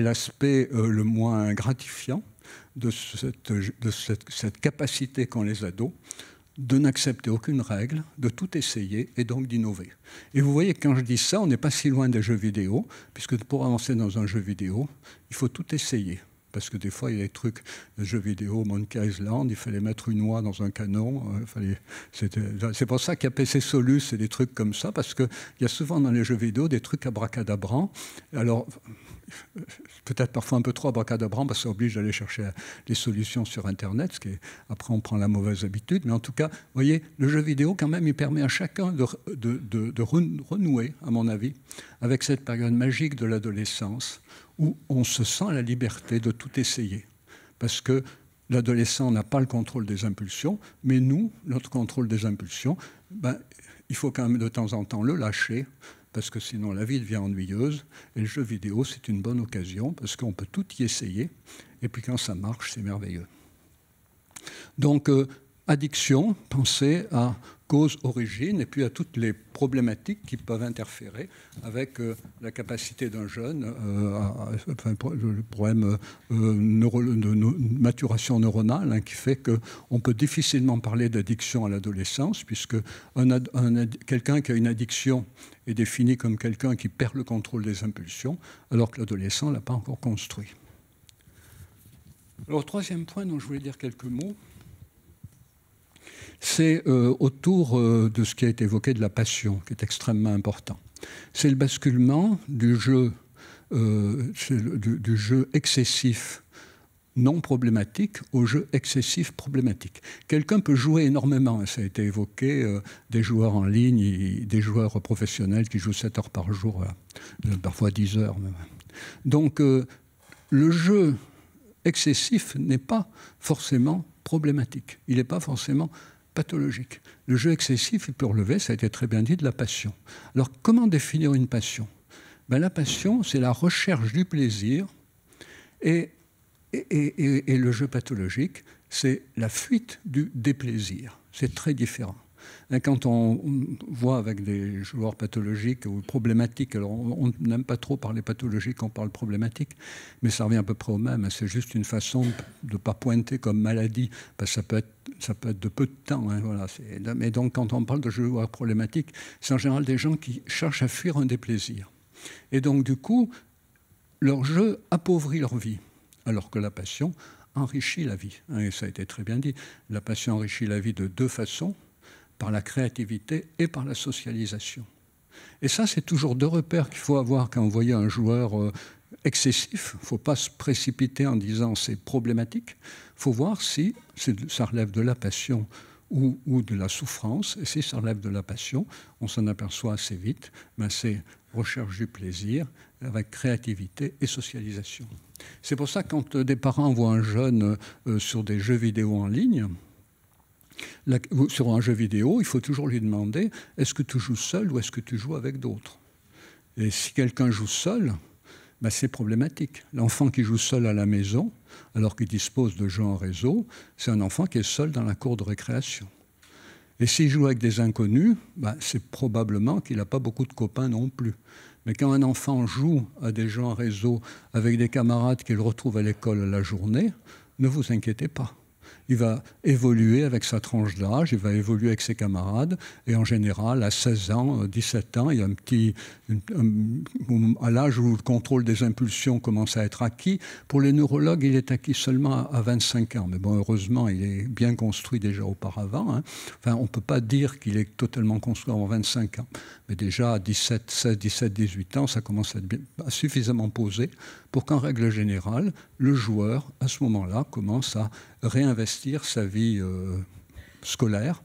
l'aspect euh, le moins gratifiant de cette, de cette, cette capacité qu'ont les ados de n'accepter aucune règle, de tout essayer et donc d'innover. Et vous voyez, quand je dis ça, on n'est pas si loin des jeux vidéo, puisque pour avancer dans un jeu vidéo, il faut tout essayer. Parce que des fois, il y a des trucs des jeux vidéo, Monkey Island, il fallait mettre une oie dans un canon. Euh, c'est pour ça qu'il y a PC Solus et des trucs comme ça, parce qu'il y a souvent dans les jeux vidéo des trucs à abracadabrants. Alors, peut-être parfois un peu trop abracadabrant parce que ça oblige d'aller chercher euh, des solutions sur Internet, ce qui après on prend la mauvaise habitude. Mais en tout cas, vous voyez, le jeu vidéo quand même, il permet à chacun de, de, de, de renouer, à mon avis, avec cette période magique de l'adolescence où on se sent la liberté de tout essayer. Parce que l'adolescent n'a pas le contrôle des impulsions, mais nous, notre contrôle des impulsions, ben, il faut quand même de temps en temps le lâcher parce que sinon la vie devient ennuyeuse. Et le jeu vidéo, c'est une bonne occasion, parce qu'on peut tout y essayer, et puis quand ça marche, c'est merveilleux. Donc, euh, addiction, pensez à cause-origine et puis à toutes les problématiques qui peuvent interférer avec euh, la capacité d'un jeune, euh, le problème euh, de, maturation neuronale hein, qui fait qu'on peut difficilement parler d'addiction à l'adolescence puisque quelqu'un qui a une addiction est défini comme quelqu'un qui perd le contrôle des impulsions alors que l'adolescent ne l'a pas encore construit. Alors troisième point dont je voulais dire quelques mots, c'est euh, autour euh, de ce qui a été évoqué de la passion, qui est extrêmement important. C'est le basculement du jeu, euh, du, jeu excessif non problématique au jeu excessif problématique. Quelqu'un peut jouer énormément, ça a été évoqué, des joueurs en ligne, des joueurs professionnels qui jouent 7 heures par jour, parfois 10 heures Donc le jeu excessif n'est pas forcément problématique, il n'est pas forcément pathologique. Le jeu excessif, il peut relever, ça a été très bien dit, de la passion. Alors comment définir une passion ben, La passion, c'est la recherche du plaisir et le jeu pathologique, c'est la fuite du déplaisir. C'est très différent. Quand on voit avec des joueurs pathologiques ou problématiques, alors on n'aime pas trop parler pathologique, on parle problématique, mais ça revient à peu près au même. C'est juste une façon de ne pas pointer comme maladie, parce que ça peut être, ça peut être de peu de temps. Hein, mais donc quand on parle de joueurs problématiques, c'est en général des gens qui cherchent à fuir un déplaisir. Et donc du coup, leur jeu appauvrit leur vie, alors que la passion enrichit la vie. Hein, et ça a été très bien dit. La passion enrichit la vie de deux façons par la créativité et par la socialisation. Et ça, c'est toujours deux repères qu'il faut avoir quand on voit un joueur euh, excessif. Il ne faut pas se précipiter en disant c'est problématique. Il faut voir si ça relève de la passion ou, de la souffrance. Et si ça relève de la passion, on s'en aperçoit assez vite. Ben, c'est recherche du plaisir avec créativité et socialisation. C'est pour ça que quand euh, des parents voient un jeune euh, sur des jeux vidéo en ligne, sur un jeu vidéo, il faut toujours lui demander est-ce que tu joues seul ou est-ce que tu joues avec d'autres Et si quelqu'un joue seul, ben, c'est problématique. L'enfant qui joue seul à la maison, alors qu'il dispose de jeux en réseau, c'est un enfant qui est seul dans la cour de récréation. Et s'il joue avec des inconnus, ben, c'est probablement qu'il n'a pas beaucoup de copains non plus. Mais quand un enfant joue à des gens en réseau avec des camarades qu'il retrouve à l'école la journée, ne vous inquiétez pas il va évoluer avec sa tranche d'âge, il va évoluer avec ses camarades, et en général, à 16 ans, 17 euh, ans, il y a un petit, à l'âge où le contrôle des impulsions commence à être acquis. Pour les neurologues, il est acquis seulement à, 25 ans, mais bon, heureusement, il est bien construit déjà auparavant. Hein. Enfin, on ne peut pas dire qu'il est totalement construit avant 25 ans, mais déjà à 17, 16, 17, 18 ans, ça commence à être suffisamment posé pour qu'en règle générale, le joueur, à ce moment-là, commence à réinvestir sa vie euh, scolaire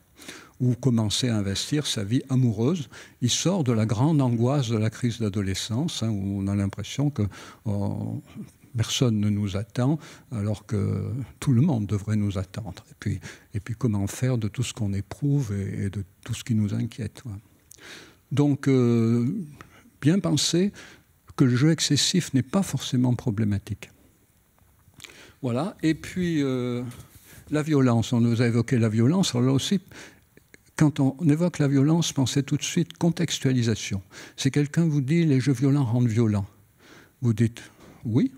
ou commencer à investir sa vie amoureuse. Il sort de la grande angoisse de la crise d'adolescence, hein, où on a l'impression que oh, personne ne nous attend, alors que tout le monde devrait nous attendre. Et puis, et puis comment faire de tout ce qu'on éprouve et, de tout ce qui nous inquiète. Donc, euh, bien penser que le jeu excessif n'est pas forcément problématique. Voilà. Et puis, euh, la violence, on nous a évoqué la violence. Alors là aussi, quand on évoque la violence, pensez tout de suite contextualisation. Si quelqu'un vous dit les jeux violents rendent violents, vous dites oui,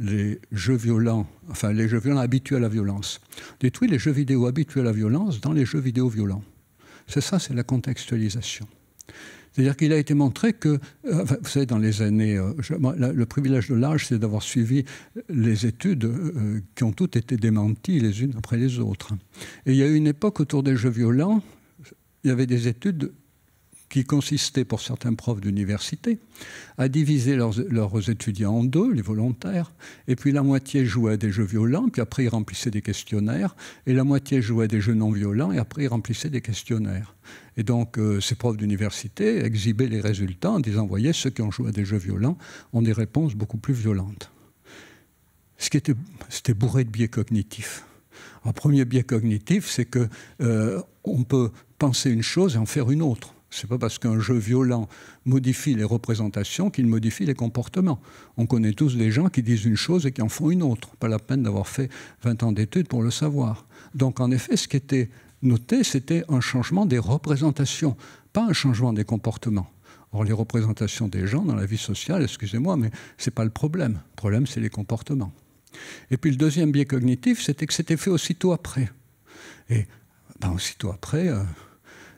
les jeux violents, enfin les jeux violents habitués à la violence. Dites oui, les jeux vidéo habitués à la violence dans les jeux vidéo violents. C'est ça, c'est la contextualisation. C'est-à-dire qu'il a été montré que, euh, vous savez, dans les années, euh, le privilège de l'âge, c'est d'avoir suivi les études euh, qui ont toutes été démenties les unes après les autres. Et il y a eu une époque autour des jeux violents, il y avait des études qui consistaient, pour certains profs d'université à diviser leurs, étudiants en deux, les volontaires, et puis la moitié jouait des jeux violents, puis après ils remplissaient des questionnaires, et la moitié jouait des jeux non violents, et après ils remplissaient des questionnaires. Et donc, euh, ces profs d'université exhibaient les résultats en disant, voyez, ceux qui ont joué à des jeux violents ont des réponses beaucoup plus violentes. Ce qui était, c'était bourré de biais cognitifs. Un premier biais cognitif, c'est que euh, on peut penser une chose et en faire une autre. C'est pas parce qu'un jeu violent modifie les représentations qu'il modifie les comportements. On connaît tous des gens qui disent une chose et qui en font une autre. Pas la peine d'avoir fait 20 ans d'études pour le savoir. Donc en effet, ce qui était noté, c'était un changement des représentations, pas un changement des comportements. Or, les représentations des gens dans la vie sociale, excusez-moi, mais ce n'est pas le problème. Le problème, c'est les comportements. Et puis le deuxième biais cognitif, c'était que c'était fait aussitôt après. Et ben, aussitôt après, euh,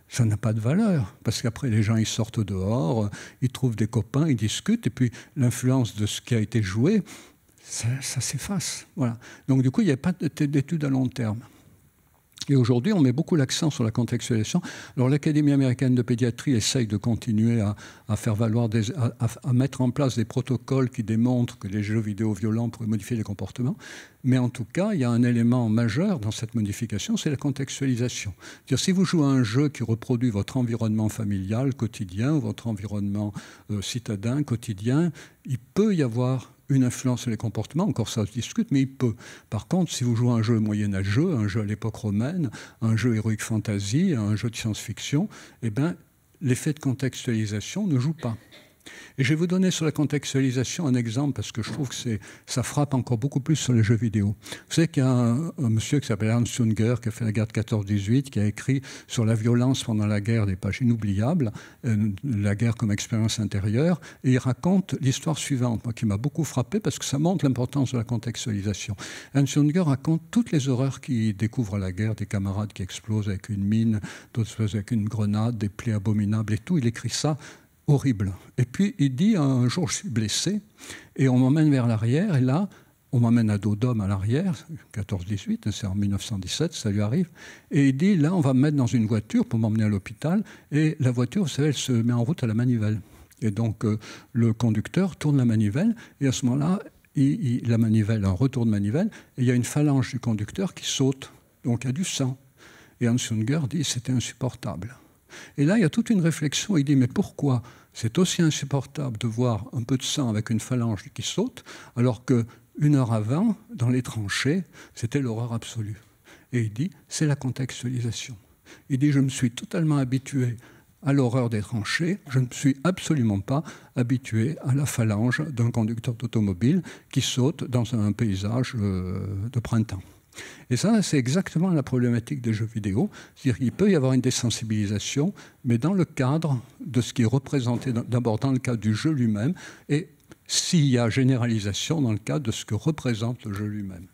ça n'a pas de valeur, parce qu'après les gens ils sortent dehors, euh, ils trouvent des copains, ils discutent, et puis l'influence de ce qui a été joué, ça, s'efface. Voilà. Donc du coup, il n'y a pas d'études à long terme. Et aujourd'hui, on met beaucoup l'accent sur la contextualisation. Alors, l'Académie américaine de pédiatrie essaye de continuer à, faire valoir, à, mettre en place des protocoles qui démontrent que les jeux vidéo violents pourraient modifier les comportements. Mais en tout cas, il y a un élément majeur dans cette modification, c'est la contextualisation. -dire, si vous jouez à un jeu qui reproduit votre environnement familial quotidien, ou votre environnement euh, citadin quotidien, il peut y avoir une influence sur les comportements, encore ça se discute, mais il peut. Par contre, si vous jouez un jeu moyenâgeux, un jeu à l'époque romaine, un jeu héroïque fantasy, un jeu de science-fiction, eh ben, l'effet de contextualisation ne joue pas. Et je vais vous donner sur la contextualisation un exemple parce que je trouve que ça frappe encore beaucoup plus sur les jeux vidéo. Vous savez qu'il y a un, monsieur qui s'appelle Ernst Junger qui a fait la guerre de 14-18, qui a écrit sur la violence pendant la guerre des pages inoubliables, euh, la guerre comme expérience intérieure, et il raconte l'histoire suivante, qui m'a beaucoup frappé parce que ça montre l'importance de la contextualisation. Ernst Junger raconte toutes les horreurs qu'il découvre à la guerre, des camarades qui explosent avec une mine, d'autres avec une grenade, des plaies abominables et tout. Il écrit ça horrible. Et puis il dit, un jour je suis blessé, et on m'emmène vers l'arrière, et là, on m'emmène à dos d'homme à l'arrière, 14-18, c'est en 1917, ça lui arrive, et il dit, là, on va me mettre dans une voiture pour m'emmener à l'hôpital, et la voiture, vous savez, elle se met en route à la manivelle. Et donc euh, le conducteur tourne la manivelle, et à ce moment-là, il, la manivelle, un retour de manivelle, et il y a une phalange du conducteur qui saute, donc il y a du sang. Et Hans Junger dit, c'était insupportable. Et là, il y a toute une réflexion. Il dit, mais pourquoi c'est aussi insupportable de voir un peu de sang avec une phalange qui saute, alors que une heure avant, dans les tranchées, c'était l'horreur absolue. Et il dit, c'est la contextualisation. Il dit, je me suis totalement habitué à l'horreur des tranchées, je ne suis absolument pas habitué à la phalange d'un conducteur d'automobile qui saute dans un paysage euh, de printemps. Et ça, c'est exactement la problématique des jeux vidéo. C'est-à-dire qu'il peut y avoir une désensibilisation, mais dans le cadre de ce qui est représenté, d'abord dans le cadre du jeu lui-même, et s'il y a généralisation dans le cadre de ce que représente le jeu lui-même.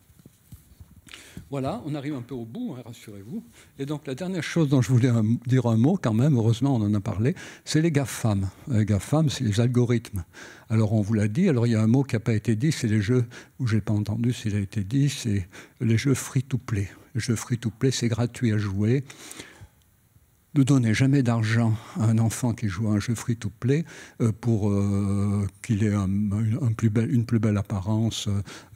Voilà, on arrive un peu au bout, hein, rassurez-vous. Et donc la dernière chose dont je voulais dire un mot quand même, heureusement on en a parlé, c'est les GAFAM. Les euh, GAFAM, c'est les algorithmes. Alors on vous l'a dit, alors il y a un mot qui n'a pas été dit, c'est les jeux, où je n'ai pas entendu s'il a été dit, c'est les jeux free-to-play. Les jeux free-to-play, c'est gratuit à jouer ne donnez jamais d'argent à un enfant qui joue à un jeu free-to-play euh, pour euh, qu'il ait plus une plus belle apparence,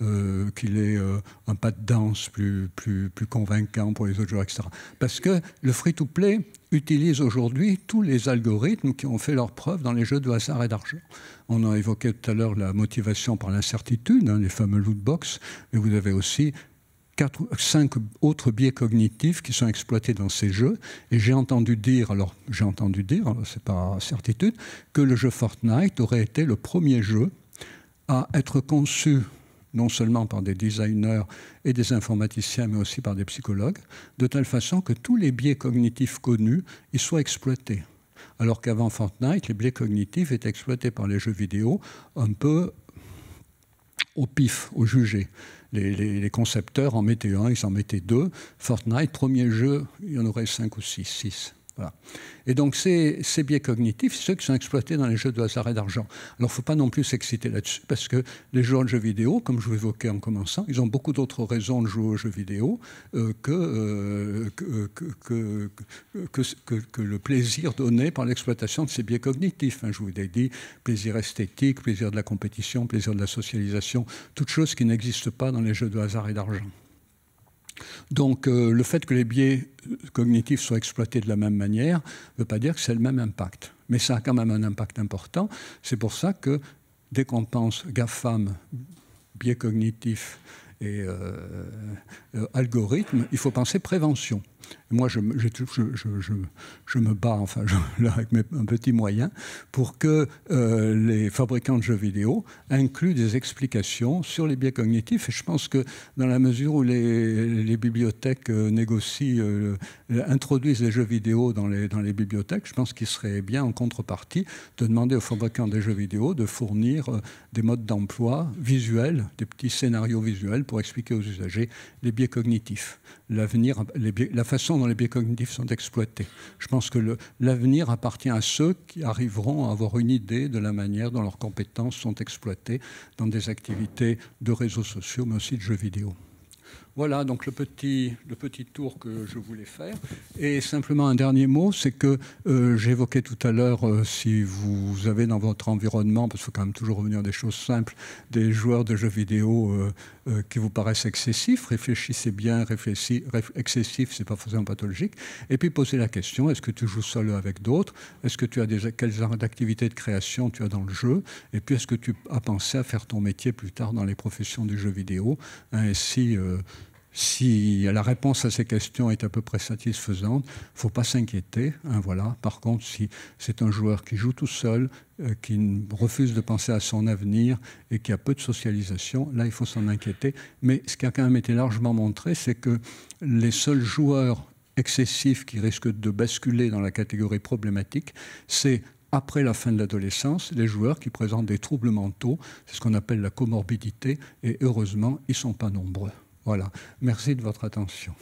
euh, qu'il ait un pas de danse plus, plus, plus convaincant pour les autres joueurs, etc. Parce que le free-to-play utilise aujourd'hui tous les algorithmes qui ont fait leur preuve dans les jeux de hasard et d'argent. On a évoqué tout à l'heure la motivation par l'incertitude, hein, les fameux loot box, mais vous avez aussi cinq autres biais cognitifs qui sont exploités dans ces jeux. Et j'ai entendu dire, alors j'ai entendu dire, c'est pas certitude, que le jeu Fortnite aurait été le premier jeu à être conçu non seulement par des designers et des informaticiens, mais aussi par des psychologues, de telle façon que tous les biais cognitifs connus y soient exploités. Alors qu'avant Fortnite, les biais cognitifs étaient exploités par les jeux vidéo un peu au pif, au jugé les, concepteurs en mettaient un, ils en mettaient deux. Fortnite, premier jeu, il y en aurait cinq ou six, six. Et donc ces, ces biais cognitifs, ceux qui sont exploités dans les jeux de hasard et d'argent. Alors il ne faut pas non plus s'exciter là-dessus, parce que les joueurs de jeux vidéo, comme je vous évoquais en commençant, ils ont beaucoup d'autres raisons de jouer aux jeux vidéo euh, euh, euh, que, que, que, le plaisir donné par l'exploitation de ces biais cognitifs. Hein. je vous ai dit, plaisir esthétique, plaisir de la compétition, plaisir de la socialisation, toutes choses qui n'existent pas dans les jeux de hasard et d'argent. Donc euh, le fait que les biais cognitifs soient exploités de la même manière ne veut pas dire que c'est le même impact. Mais ça a quand même un impact important. C'est pour ça que dès qu'on pense GAFAM, biais cognitifs et euh, euh, algorithmes, il faut penser prévention. Moi, je, me bats, avec mes petits moyens, pour que euh, les fabricants de jeux vidéo incluent des explications sur les biais cognitifs. Et je pense que dans la mesure où les, bibliothèques euh, négocient, euh, introduisent les jeux vidéo dans les bibliothèques, je pense qu'il serait bien, en contrepartie, de demander aux fabricants des jeux vidéo de fournir des modes d'emploi visuels, des petits scénarios visuels pour expliquer aux usagers les biais cognitifs l'avenir, la façon dont les biais cognitifs sont exploités. Je pense que l'avenir appartient à ceux qui arriveront à avoir une idée de la manière dont leurs compétences sont exploitées dans des activités de réseaux sociaux, mais aussi de jeux vidéo. Voilà donc le petit, le petit tour que je voulais faire. Et simplement un dernier mot, c'est que euh, j'évoquais tout à l'heure, euh, si vous avez dans votre environnement, parce qu'il faut quand même toujours revenir à des choses simples, des joueurs de jeux vidéo euh, qui vous paraissent excessifs, réfléchissez bien, réfléchissez, ce excessif, c'est pas forcément pathologique. Et puis posez la question, est-ce que tu joues seul avec d'autres Est-ce que tu as des, quelles d'activité de création tu as dans le jeu Et puis est-ce que tu as pensé à faire ton métier plus tard dans les professions du jeu vidéo si la réponse à ces questions est à peu près satisfaisante, il ne faut pas s'inquiéter. Hein, voilà. Par contre, si c'est un joueur qui joue tout seul, euh, qui refuse de penser à son avenir et qui a peu de socialisation, là, il faut s'en inquiéter. Mais ce qui a quand même été largement montré, c'est que les seuls joueurs excessifs qui risquent de basculer dans la catégorie problématique, c'est après la fin de l'adolescence, les joueurs qui présentent des troubles mentaux, c'est ce qu'on appelle la comorbidité, et heureusement, ils ne sont pas nombreux. Voilà. Merci de votre attention.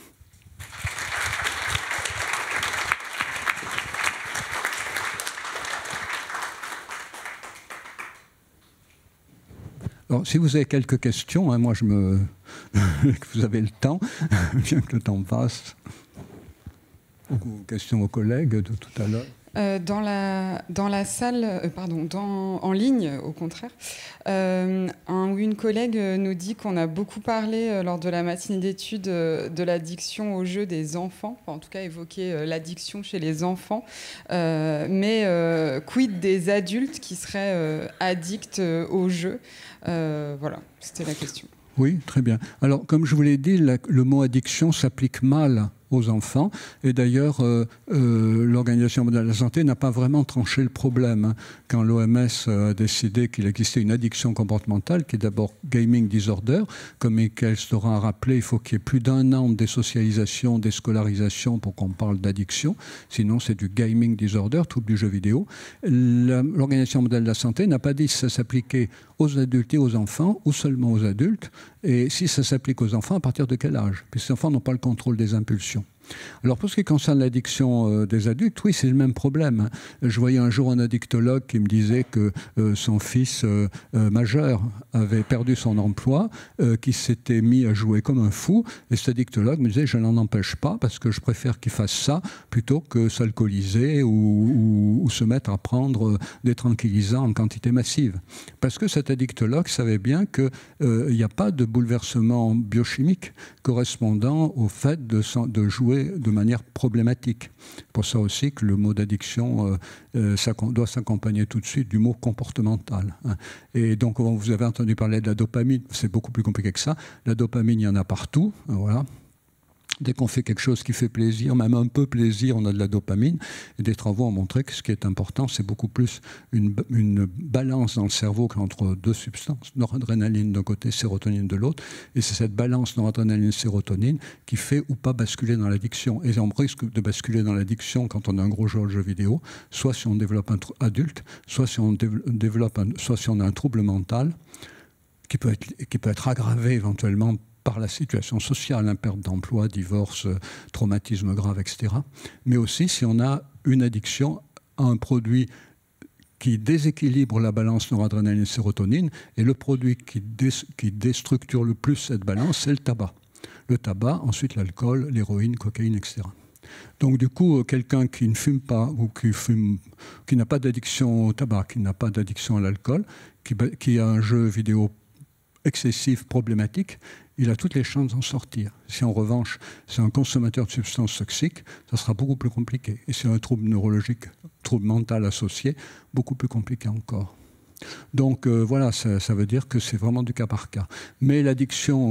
Alors, si vous avez quelques questions, hein, moi je me. vous avez le temps, bien que le temps passe. Ou questions aux collègues de tout à l'heure. Euh, dans, la, dans la salle, euh, pardon, en ligne au contraire, euh, une collègue nous dit qu'on a beaucoup parlé lors de la matinée d'études de l'addiction au jeu des enfants, en tout cas évoqué l'addiction chez les enfants, mais quid des adultes qui seraient addicts au jeu Voilà, c'était la question. Oui, très bien. Alors, comme je vous l'ai dit, le mot addiction s'applique mal aux enfants. Et d'ailleurs, euh, euh, l'Organisation mondiale de la santé n'a pas vraiment tranché le problème. Hein, quand l'OMS euh, a décidé qu'il existait une addiction comportementale, qui est d'abord gaming disorder, comme Michael sera a rappelé, il faut qu'il y ait plus d'un an de désocialisation, scolarisation pour qu'on parle d'addiction. Sinon, c'est du gaming disorder, tout du jeu vidéo. L'Organisation mondiale de la santé n'a pas dit si ça s'appliquait aux adultes et aux enfants ou seulement aux adultes. Et si ça s'applique aux enfants, à partir de quel âge Puisque ces enfants n'ont pas le contrôle des impulsions. Alors pour ce qui concerne l'addiction euh, des adultes, oui, c'est le même problème. Hein. Je voyais un jour un addictologue qui me disait que euh, son fils euh, majeur avait perdu son emploi, qui s'était mis à jouer comme un fou, et cet addictologue me disait je n'en empêche pas parce que je préfère qu'il fasse ça plutôt que s'alcooliser ou, se mettre à prendre des tranquillisants en quantité massive. Parce que cet addictologue savait bien qu'il n'y a pas de bouleversement biochimique correspondant au fait de jouer de manière problématique. Pour ça aussi que le mot d'addiction euh, euh, doit s'accompagner tout de suite du mot comportemental. Hein. Et donc, vous avez entendu parler de la dopamine, c'est beaucoup plus compliqué que ça. La dopamine, il y en a partout, hein, voilà. Dès qu'on fait quelque chose qui fait plaisir, même un peu plaisir, on a de la dopamine. Et des travaux ont montré que ce qui est important, c'est beaucoup plus une, balance dans le cerveau qu'entre deux substances, noradrénaline d'un côté, sérotonine de l'autre. Et c'est cette balance noradrénaline-sérotonine qui fait ou pas basculer dans l'addiction. Et on risque de basculer dans l'addiction quand on a un gros jeu de jeu vidéo, soit si on développe un adulte, soit si on, développe soit si on a un trouble mental qui peut être, qui peut être aggravé éventuellement par la situation sociale, hein, perte d'emploi, divorce, euh, traumatisme grave, etc. Mais aussi si on a une addiction à un produit qui déséquilibre la balance noradrénaline et sérotonine, et le produit qui, qui déstructure le plus cette balance, c'est le tabac. Le tabac, ensuite l'alcool, l'héroïne, cocaïne, etc. Donc du coup, euh, quelqu'un qui ne fume pas ou qui fume, qui n'a pas d'addiction au tabac, qui n'a pas d'addiction à l'alcool, qui, qui, a un jeu vidéo excessif, problématique, il a toutes les chances d'en sortir. Si en revanche c'est un consommateur de substances toxiques, ça sera beaucoup plus compliqué. Et c'est un trouble neurologique, trouble mental associé, beaucoup plus compliqué encore. Donc euh, voilà, ça, veut dire que c'est vraiment du cas par cas. Mais l'addiction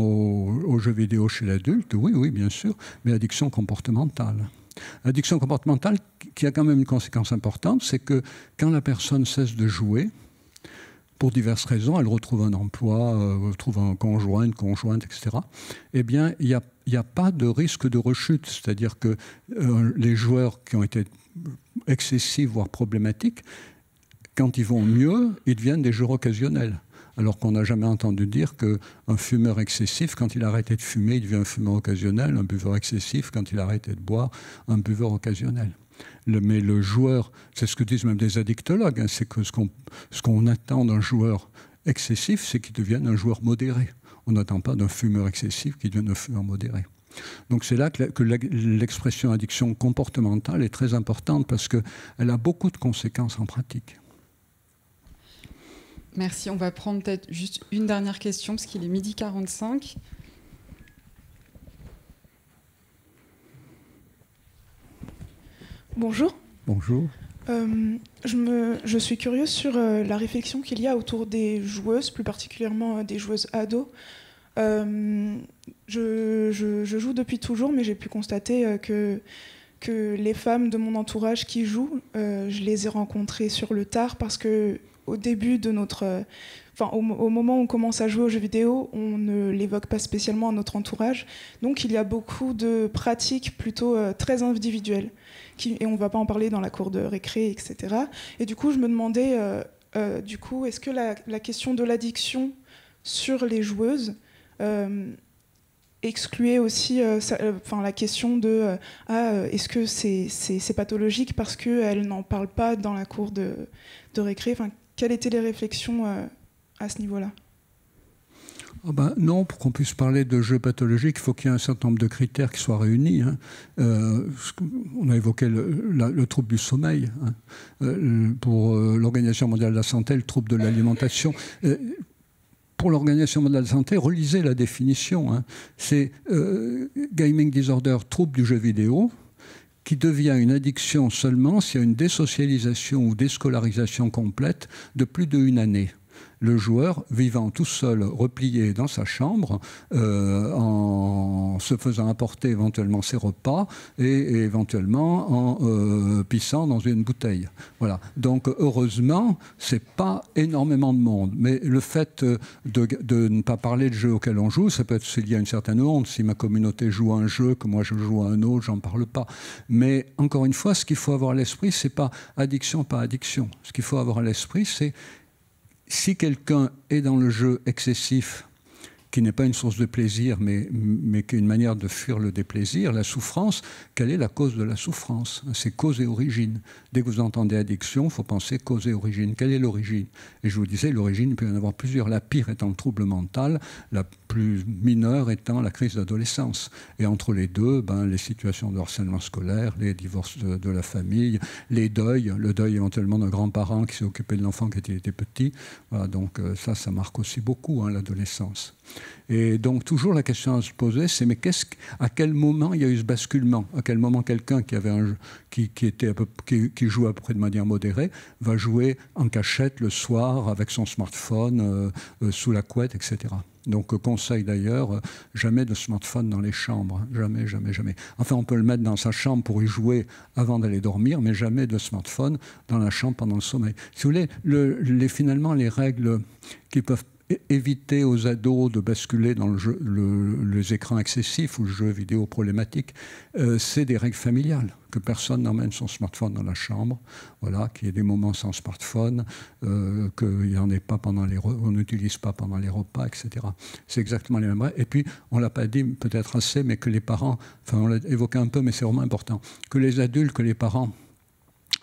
aux, jeux vidéo chez l'adulte, oui, oui, bien sûr, mais l'addiction comportementale. L'addiction comportementale qui a quand même une conséquence importante, c'est que quand la personne cesse de jouer, pour diverses raisons, elle retrouve un emploi, retrouve euh, un conjoint, une conjointe, etc., eh bien, il n'y a, pas de risque de rechute. C'est-à-dire que euh, les joueurs qui ont été excessifs, voire problématiques, quand ils vont mieux, ils deviennent des joueurs occasionnels. Alors qu'on n'a jamais entendu dire qu'un fumeur excessif, quand il arrêtait de fumer, il devient un fumeur occasionnel, un buveur excessif, quand il arrêtait de boire, un buveur occasionnel mais le joueur, c'est ce que disent même des addictologues, hein, c'est que ce qu'on attend d'un joueur excessif, c'est qu'il devienne un joueur modéré. On n'attend pas d'un fumeur excessif qu'il devienne un fumeur modéré. Donc c'est là que l'expression addiction comportementale est très importante parce qu'elle a beaucoup de conséquences en pratique. Merci. On va prendre peut-être juste une dernière question parce qu'il est midi 45. Bonjour. Bonjour. Euh, je, me, je, suis curieuse sur euh, la réflexion qu'il y a autour des joueuses, plus particulièrement euh, des joueuses ados. Je, je, joue depuis toujours, mais j'ai pu constater que, que, les femmes de mon entourage qui jouent, je les ai rencontrées sur le tard parce que au début de notre, au, moment où on commence à jouer aux jeux vidéo, on ne l'évoque pas spécialement à notre entourage. Donc il y a beaucoup de pratiques plutôt euh, très individuelles. Qui, et on ne va pas en parler dans la cour de récré, etc. Et du coup, je me demandais, euh, euh, du coup, est-ce que la, question de l'addiction sur les joueuses excluait aussi enfin, la question de ah, est-ce que c'est pathologique parce qu'elles n'en parle pas dans la cour de, de récré Quelles étaient les réflexions à ce niveau-là ah ben, non, pour qu'on puisse parler de jeu pathologique, il faut qu'il y ait un certain nombre de critères qui soient réunis. Hein. Euh, on a évoqué le, trouble du sommeil. Hein. Euh, pour euh, l'Organisation mondiale de la santé, le trouble de l'alimentation. pour l'Organisation mondiale de la santé, relisez la définition. Hein. C'est gaming disorder, trouble du jeu vidéo qui devient une addiction seulement s'il y a une désocialisation ou déscolarisation complète de plus d'une année le joueur vivant tout seul, replié dans sa chambre, euh, en se faisant apporter éventuellement ses repas et, éventuellement en euh, pissant dans une bouteille. Voilà. Donc heureusement, c'est pas énormément de monde, mais le fait euh, de, ne pas parler de jeu auquel on joue, ça peut être s'il y a une certaine honte. Si ma communauté joue à un jeu, que moi je joue à un autre, j'en parle pas. Mais encore une fois, ce qu'il faut avoir à l'esprit, c'est pas addiction, pas addiction. Ce qu'il faut avoir à l'esprit, c'est si quelqu'un est dans le jeu excessif, qui n'est pas une source de plaisir, mais, mais qui est une manière de fuir le déplaisir, la souffrance, quelle est la cause de la souffrance C'est cause et origine. Dès que vous entendez addiction, il faut penser cause et origine. Quelle est l'origine Et je vous disais, l'origine, peut y en avoir plusieurs. La pire étant le trouble mental, plus mineur étant la crise d'adolescence. Et entre les deux, ben, les situations de harcèlement scolaire, les divorces de, la famille, les deuils, le deuil éventuellement d'un grand-parent qui s'est occupé de l'enfant quand il était petit. donc euh, ça, ça marque aussi beaucoup hein, l'adolescence. Et donc toujours la question à se poser, c'est mais qu'est-ce, à quel moment il y a eu ce basculement À quel moment quelqu'un qui avait un, qui, qui était à peu, qui, qui joue à peu près de manière modérée va jouer en cachette le soir avec son smartphone euh, euh, sous la couette, etc. Donc conseil d'ailleurs, jamais de smartphone dans les chambres, jamais, jamais, jamais. Enfin, on peut le mettre dans sa chambre pour y jouer avant d'aller dormir, mais jamais de smartphone dans la chambre pendant le sommeil. Si vous voulez, finalement, les règles qui peuvent éviter aux ados de basculer dans les écrans excessifs ou le jeu vidéo problématique, euh, c'est des règles familiales. Que personne n'emmène son smartphone dans la chambre, voilà, qu'il y ait des moments sans smartphone, euh, on n'utilise pas pendant les repas, etc. C'est exactement les mêmes règles. Et puis, on ne l'a pas dit peut-être assez, mais que les parents, enfin on l'a évoqué un peu, mais c'est vraiment important, que les adultes, que les parents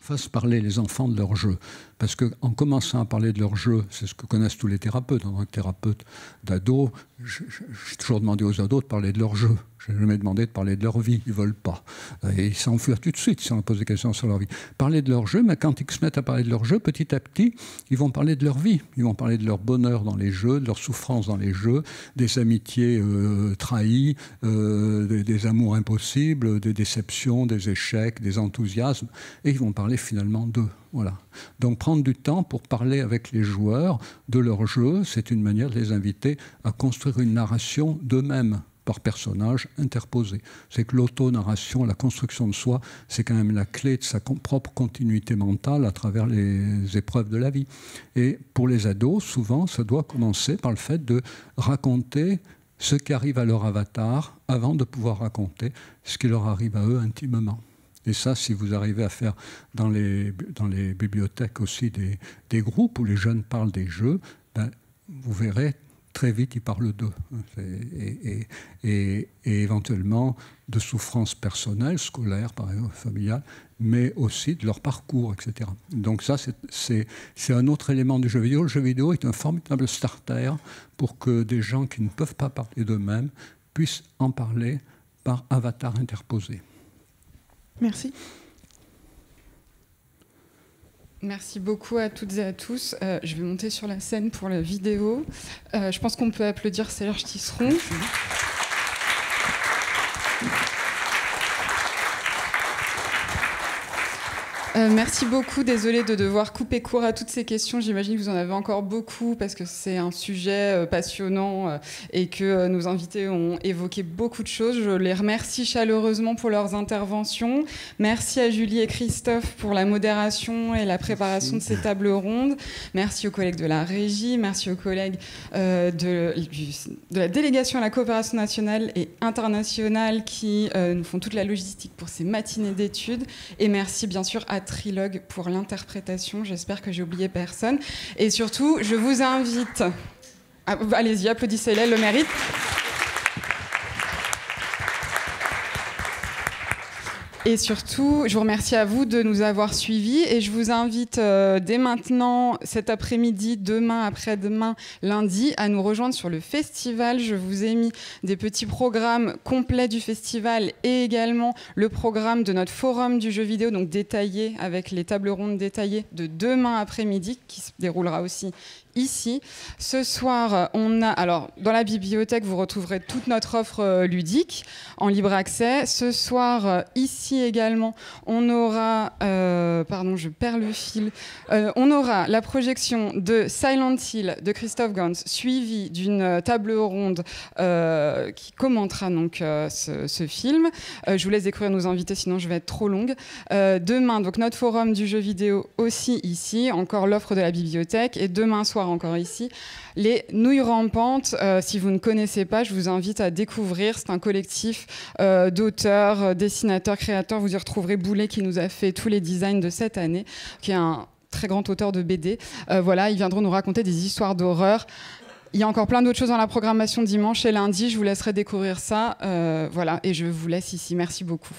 fassent parler les enfants de leur jeu. Parce qu'en commençant à parler de leur jeu, c'est ce que connaissent tous les thérapeutes. En tant que thérapeute d'ado, j'ai toujours demandé aux ados de parler de leur jeu. Je jamais demandé de parler de leur vie. Ils ne veulent pas. Et ils s'enfuient tout de suite si on leur pose des questions sur leur vie. Parler de leur jeu, mais quand ils se mettent à parler de leur jeu, petit à petit, ils vont parler de leur vie. Ils vont parler de leur bonheur dans les jeux, de leur souffrance dans les jeux, des amitiés euh, trahies, euh, des, des, amours impossibles, des déceptions, des échecs, des enthousiasmes. Et ils vont parler finalement d'eux. Voilà. Donc prendre du temps pour parler avec les joueurs de leur jeu, c'est une manière de les inviter à construire une narration d'eux-mêmes par personnage interposé. C'est que l'auto-narration, la construction de soi, c'est quand même la clé de sa propre continuité mentale à travers les épreuves de la vie. Et pour les ados, souvent, ça doit commencer par le fait de raconter ce qui arrive à leur avatar avant de pouvoir raconter ce qui leur arrive à eux intimement. Et ça, si vous arrivez à faire dans les, dans les bibliothèques aussi des, groupes où les jeunes parlent des jeux, ben, vous verrez très vite, qu'ils parlent d'eux. Et, et, éventuellement de souffrances personnelles, scolaires, par familiales, mais aussi de leur parcours, etc. Donc ça, c'est un autre élément du jeu vidéo. Le jeu vidéo est un formidable starter pour que des gens qui ne peuvent pas parler d'eux-mêmes puissent en parler par avatar interposé. Merci. Merci beaucoup à toutes et à tous. Euh, je vais monter sur la scène pour la vidéo. Euh, je pense qu'on peut applaudir Serge Tisseron. Euh, merci beaucoup. Désolée de devoir couper court à toutes ces questions. J'imagine que vous en avez encore beaucoup parce que c'est un sujet euh, passionnant euh, et que nos invités ont évoqué beaucoup de choses. Je les remercie chaleureusement pour leurs interventions. Merci à Julie et Christophe pour la modération et la préparation de ces tables rondes. Merci aux collègues de la régie. Merci aux collègues de, de, la délégation à la coopération nationale et internationale qui nous font toute la logistique pour ces matinées d'études. Et merci bien sûr à Trilogue pour l'interprétation. J'espère que j'ai oublié personne. Et surtout, je vous invite. Allez-y, applaudissez-les, le mérite. Et surtout, je vous remercie à vous de nous avoir suivis et je vous invite euh, dès maintenant, cet après-midi, demain, après-demain, lundi, à nous rejoindre sur le festival. Je vous ai mis des petits programmes complets du festival et également le programme de notre forum du jeu vidéo, donc détaillé avec les tables rondes détaillées de demain après-midi qui se déroulera aussi ici. Ce soir, on a. Alors, dans la bibliothèque, vous retrouverez toute notre offre euh, ludique en libre accès. Ce soir, euh, ici également, on aura. Euh, pardon, je perds le fil. on aura la projection de Silent Hill de Christophe Gans, suivie d'une table ronde qui commentera donc ce, ce, film. je vous laisse découvrir nos invités, sinon je vais être trop longue. demain, donc, notre forum du jeu vidéo aussi ici. Encore l'offre de la bibliothèque. Et demain soir, encore ici, les Nouilles Rampantes. Euh, si vous ne connaissez pas, je vous invite à découvrir. C'est un collectif euh, d'auteurs, euh, dessinateurs, créateurs. Vous y retrouverez Boulet qui nous a fait tous les designs de cette année, qui est un très grand auteur de BD. voilà, ils viendront nous raconter des histoires d'horreur. Il y a encore plein d'autres choses dans la programmation dimanche et lundi. Je vous laisserai découvrir ça. voilà, et je vous laisse ici. Merci beaucoup.